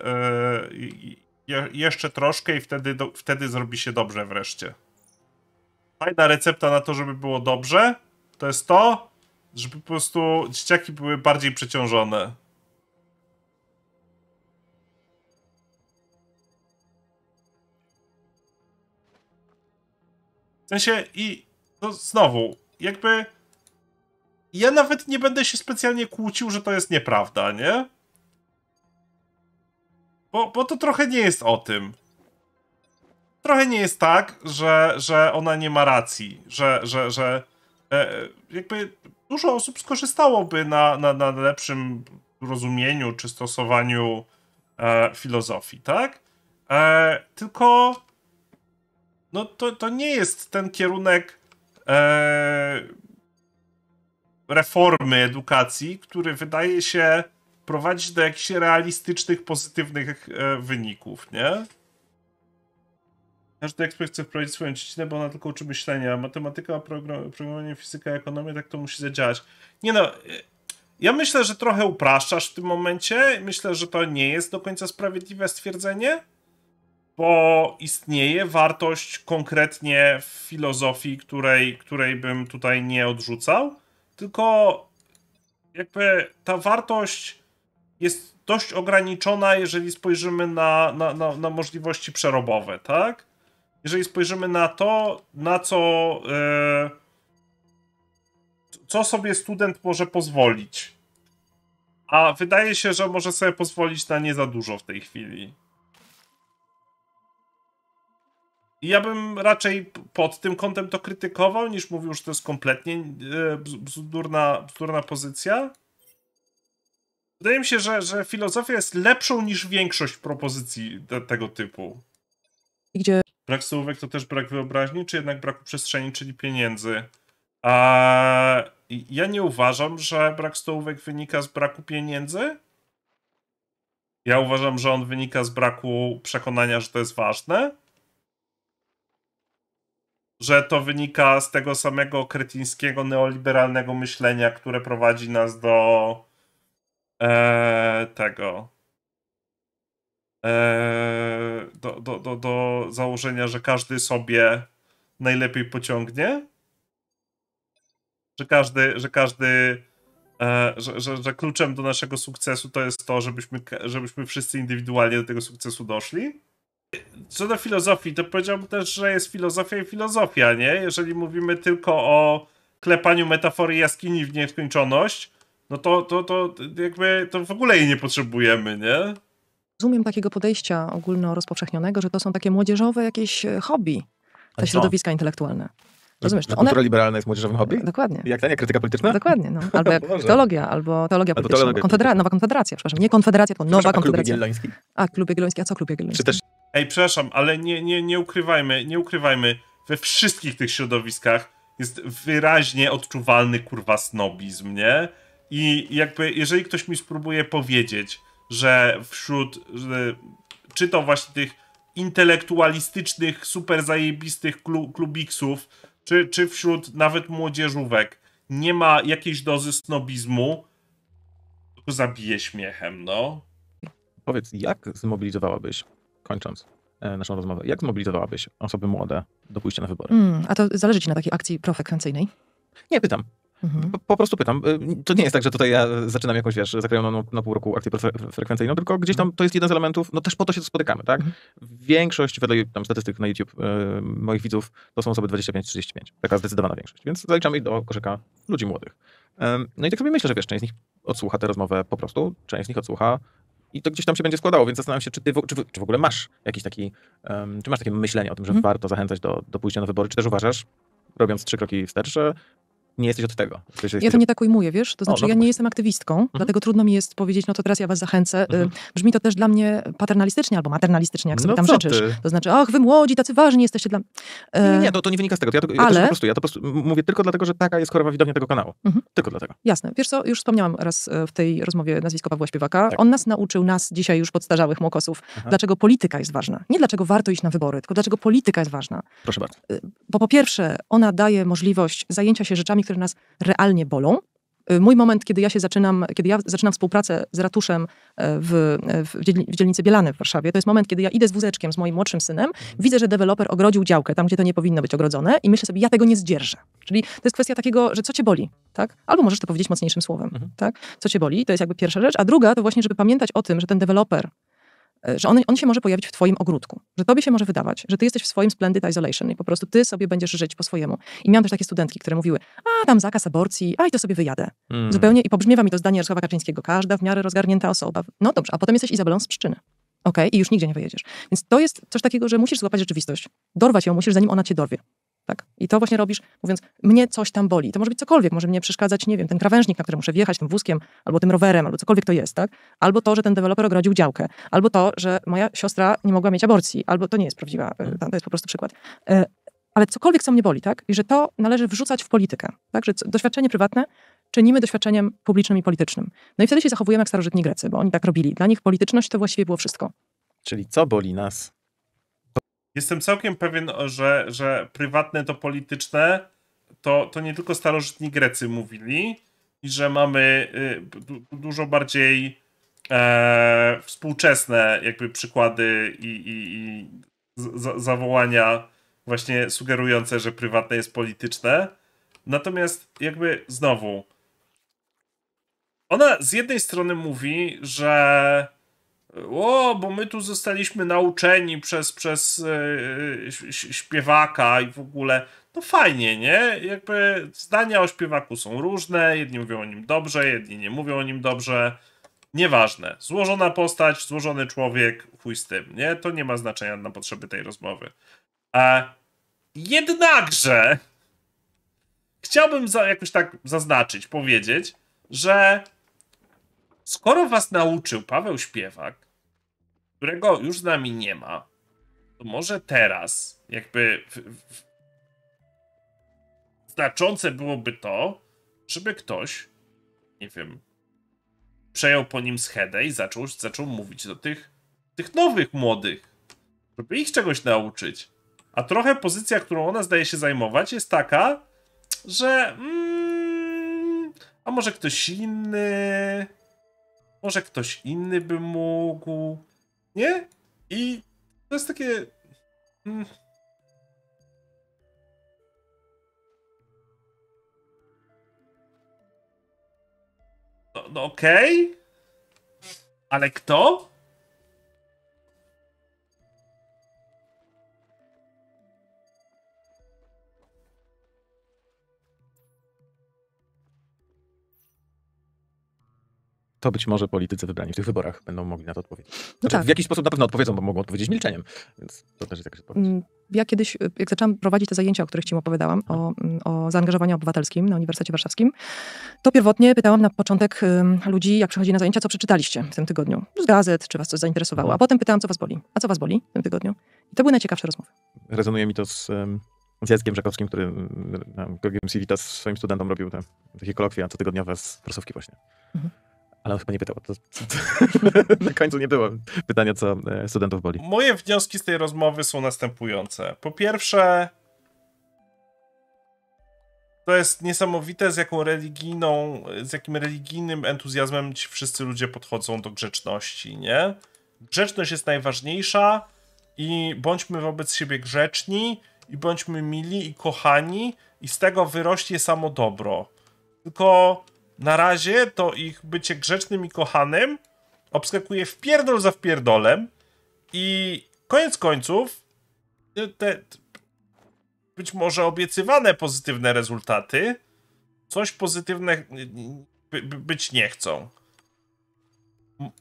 yy, jeszcze troszkę i wtedy, do, wtedy zrobi się dobrze wreszcie. Fajna recepta na to, żeby było dobrze, to jest to, żeby po prostu dzieciaki były bardziej przeciążone. sensie i to znowu, jakby ja nawet nie będę się specjalnie kłócił, że to jest nieprawda, nie? Bo, bo to trochę nie jest o tym. Trochę nie jest tak, że, że ona nie ma racji, że, że, że e, jakby dużo osób skorzystałoby na, na, na lepszym rozumieniu czy stosowaniu e, filozofii, tak? E, tylko no to, to nie jest ten kierunek e, reformy edukacji, który wydaje się prowadzić do jakichś realistycznych, pozytywnych e, wyników, nie? Każdy ekspert chce wprowadzić swoją dziedzinę, bo ona tylko uczy myślenia. Matematyka, programowanie, fizyka, ekonomia, tak to musi zadziałać. Nie no, e, ja myślę, że trochę upraszczasz w tym momencie. Myślę, że to nie jest do końca sprawiedliwe stwierdzenie bo istnieje wartość konkretnie w filozofii, której, której bym tutaj nie odrzucał, tylko jakby ta wartość jest dość ograniczona, jeżeli spojrzymy na, na, na, na możliwości przerobowe, tak? Jeżeli spojrzymy na to, na co, yy, co sobie student może pozwolić. A wydaje się, że może sobie pozwolić na nie za dużo w tej chwili. I ja bym raczej pod tym kątem to krytykował, niż mówił, że to jest kompletnie e, bzdurna, bzdurna pozycja. Wydaje mi się, że, że filozofia jest lepszą niż większość propozycji tego typu. Gdzie? Brak słówek to też brak wyobraźni, czy jednak braku przestrzeni, czyli pieniędzy? A ja nie uważam, że brak stołówek wynika z braku pieniędzy. Ja uważam, że on wynika z braku przekonania, że to jest ważne że to wynika z tego samego kretyńskiego neoliberalnego myślenia, które prowadzi nas do e, tego. E, do, do, do, do założenia, że każdy sobie najlepiej pociągnie. Że każdy, że każdy e, że, że, że, kluczem do naszego sukcesu to jest to, żebyśmy, żebyśmy wszyscy indywidualnie do tego sukcesu doszli co do filozofii, to powiedziałbym też, że jest filozofia i filozofia, nie? Jeżeli mówimy tylko o klepaniu metafory jaskini w nieskończoność, no to, to, to jakby to w ogóle jej nie potrzebujemy, nie? Rozumiem takiego podejścia ogólno rozpowszechnionego, że to są takie młodzieżowe jakieś e, hobby, te środowiska intelektualne. Rozumiesz, to kultura one... liberalna jest młodzieżowym hobby? Dokładnie. Jak ta nie krytyka polityczna? Dokładnie, no. Albo jak teologia, albo teologia polityczna. Albo teologia. Konfedera- nowa konfederacja, przepraszam. Nie konfederacja, tylko nowa a konfederacja. Klub Jagielloński? A, klub Jagielloński. A co klub Jagielloński? Czy też Ej, przepraszam, ale nie, nie, nie ukrywajmy, nie ukrywajmy, we wszystkich tych środowiskach jest wyraźnie odczuwalny kurwa snobizm, nie? I jakby, jeżeli ktoś mi spróbuje powiedzieć, że wśród, że, czy to właśnie tych intelektualistycznych, super zajebistych klu, klubiksów, czy, czy wśród nawet młodzieżówek nie ma jakiejś dozy snobizmu, to zabiję śmiechem, no. Powiedz, jak zmobilizowałabyś kończąc e, naszą rozmowę, jak zmobilizowałabyś osoby młode do pójścia na wybory? Mm, a to zależy ci na takiej akcji profekwencyjnej? Nie, pytam. Mhm. Po, po, prostu pytam. Y, to nie jest tak, że tutaj ja zaczynam jakąś, wiesz, zakrajoną na, na pół roku akcję frekwencyjną, tylko gdzieś tam mhm. to jest jeden z elementów, no też po to się spotykamy, tak? Mhm. Większość, wedle tam statystyk na YouTube y, moich widzów, to są osoby 25-35. Taka zdecydowana większość. Więc zaliczamy ich do koszyka ludzi młodych. No i tak sobie myślę, że wiesz, część z nich odsłucha tę rozmowę po prostu, część z nich odsłucha i to gdzieś tam się będzie składało, więc zastanawiam się, czy ty w, czy, czy w ogóle masz jakiś taki, um, czy masz takie myślenie o tym, że mm. warto zachęcać do, do pójścia na wybory, czy też uważasz, robiąc trzy kroki wstecz, że nie jesteś od tego. Jesteś ja to nie tak ujmuję, wiesz? To znaczy, o, no, ja nie jestem aktywistką, mhm. dlatego trudno mi jest powiedzieć, no to teraz ja was zachęcę. Y, mhm. Brzmi to też dla mnie paternalistycznie albo maternalistycznie, jak sobie no, tam życzysz. Ty? To znaczy, ach, wy młodzi, tacy ważni jesteście dla... mnie. E, nie, to, to nie wynika z tego. Ja to, ja Ale... po prostu, ja to po prostu mówię tylko dlatego, że taka jest choroba widownia tego kanału. Mhm. Tylko dlatego. Jasne. Wiesz co, już wspomniałam raz e, w tej rozmowie nazwisko Pawła Śpiewaka. Tak. On nas nauczył, nas dzisiaj już podstarzałych młokosów, Aha. dlaczego polityka jest ważna. Nie dlaczego warto iść na wybory, tylko dlaczego polityka jest ważna. Proszę bardzo. Y, bo po pierwsze, ona daje możliwość zajęcia się rzeczami, rzeczami, które nas realnie bolą. Y, mój moment, kiedy ja się zaczynam, kiedy ja zaczynam współpracę z ratuszem e, w, e, w dzielnicy Bielany w Warszawie, to jest moment, kiedy ja idę z wózeczkiem z moim młodszym synem, mhm. widzę, że deweloper ogrodził działkę tam, gdzie to nie powinno być ogrodzone i myślę sobie, ja tego nie zdzierżę. Czyli to jest kwestia takiego, że co cię boli, tak? Albo możesz to powiedzieć mocniejszym słowem, mhm. tak? Co cię boli, to jest jakby pierwsza rzecz. A druga to właśnie, żeby pamiętać o tym, że ten deweloper że on, on się może pojawić w twoim ogródku. Że tobie się może wydawać, że ty jesteś w swoim splendid isolation i po prostu ty sobie będziesz żyć po swojemu. I miałam też takie studentki, które mówiły, a tam zakaz aborcji, a i to sobie wyjadę. Mm. Zupełnie, i pobrzmiewa mi to zdanie Jarosława Kaczyńskiego, każda w miarę rozgarnięta osoba. No dobrze, a potem jesteś Izabelą z Pszczyny. OK, i już nigdzie nie wyjedziesz. Więc to jest coś takiego, że musisz złapać rzeczywistość. Dorwać ją musisz, zanim ona cię dorwie. Tak? I to właśnie robisz, mówiąc, mnie coś tam boli. To może być cokolwiek, może mnie przeszkadzać, nie wiem, ten krawężnik, na który muszę wjechać, tym wózkiem, albo tym rowerem, albo cokolwiek to jest, tak? Albo to, że ten deweloper ogrodził działkę, albo to, że moja siostra nie mogła mieć aborcji, albo to nie jest prawdziwa, e, mhm. to jest po prostu przykład. E, ale cokolwiek, co mnie boli, tak? I że to należy wrzucać w politykę, tak? Że doświadczenie prywatne czynimy doświadczeniem publicznym i politycznym. No i wtedy się zachowujemy jak starożytni Grecy, bo oni tak robili. Dla nich polityczność to właściwie było wszystko. Czyli co boli nas, Jestem całkiem pewien, że, że prywatne to polityczne, to, to nie tylko starożytni Grecy mówili i że mamy y, dużo bardziej e, współczesne jakby przykłady i, i, i zawołania właśnie sugerujące, że prywatne jest polityczne. Natomiast jakby znowu ona z jednej strony mówi, że o, bo my tu zostaliśmy nauczeni przez, przez yy, śpiewaka i w ogóle. No fajnie, nie? Jakby zdania o śpiewaku są różne, jedni mówią o nim dobrze, jedni nie mówią o nim dobrze. Nieważne. Złożona postać, złożony człowiek, chuj z tym, nie? To nie ma znaczenia na potrzeby tej rozmowy. E, jednakże chciałbym za, jakoś tak zaznaczyć, powiedzieć, że skoro was nauczył Paweł Śpiewak, którego już z nami nie ma, to może teraz, jakby w, w... znaczące byłoby to, żeby ktoś, nie wiem, przejął po nim schedę i zaczął, zaczął mówić do tych, tych nowych młodych, żeby ich czegoś nauczyć. A trochę pozycja, którą ona zdaje się zajmować, jest taka, że. Mm, a może ktoś inny. Może ktoś inny by mógł. Nie? I to jest takie. Hmm. No, no okej. Okay. Ale kto? to być może politycy wybrani w tych wyborach będą mogli na to odpowiedzieć. Znaczy, no tak. W jakiś sposób na pewno odpowiedzą, bo mogą odpowiedzieć milczeniem, więc to też jest jakaś odpowiedź. Ja kiedyś, jak zaczęłam prowadzić te zajęcia, o których ci opowiadałam, o, o zaangażowaniu obywatelskim na Uniwersytecie Warszawskim, to pierwotnie pytałam na początek ludzi, jak przychodzi na zajęcia, co przeczytaliście w tym tygodniu. Z gazet, czy was coś zainteresowało. A potem pytałam, co was boli. A co was boli w tym tygodniu? I to były najciekawsze rozmowy. Rezonuje mi to z z Jackiem który na Cogium Civitas swoim studentom robił te, takie kolokwia cotygodniowe z kursówki właśnie. Mhm. Ale on chyba nie pytał. To, to, to, na końcu nie było pytania, co e, studentów boli. Moje wnioski z tej rozmowy są następujące. Po pierwsze, to jest niesamowite, z jaką religijną, z jakim religijnym entuzjazmem ci wszyscy ludzie podchodzą do grzeczności, nie? Grzeczność jest najważniejsza i bądźmy wobec siebie grzeczni i bądźmy mili i kochani i z tego wyrośnie samo dobro. Tylko na razie to ich bycie grzecznym i kochanym obskakuje w pierdol za wpierdolem i koniec końców y, te być może obiecywane pozytywne rezultaty coś pozytywne y, y, być nie chcą.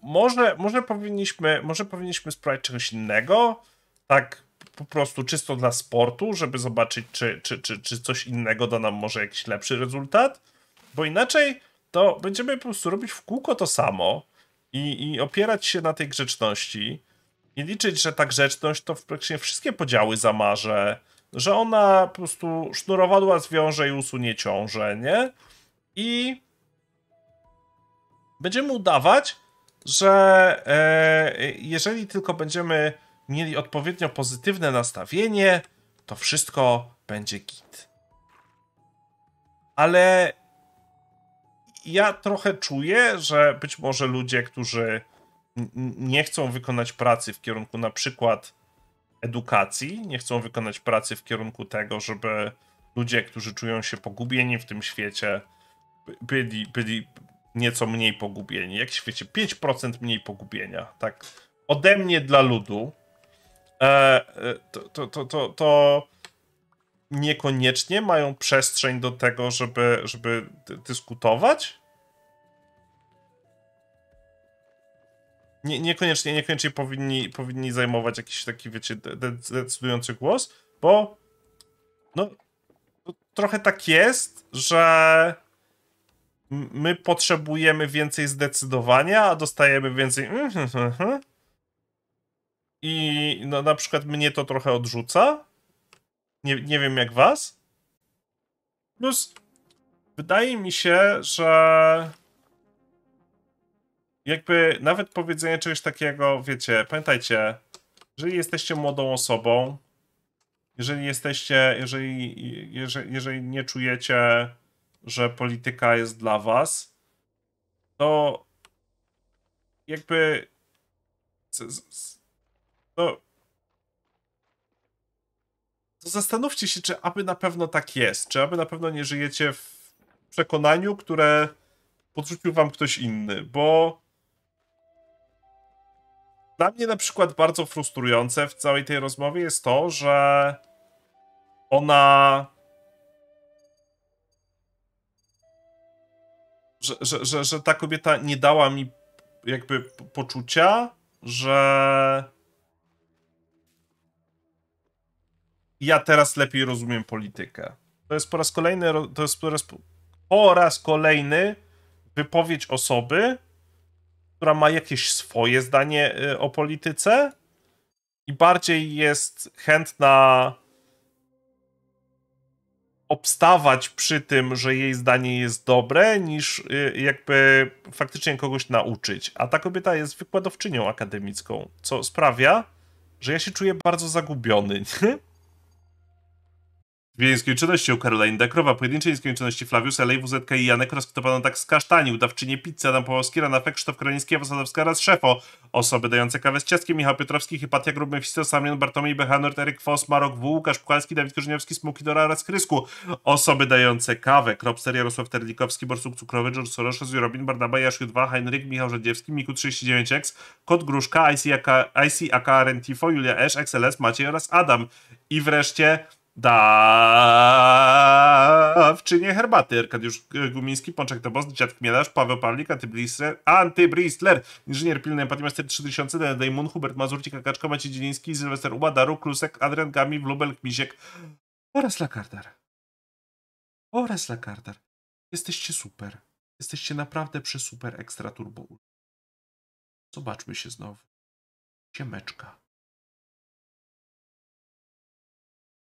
Może, może, powinniśmy, może powinniśmy spróbować czegoś innego, tak po prostu czysto dla sportu, żeby zobaczyć, czy, czy, czy, czy coś innego da nam może jakiś lepszy rezultat. Bo inaczej to będziemy po prostu robić w kółko to samo i, i opierać się na tej grzeczności i liczyć, że ta grzeczność to praktycznie wszystkie podziały zamarze, że ona po prostu sznurowadła zwiąże i usunie ciążę, nie? I będziemy udawać, że e, jeżeli tylko będziemy mieli odpowiednio pozytywne nastawienie, to wszystko będzie git. Ale ja trochę czuję, że być może ludzie, którzy nie chcą wykonać pracy w kierunku na przykład edukacji, nie chcą wykonać pracy w kierunku tego, żeby ludzie, którzy czują się pogubieni w tym świecie, byli, byli nieco mniej pogubieni. Jak w świecie 5% mniej pogubienia, tak? Ode mnie dla ludu. E, e, to, to, to, to niekoniecznie mają przestrzeń do tego, żeby, żeby dyskutować? Nie, niekoniecznie, niekoniecznie powinni, powinni zajmować jakiś taki, wiecie, decydujący głos, bo no, trochę tak jest, że my potrzebujemy więcej zdecydowania, a dostajemy więcej. I no, na przykład mnie to trochę odrzuca. Nie, nie wiem jak was. Plus, wydaje mi się, że jakby nawet powiedzenie czegoś takiego, wiecie, pamiętajcie, jeżeli jesteście młodą osobą, jeżeli jesteście, jeżeli, jeżeli, jeżeli nie czujecie, że polityka jest dla was, to jakby to zastanówcie się, czy aby na pewno tak jest, czy aby na pewno nie żyjecie w przekonaniu, które podrzucił wam ktoś inny, bo dla mnie na przykład bardzo frustrujące w całej tej rozmowie jest to, że ona. Że, że, że, że ta kobieta nie dała mi jakby poczucia, że ja teraz lepiej rozumiem politykę. To jest po raz kolejny, to jest po raz, po raz kolejny wypowiedź osoby, która ma jakieś swoje zdanie y, o polityce i bardziej jest chętna obstawać przy tym, że jej zdanie jest dobre, niż y, jakby faktycznie kogoś nauczyć. A ta kobieta jest wykładowczynią akademicką, co sprawia, że ja się czuję bardzo zagubiony. Nie? dwie nieskończoności u Karoliny Dakrowa, pojedynczej nieskończoności Flawiusa, Lej WZK i Janek rozktopaną tak z kasztaniu, dawczynie pizza, Adam Połoski, Rana Fek, Krzysztof Kranicki, oraz Szefo, osoby dające kawę z ciastkiem, Michał Piotrowski, Hypatia Grub, Mephisto, Samion, Bartomiej, Behanort, Eryk Fos, Marok W, Łukasz Puchalski, Dawid Korzeniowski, Smokidora oraz Krysku, osoby dające kawę, Kropster, Jarosław Terlikowski, Borsuk Cukrowy, George Soros, Robin, Barnaba, Jasiu 2, Heinrich, Michał Rzedziewski, Miku39X, Kot Gruszka, Rentifo, Julia Esz, XLS, Maciej oraz Adam. I wreszcie Dawczynie herbaty. Arkadiusz Gumiński, Pączek Tobos, Dziadek Mielasz, Paweł Pawlik, Antybristler, Inżynier Pilny, Empatii 3000, Damon, Hubert Mazurcik, Kakaczko, Maciej Dzieliński, Sylwester Uba, Daru, Klusek, Adrian Gami, Wlubel, Kmisiek oraz Lakardar. Oraz Lakardar. Jesteście super. Jesteście naprawdę przy super ekstra turbo. Zobaczmy się znowu. Ciemeczka.